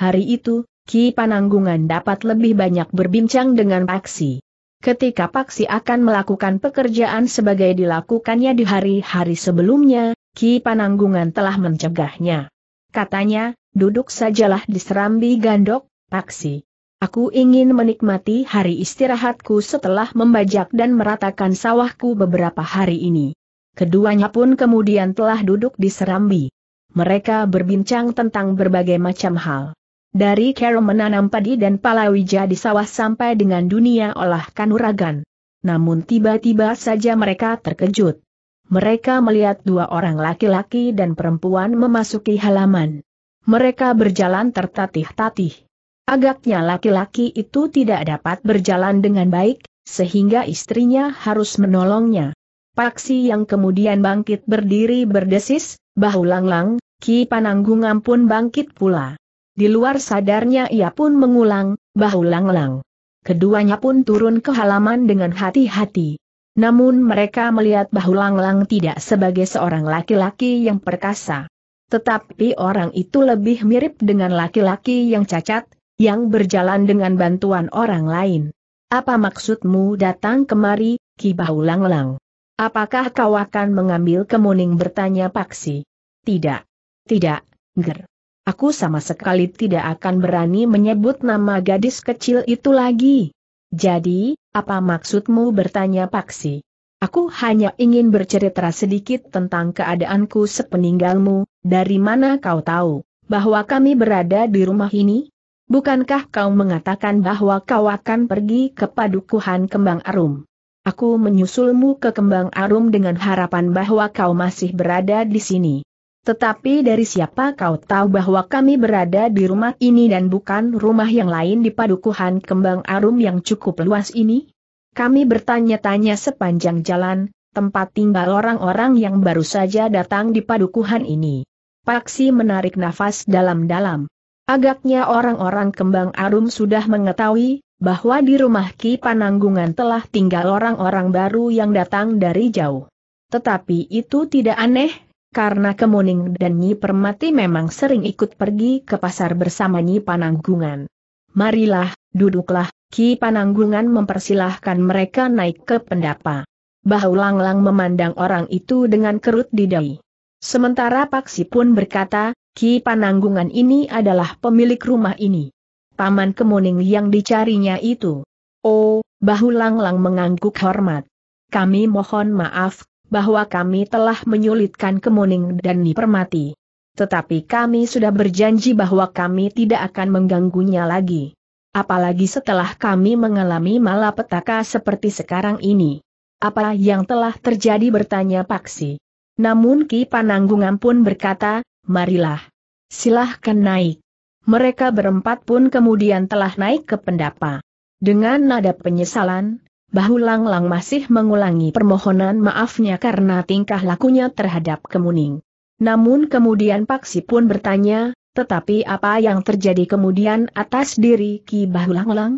Hari itu, Ki Pananggungan dapat lebih banyak berbincang dengan Paksi. Ketika Paksi akan melakukan pekerjaan sebagai dilakukannya di hari-hari sebelumnya, Ki Pananggungan telah mencegahnya. Katanya, duduk sajalah di serambi gandok, Paksi. Aku ingin menikmati hari istirahatku setelah membajak dan meratakan sawahku beberapa hari ini. Keduanya pun kemudian telah duduk di serambi. Mereka berbincang tentang berbagai macam hal. Dari Carol menanam padi dan palawija di sawah sampai dengan dunia olah kanuragan. Namun tiba-tiba saja mereka terkejut. Mereka melihat dua orang laki-laki dan perempuan memasuki halaman. Mereka berjalan tertatih-tatih. Agaknya laki-laki itu tidak dapat berjalan dengan baik, sehingga istrinya harus menolongnya. Paksi yang kemudian bangkit berdiri berdesis, bahu langlang, Ki Pananggung pun bangkit pula. Di luar sadarnya ia pun mengulang, bahu langlang. Keduanya pun turun ke halaman dengan hati-hati. Namun mereka melihat bahu langlang tidak sebagai seorang laki-laki yang perkasa. Tetapi orang itu lebih mirip dengan laki-laki yang cacat, yang berjalan dengan bantuan orang lain. Apa maksudmu datang kemari, Kibau Langlang? Apakah kau akan mengambil kemuning bertanya Paksi? Tidak. Tidak, Ger. Aku sama sekali tidak akan berani menyebut nama gadis kecil itu lagi. Jadi, apa maksudmu bertanya Paksi? Aku hanya ingin bercerita sedikit tentang keadaanku sepeninggalmu, dari mana kau tahu, bahwa kami berada di rumah ini? bukankah kau mengatakan bahwa kau akan pergi ke padukuhan kembang arum? Aku menyusulmu ke kembang arum dengan harapan bahwa kau masih berada di sini. Tetapi dari siapa kau tahu bahwa kami berada di rumah ini dan bukan rumah yang lain di padukuhan kembang arum yang cukup luas ini? Kami bertanya-tanya sepanjang jalan, tempat tinggal orang-orang yang baru saja datang di padukuhan ini. Paksi menarik nafas dalam-dalam. Agaknya orang-orang kembang arum sudah mengetahui, bahwa di rumah Ki Pananggungan telah tinggal orang-orang baru yang datang dari jauh. Tetapi itu tidak aneh, karena Kemuning dan Nyi Permati memang sering ikut pergi ke pasar bersama Nyi Pananggungan. Marilah, duduklah, Ki Pananggungan mempersilahkan mereka naik ke pendapa. Bahu Langlang memandang orang itu dengan kerut di dahi. Sementara Paksi pun berkata, Ki Pananggungan ini adalah pemilik rumah ini. Paman Kemuning yang dicarinya itu. Oh, bahu Langlang mengangguk hormat. Kami mohon maaf, bahwa kami telah menyulitkan Kemuning dan Nipermati. Tetapi kami sudah berjanji bahwa kami tidak akan mengganggunya lagi. Apalagi setelah kami mengalami malapetaka seperti sekarang ini. Apa yang telah terjadi bertanya Paksi. Namun Ki Pananggungan pun berkata, marilah. Silahkan naik. Mereka berempat pun kemudian telah naik ke pendapa. Dengan nada penyesalan, Bahu Lang Lang masih mengulangi permohonan maafnya karena tingkah lakunya terhadap Kemuning. Namun kemudian Paksi pun bertanya, tetapi apa yang terjadi kemudian atas diri Ki Bahu Lang Lang?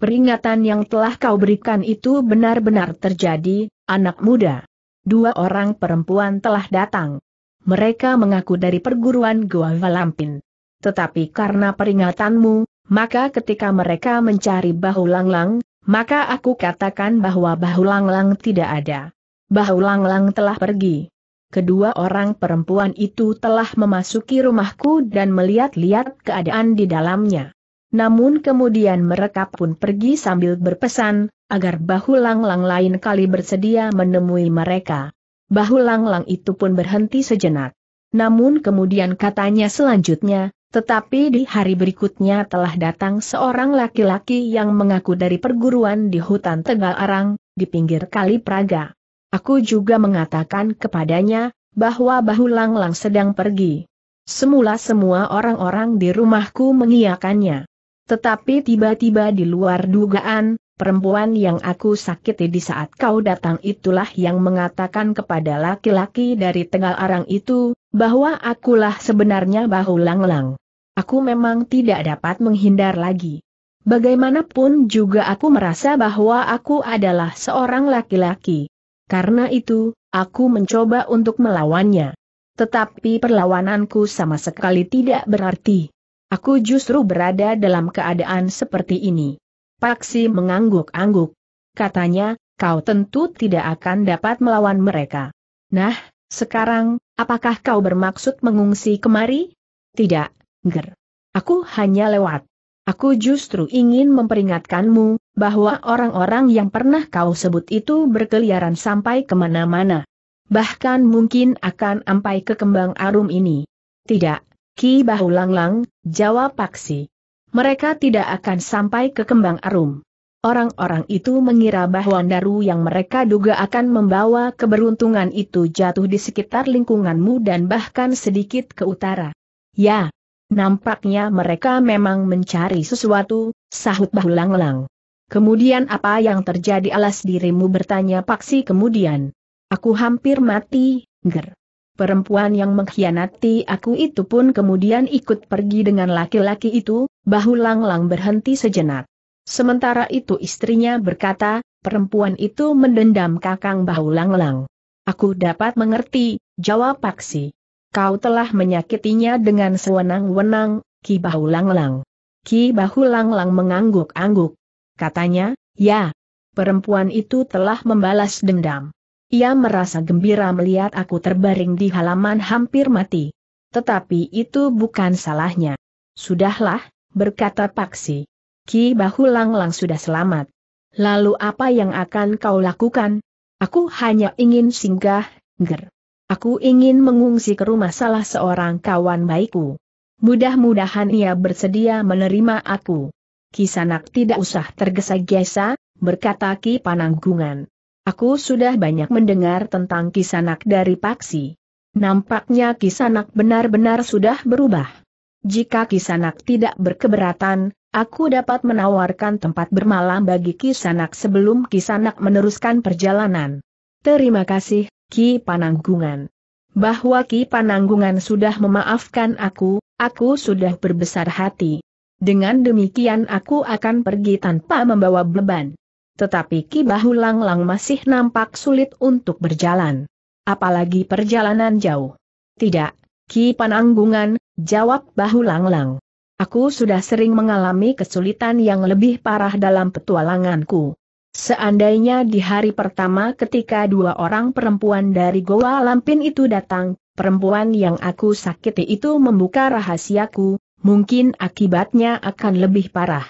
Peringatan yang telah kau berikan itu benar-benar terjadi, anak muda. Dua orang perempuan telah datang mereka mengaku dari perguruan Goa Valampin. Tetapi karena peringatanmu, maka ketika mereka mencari bahu langlang, maka aku katakan bahwa bahu langlang tidak ada. Bahu langlang telah pergi. Kedua orang perempuan itu telah memasuki rumahku dan melihat-lihat keadaan di dalamnya. Namun kemudian mereka pun pergi sambil berpesan, agar bahu langlang lain kali bersedia menemui mereka bahu lang-lang itu pun berhenti sejenak. Namun kemudian katanya selanjutnya, tetapi di hari berikutnya telah datang seorang laki-laki yang mengaku dari perguruan di hutan Tegal Arang, di pinggir Kali Praga. Aku juga mengatakan kepadanya, bahwa bahu lang-lang sedang pergi. Semula semua orang-orang di rumahku mengiyakannya. Tetapi tiba-tiba di luar dugaan, Perempuan yang aku sakiti di saat kau datang itulah yang mengatakan kepada laki-laki dari Tengah Arang itu, bahwa akulah sebenarnya bahu langlang. Aku memang tidak dapat menghindar lagi. Bagaimanapun juga aku merasa bahwa aku adalah seorang laki-laki. Karena itu, aku mencoba untuk melawannya. Tetapi perlawananku sama sekali tidak berarti. Aku justru berada dalam keadaan seperti ini. Paksi mengangguk-angguk. Katanya, kau tentu tidak akan dapat melawan mereka. Nah, sekarang, apakah kau bermaksud mengungsi kemari? Tidak, Ger. Aku hanya lewat. Aku justru ingin memperingatkanmu, bahwa orang-orang yang pernah kau sebut itu berkeliaran sampai kemana-mana. Bahkan mungkin akan sampai ke kembang arum ini. Tidak, Ki Bahu langlang, jawab Paksi mereka tidak akan sampai ke kembang arum. Orang-orang itu mengira bahwa Daru yang mereka duga akan membawa keberuntungan itu jatuh di sekitar lingkunganmu dan bahkan sedikit ke utara. Ya, nampaknya mereka memang mencari sesuatu, sahut Bahulang-lang. Kemudian apa yang terjadi alas dirimu bertanya Paksi kemudian. Aku hampir mati, ger. Perempuan yang mengkhianati aku itu pun kemudian ikut pergi dengan laki-laki itu, Bahu lang-lang berhenti sejenak. Sementara itu istrinya berkata, perempuan itu mendendam kakang Bahu lang-lang. Aku dapat mengerti, jawab Paksi. Kau telah menyakitinya dengan sewenang-wenang, Ki Bahu Langlang. Ki Bahu Langlang mengangguk-angguk. Katanya, ya, perempuan itu telah membalas dendam. Ia merasa gembira melihat aku terbaring di halaman hampir mati. Tetapi itu bukan salahnya. Sudahlah, berkata Paksi. Ki Bahulang Lang sudah selamat. Lalu apa yang akan kau lakukan? Aku hanya ingin singgah, ger. Aku ingin mengungsi ke rumah salah seorang kawan baikku. Mudah-mudahan ia bersedia menerima aku. Kisanak tidak usah tergesa-gesa, berkata Ki Pananggungan. Aku sudah banyak mendengar tentang Kisanak dari Paksi. Nampaknya Kisanak benar-benar sudah berubah. Jika Kisanak tidak berkeberatan, aku dapat menawarkan tempat bermalam bagi Kisanak sebelum Kisanak meneruskan perjalanan. Terima kasih, Ki Pananggungan. Bahwa Ki Pananggungan sudah memaafkan aku, aku sudah berbesar hati. Dengan demikian aku akan pergi tanpa membawa beban. Tetapi Ki Bahulang Lang masih nampak sulit untuk berjalan. Apalagi perjalanan jauh. Tidak, Ki Pananggungan, jawab bahu Langlang. Aku sudah sering mengalami kesulitan yang lebih parah dalam petualanganku. Seandainya di hari pertama ketika dua orang perempuan dari Goa Lampin itu datang, perempuan yang aku sakiti itu membuka rahasiaku, mungkin akibatnya akan lebih parah.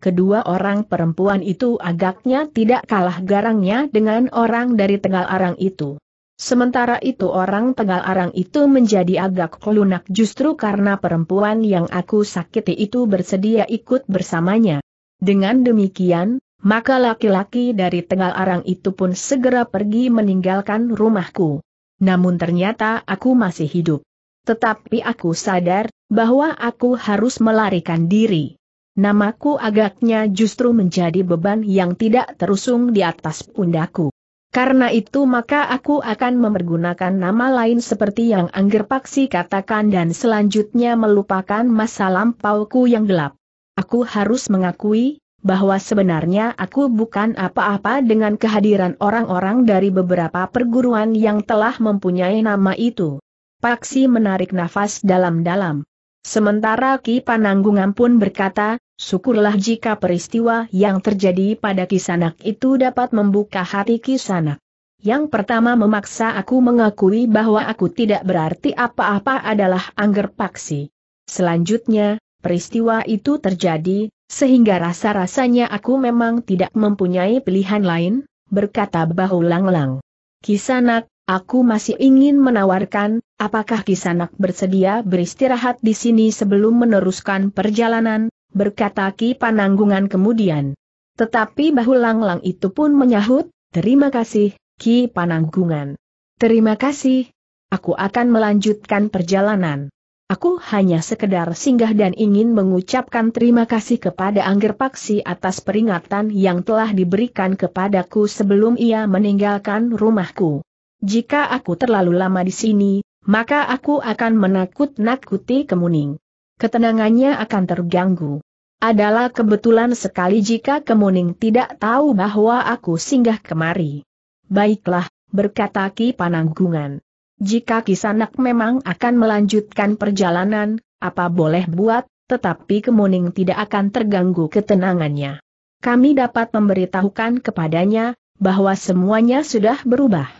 Kedua orang perempuan itu agaknya tidak kalah garangnya dengan orang dari Tengah Arang itu. Sementara itu orang Tegal Arang itu menjadi agak kelunak justru karena perempuan yang aku sakiti itu bersedia ikut bersamanya. Dengan demikian, maka laki-laki dari Tegal Arang itu pun segera pergi meninggalkan rumahku. Namun ternyata aku masih hidup. Tetapi aku sadar, bahwa aku harus melarikan diri. Namaku agaknya justru menjadi beban yang tidak terusung di atas pundaku. Karena itu maka aku akan mempergunakan nama lain seperti yang Angger Paksi katakan dan selanjutnya melupakan masa lampauku yang gelap. Aku harus mengakui, bahwa sebenarnya aku bukan apa-apa dengan kehadiran orang-orang dari beberapa perguruan yang telah mempunyai nama itu. Paksi menarik nafas dalam-dalam. Sementara Ki Pananggungan pun berkata, syukurlah jika peristiwa yang terjadi pada Kisanak itu dapat membuka hati Kisanak. Yang pertama memaksa aku mengakui bahwa aku tidak berarti apa-apa adalah angger paksi. Selanjutnya, peristiwa itu terjadi, sehingga rasa-rasanya aku memang tidak mempunyai pilihan lain, berkata Bahu Lang Lang. Kisanak, Aku masih ingin menawarkan, apakah Kisanak bersedia beristirahat di sini sebelum meneruskan perjalanan, berkata Ki Pananggungan kemudian. Tetapi bahu lang itu pun menyahut, terima kasih, Ki Pananggungan. Terima kasih. Aku akan melanjutkan perjalanan. Aku hanya sekedar singgah dan ingin mengucapkan terima kasih kepada Angger Paksi atas peringatan yang telah diberikan kepadaku sebelum ia meninggalkan rumahku. Jika aku terlalu lama di sini, maka aku akan menakut-nakuti Kemuning. Ketenangannya akan terganggu. Adalah kebetulan sekali jika Kemuning tidak tahu bahwa aku singgah kemari. Baiklah, berkata Ki Pananggungan. Jika Kisanak memang akan melanjutkan perjalanan, apa boleh buat, tetapi Kemuning tidak akan terganggu ketenangannya. Kami dapat memberitahukan kepadanya, bahwa semuanya sudah berubah.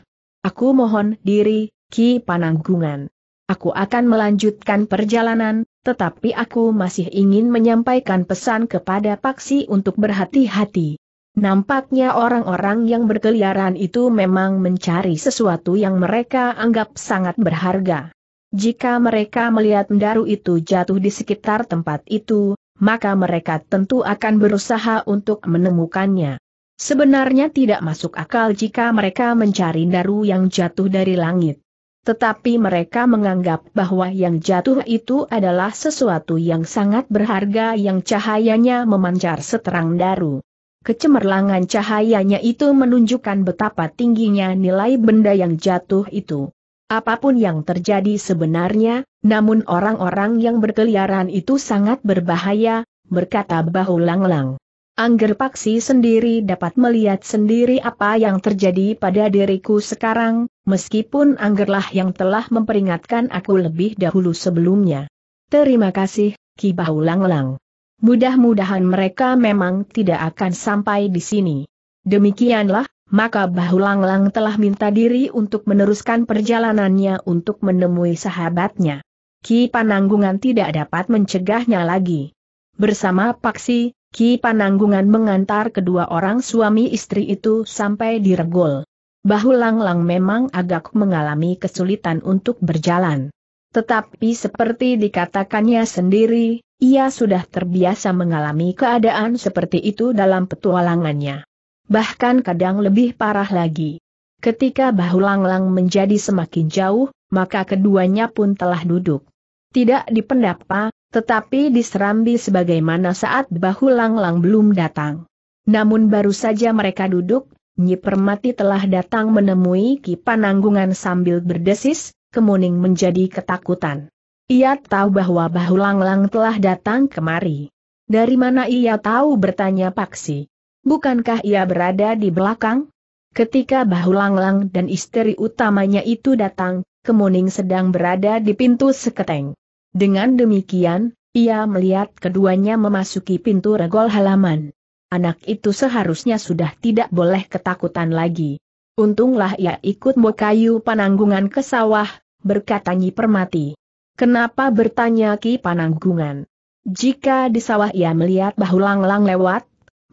Aku mohon diri, Ki Pananggungan. Aku akan melanjutkan perjalanan, tetapi aku masih ingin menyampaikan pesan kepada Paksi untuk berhati-hati. Nampaknya orang-orang yang berkeliaran itu memang mencari sesuatu yang mereka anggap sangat berharga. Jika mereka melihat mendaru itu jatuh di sekitar tempat itu, maka mereka tentu akan berusaha untuk menemukannya. Sebenarnya tidak masuk akal jika mereka mencari daru yang jatuh dari langit. Tetapi mereka menganggap bahwa yang jatuh itu adalah sesuatu yang sangat berharga yang cahayanya memancar seterang daru. Kecemerlangan cahayanya itu menunjukkan betapa tingginya nilai benda yang jatuh itu. Apapun yang terjadi sebenarnya, namun orang-orang yang berkeliaran itu sangat berbahaya, berkata Bahulanglang. Lang Angger Paksi sendiri dapat melihat sendiri apa yang terjadi pada diriku sekarang, meskipun Anggerlah yang telah memperingatkan aku lebih dahulu sebelumnya. Terima kasih, Ki Bahu Mudah-mudahan mereka memang tidak akan sampai di sini. Demikianlah, maka Bahu Langlang telah minta diri untuk meneruskan perjalanannya untuk menemui sahabatnya. Ki Pananggungan tidak dapat mencegahnya lagi. Bersama Paksi, Ki Pananggungan mengantar kedua orang suami istri itu sampai di Regol. Bahu lang memang agak mengalami kesulitan untuk berjalan. Tetapi seperti dikatakannya sendiri, ia sudah terbiasa mengalami keadaan seperti itu dalam petualangannya. Bahkan kadang lebih parah lagi. Ketika bahu lang menjadi semakin jauh, maka keduanya pun telah duduk. Tidak dipendapa, tetapi diserambi sebagaimana saat bahu lang belum datang. Namun baru saja mereka duduk, Nyi Permati telah datang menemui Ki Pananggungan sambil berdesis, kemuning menjadi ketakutan. Ia tahu bahwa Bahu Langlang telah datang kemari. Dari mana ia tahu bertanya Paksi? Bukankah ia berada di belakang? Ketika Bahu Langlang dan istri utamanya itu datang, kemuning sedang berada di pintu seketeng. Dengan demikian, ia melihat keduanya memasuki pintu regol halaman. Anak itu seharusnya sudah tidak boleh ketakutan lagi. Untunglah ia ikut mokayu Pananggungan ke sawah, berkata Nyi Permati. Kenapa bertanya Ki Pananggungan? Jika di sawah ia melihat bahu lang-lang lewat,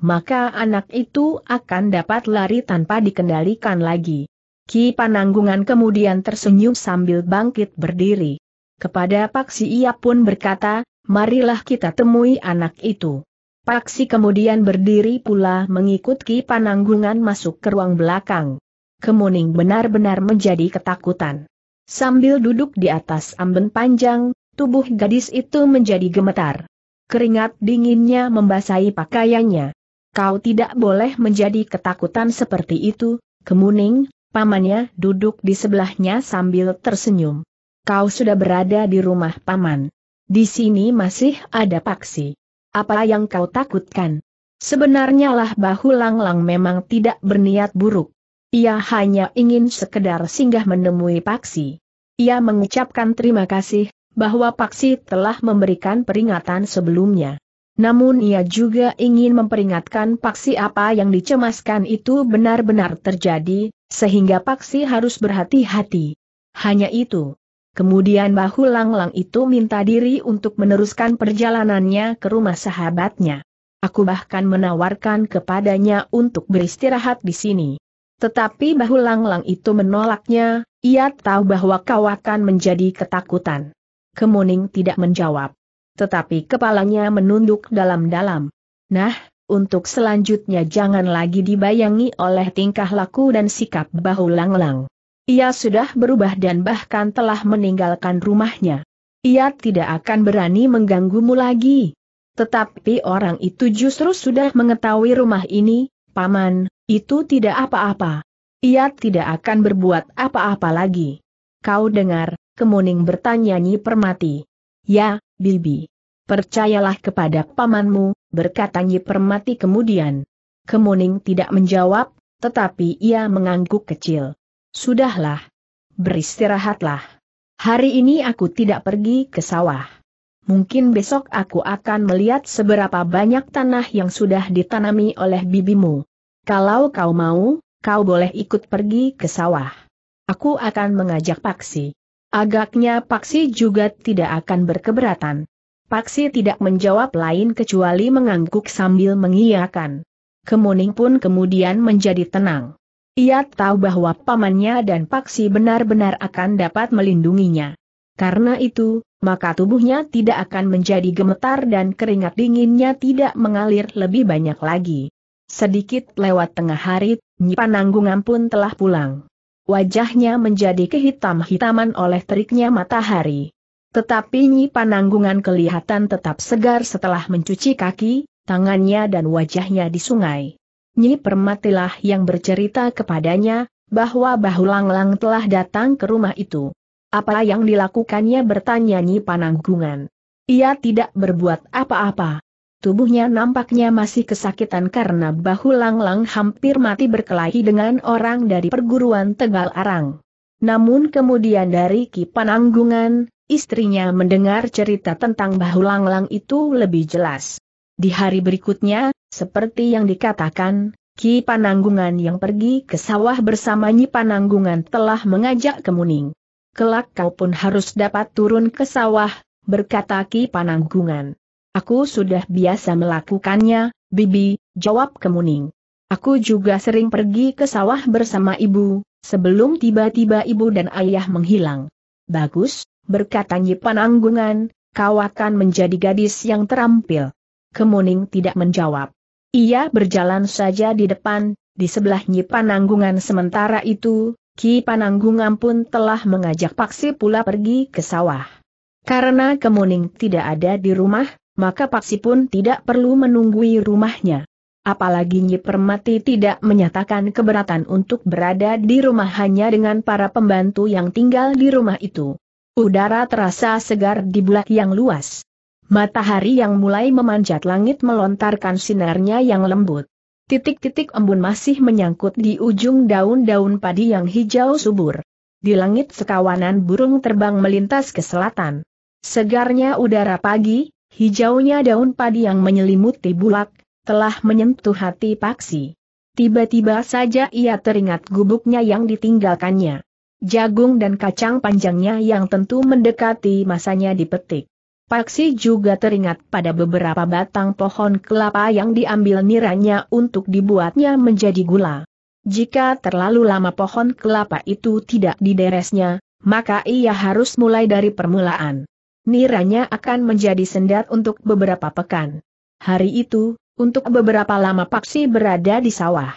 maka anak itu akan dapat lari tanpa dikendalikan lagi. Ki Pananggungan kemudian tersenyum sambil bangkit berdiri. Kepada Paksi ia pun berkata, marilah kita temui anak itu. Paksi kemudian berdiri pula mengikuti pananggungan masuk ke ruang belakang. Kemuning benar-benar menjadi ketakutan. Sambil duduk di atas amben panjang, tubuh gadis itu menjadi gemetar. Keringat dinginnya membasahi pakaiannya. Kau tidak boleh menjadi ketakutan seperti itu, Kemuning, pamannya duduk di sebelahnya sambil tersenyum kau sudah berada di rumah paman. Di sini masih ada paksi. Apa yang kau takutkan? Sebenarnya lah bahu lang memang tidak berniat buruk. Ia hanya ingin sekedar singgah menemui paksi. Ia mengucapkan terima kasih, bahwa paksi telah memberikan peringatan sebelumnya. Namun ia juga ingin memperingatkan paksi apa yang dicemaskan itu benar-benar terjadi, sehingga paksi harus berhati-hati. Hanya itu. Kemudian bahu lang-lang itu minta diri untuk meneruskan perjalanannya ke rumah sahabatnya. Aku bahkan menawarkan kepadanya untuk beristirahat di sini. Tetapi bahu lang-lang itu menolaknya, ia tahu bahwa kau akan menjadi ketakutan. Kemuning tidak menjawab. Tetapi kepalanya menunduk dalam-dalam. Nah, untuk selanjutnya jangan lagi dibayangi oleh tingkah laku dan sikap bahu lang-lang. Ia sudah berubah dan bahkan telah meninggalkan rumahnya. Ia tidak akan berani mengganggumu lagi. Tetapi orang itu justru sudah mengetahui rumah ini, Paman, itu tidak apa-apa. Ia tidak akan berbuat apa-apa lagi. Kau dengar, Kemuning bertanya Nyi Permati. Ya, Bibi. Percayalah kepada pamanmu, berkata Nyi Permati kemudian. Kemuning tidak menjawab, tetapi ia mengangguk kecil. Sudahlah. Beristirahatlah. Hari ini aku tidak pergi ke sawah. Mungkin besok aku akan melihat seberapa banyak tanah yang sudah ditanami oleh bibimu. Kalau kau mau, kau boleh ikut pergi ke sawah. Aku akan mengajak Paksi. Agaknya Paksi juga tidak akan berkeberatan. Paksi tidak menjawab lain kecuali mengangguk sambil mengiyakan. Kemuning pun kemudian menjadi tenang. Ia tahu bahwa pamannya dan paksi benar-benar akan dapat melindunginya. Karena itu, maka tubuhnya tidak akan menjadi gemetar dan keringat dinginnya tidak mengalir lebih banyak lagi. Sedikit lewat tengah hari, Nyi Pananggungan pun telah pulang. Wajahnya menjadi kehitam-hitaman oleh teriknya matahari. Tetapi Nyi Pananggungan kelihatan tetap segar setelah mencuci kaki, tangannya dan wajahnya di sungai. Nyi Permatilah yang bercerita kepadanya, bahwa Bahulanglang telah datang ke rumah itu. Apa yang dilakukannya bertanya Nyi Pananggungan. Ia tidak berbuat apa-apa. Tubuhnya nampaknya masih kesakitan karena Bahulanglang hampir mati berkelahi dengan orang dari perguruan Tegal Arang. Namun kemudian dari Ki Pananggungan, istrinya mendengar cerita tentang Bahulanglang itu lebih jelas. Di hari berikutnya, seperti yang dikatakan, Ki Pananggungan yang pergi ke sawah bersama Nyi Pananggungan telah mengajak Kemuning. Kelak kau pun harus dapat turun ke sawah, berkata Ki Pananggungan. Aku sudah biasa melakukannya, Bibi, jawab Kemuning. Aku juga sering pergi ke sawah bersama ibu, sebelum tiba-tiba ibu dan ayah menghilang. Bagus, berkata Nyi Pananggungan, kau akan menjadi gadis yang terampil. Kemuning tidak menjawab. Ia berjalan saja di depan, di sebelah Nyi Pananggungan sementara itu, Ki Pananggungan pun telah mengajak Paksi pula pergi ke sawah. Karena Kemuning tidak ada di rumah, maka Paksi pun tidak perlu menunggui rumahnya. Apalagi Nyi Permati tidak menyatakan keberatan untuk berada di rumah hanya dengan para pembantu yang tinggal di rumah itu. Udara terasa segar di bulat yang luas. Matahari yang mulai memanjat langit melontarkan sinarnya yang lembut. Titik-titik embun masih menyangkut di ujung daun-daun padi yang hijau subur. Di langit sekawanan burung terbang melintas ke selatan. Segarnya udara pagi, hijaunya daun padi yang menyelimuti bulak, telah menyentuh hati Paksi. Tiba-tiba saja ia teringat gubuknya yang ditinggalkannya. Jagung dan kacang panjangnya yang tentu mendekati masanya dipetik. Paksi juga teringat pada beberapa batang pohon kelapa yang diambil niranya untuk dibuatnya menjadi gula. Jika terlalu lama pohon kelapa itu tidak dideresnya, maka ia harus mulai dari permulaan. Niranya akan menjadi sendat untuk beberapa pekan. Hari itu, untuk beberapa lama Paksi berada di sawah.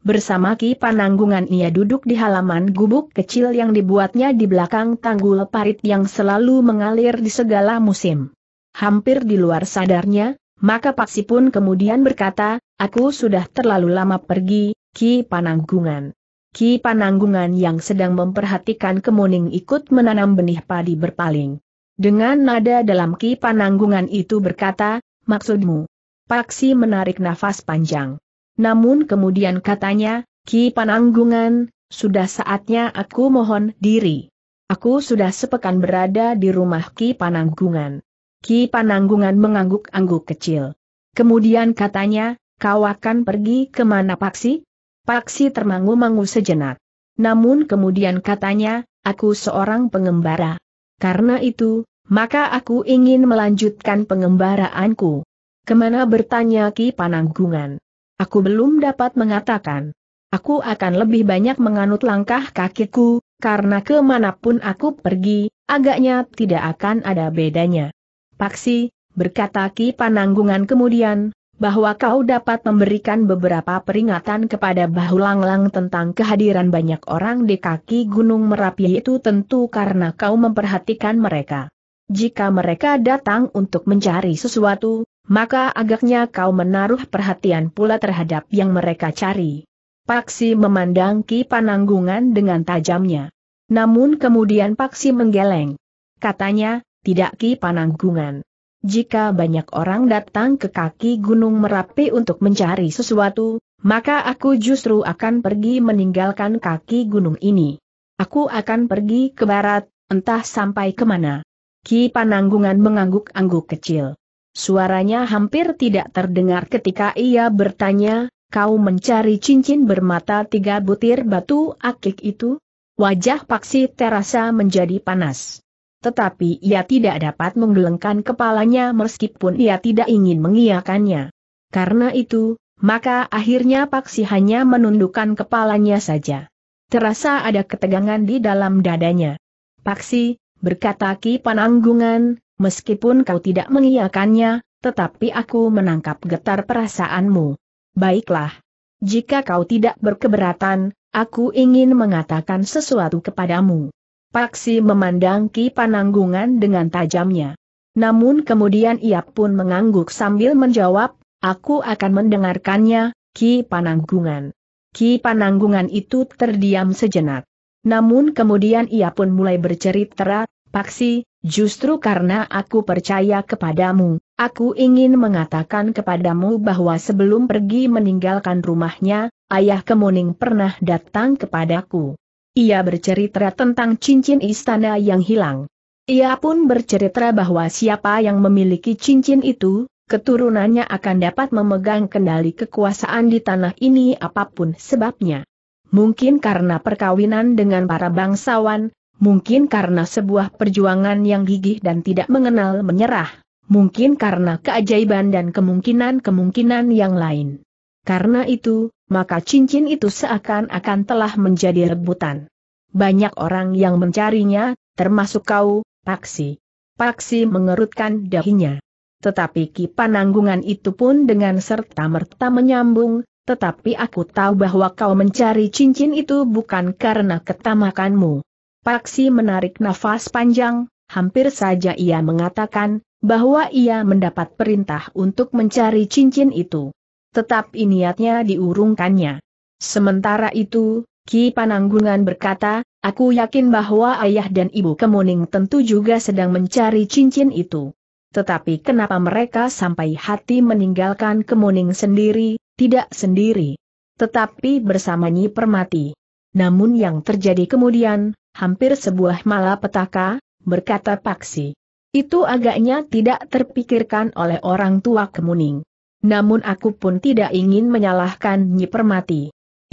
Bersama Ki Pananggungan ia duduk di halaman gubuk kecil yang dibuatnya di belakang tanggul parit yang selalu mengalir di segala musim. Hampir di luar sadarnya, maka Paksi pun kemudian berkata, aku sudah terlalu lama pergi, Ki Pananggungan. Ki Pananggungan yang sedang memperhatikan kemuning ikut menanam benih padi berpaling. Dengan nada dalam Ki Pananggungan itu berkata, maksudmu? Paksi menarik nafas panjang. Namun kemudian katanya, Ki Pananggungan, sudah saatnya aku mohon diri. Aku sudah sepekan berada di rumah Ki Pananggungan. Ki Pananggungan mengangguk-angguk kecil. Kemudian katanya, kau akan pergi kemana Paksi? Paksi termangu-mangu sejenak. Namun kemudian katanya, aku seorang pengembara. Karena itu, maka aku ingin melanjutkan pengembaraanku. Kemana bertanya Ki Pananggungan? Aku belum dapat mengatakan. Aku akan lebih banyak menganut langkah kakiku, karena kemanapun aku pergi, agaknya tidak akan ada bedanya. Paksi, berkata Ki Pananggungan kemudian, bahwa kau dapat memberikan beberapa peringatan kepada Bahulanglang tentang kehadiran banyak orang di kaki Gunung Merapi itu tentu karena kau memperhatikan mereka. Jika mereka datang untuk mencari sesuatu, maka agaknya kau menaruh perhatian pula terhadap yang mereka cari. Paksi memandang Ki Pananggungan dengan tajamnya. Namun kemudian Paksi menggeleng. Katanya, tidak Ki Pananggungan. Jika banyak orang datang ke kaki Gunung Merapi untuk mencari sesuatu, maka aku justru akan pergi meninggalkan kaki gunung ini. Aku akan pergi ke barat, entah sampai kemana. Ki Pananggungan mengangguk-angguk kecil. Suaranya hampir tidak terdengar ketika ia bertanya, kau mencari cincin bermata tiga butir batu akik itu? Wajah Paksi terasa menjadi panas. Tetapi ia tidak dapat menggelengkan kepalanya meskipun ia tidak ingin mengiyakannya. Karena itu, maka akhirnya Paksi hanya menundukkan kepalanya saja. Terasa ada ketegangan di dalam dadanya. Paksi, berkata Ki Pananggungan, Meskipun kau tidak mengiyakannya, tetapi aku menangkap getar perasaanmu. Baiklah. Jika kau tidak berkeberatan, aku ingin mengatakan sesuatu kepadamu. Paksi memandang Ki Pananggungan dengan tajamnya. Namun kemudian ia pun mengangguk sambil menjawab, aku akan mendengarkannya, Ki Pananggungan. Ki Pananggungan itu terdiam sejenak. Namun kemudian ia pun mulai bercerita, Paksi, justru karena aku percaya kepadamu, aku ingin mengatakan kepadamu bahwa sebelum pergi meninggalkan rumahnya, ayah Kemuning pernah datang kepadaku. Ia bercerita tentang cincin istana yang hilang. Ia pun bercerita bahwa siapa yang memiliki cincin itu, keturunannya akan dapat memegang kendali kekuasaan di tanah ini apapun sebabnya. Mungkin karena perkawinan dengan para bangsawan, Mungkin karena sebuah perjuangan yang gigih dan tidak mengenal menyerah. Mungkin karena keajaiban dan kemungkinan-kemungkinan yang lain. Karena itu, maka cincin itu seakan-akan telah menjadi rebutan. Banyak orang yang mencarinya, termasuk kau, Paksi. Paksi mengerutkan dahinya. Tetapi Ki Pananggungan itu pun dengan serta-merta menyambung, tetapi aku tahu bahwa kau mencari cincin itu bukan karena ketamakanmu. Paksi menarik nafas panjang, hampir saja ia mengatakan, bahwa ia mendapat perintah untuk mencari cincin itu. Tetapi niatnya diurungkannya. Sementara itu, Ki Pananggungan berkata, aku yakin bahwa ayah dan ibu kemuning tentu juga sedang mencari cincin itu. Tetapi kenapa mereka sampai hati meninggalkan kemuning sendiri, tidak sendiri, tetapi bersamanya Permati. Namun yang terjadi kemudian, hampir sebuah malapetaka, berkata Paksi. Itu agaknya tidak terpikirkan oleh orang tua kemuning. Namun aku pun tidak ingin menyalahkan Nyi Permati.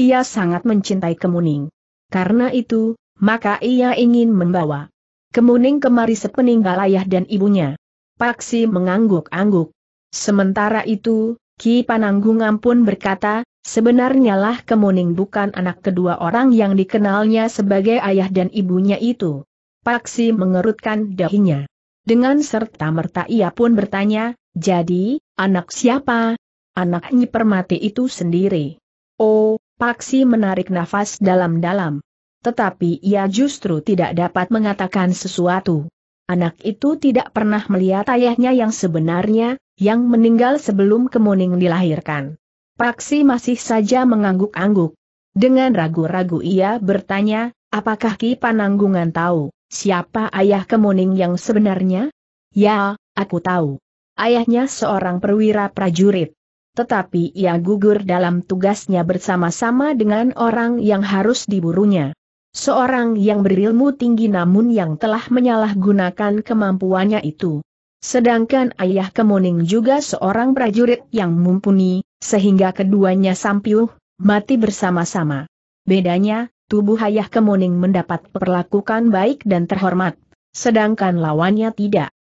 Ia sangat mencintai kemuning. Karena itu, maka ia ingin membawa kemuning kemari sepeninggal ayah dan ibunya. Paksi mengangguk-angguk. Sementara itu, Ki Pananggungan pun berkata, Sebenarnya lah Kemuning bukan anak kedua orang yang dikenalnya sebagai ayah dan ibunya itu. Paksi mengerutkan dahinya. Dengan serta-merta ia pun bertanya, jadi, anak siapa? Anak Nyi Permati itu sendiri. Oh, Paksi menarik nafas dalam-dalam. Tetapi ia justru tidak dapat mengatakan sesuatu. Anak itu tidak pernah melihat ayahnya yang sebenarnya, yang meninggal sebelum Kemuning dilahirkan. Paksi masih saja mengangguk-angguk. Dengan ragu-ragu ia bertanya, apakah Ki Pananggungan tahu, siapa ayah Kemuning yang sebenarnya? Ya, aku tahu. Ayahnya seorang perwira prajurit. Tetapi ia gugur dalam tugasnya bersama-sama dengan orang yang harus diburunya. Seorang yang berilmu tinggi namun yang telah menyalahgunakan kemampuannya itu. Sedangkan ayah Kemuning juga seorang prajurit yang mumpuni, sehingga keduanya sampiuh, mati bersama-sama. Bedanya, tubuh ayah Kemuning mendapat perlakukan baik dan terhormat, sedangkan lawannya tidak.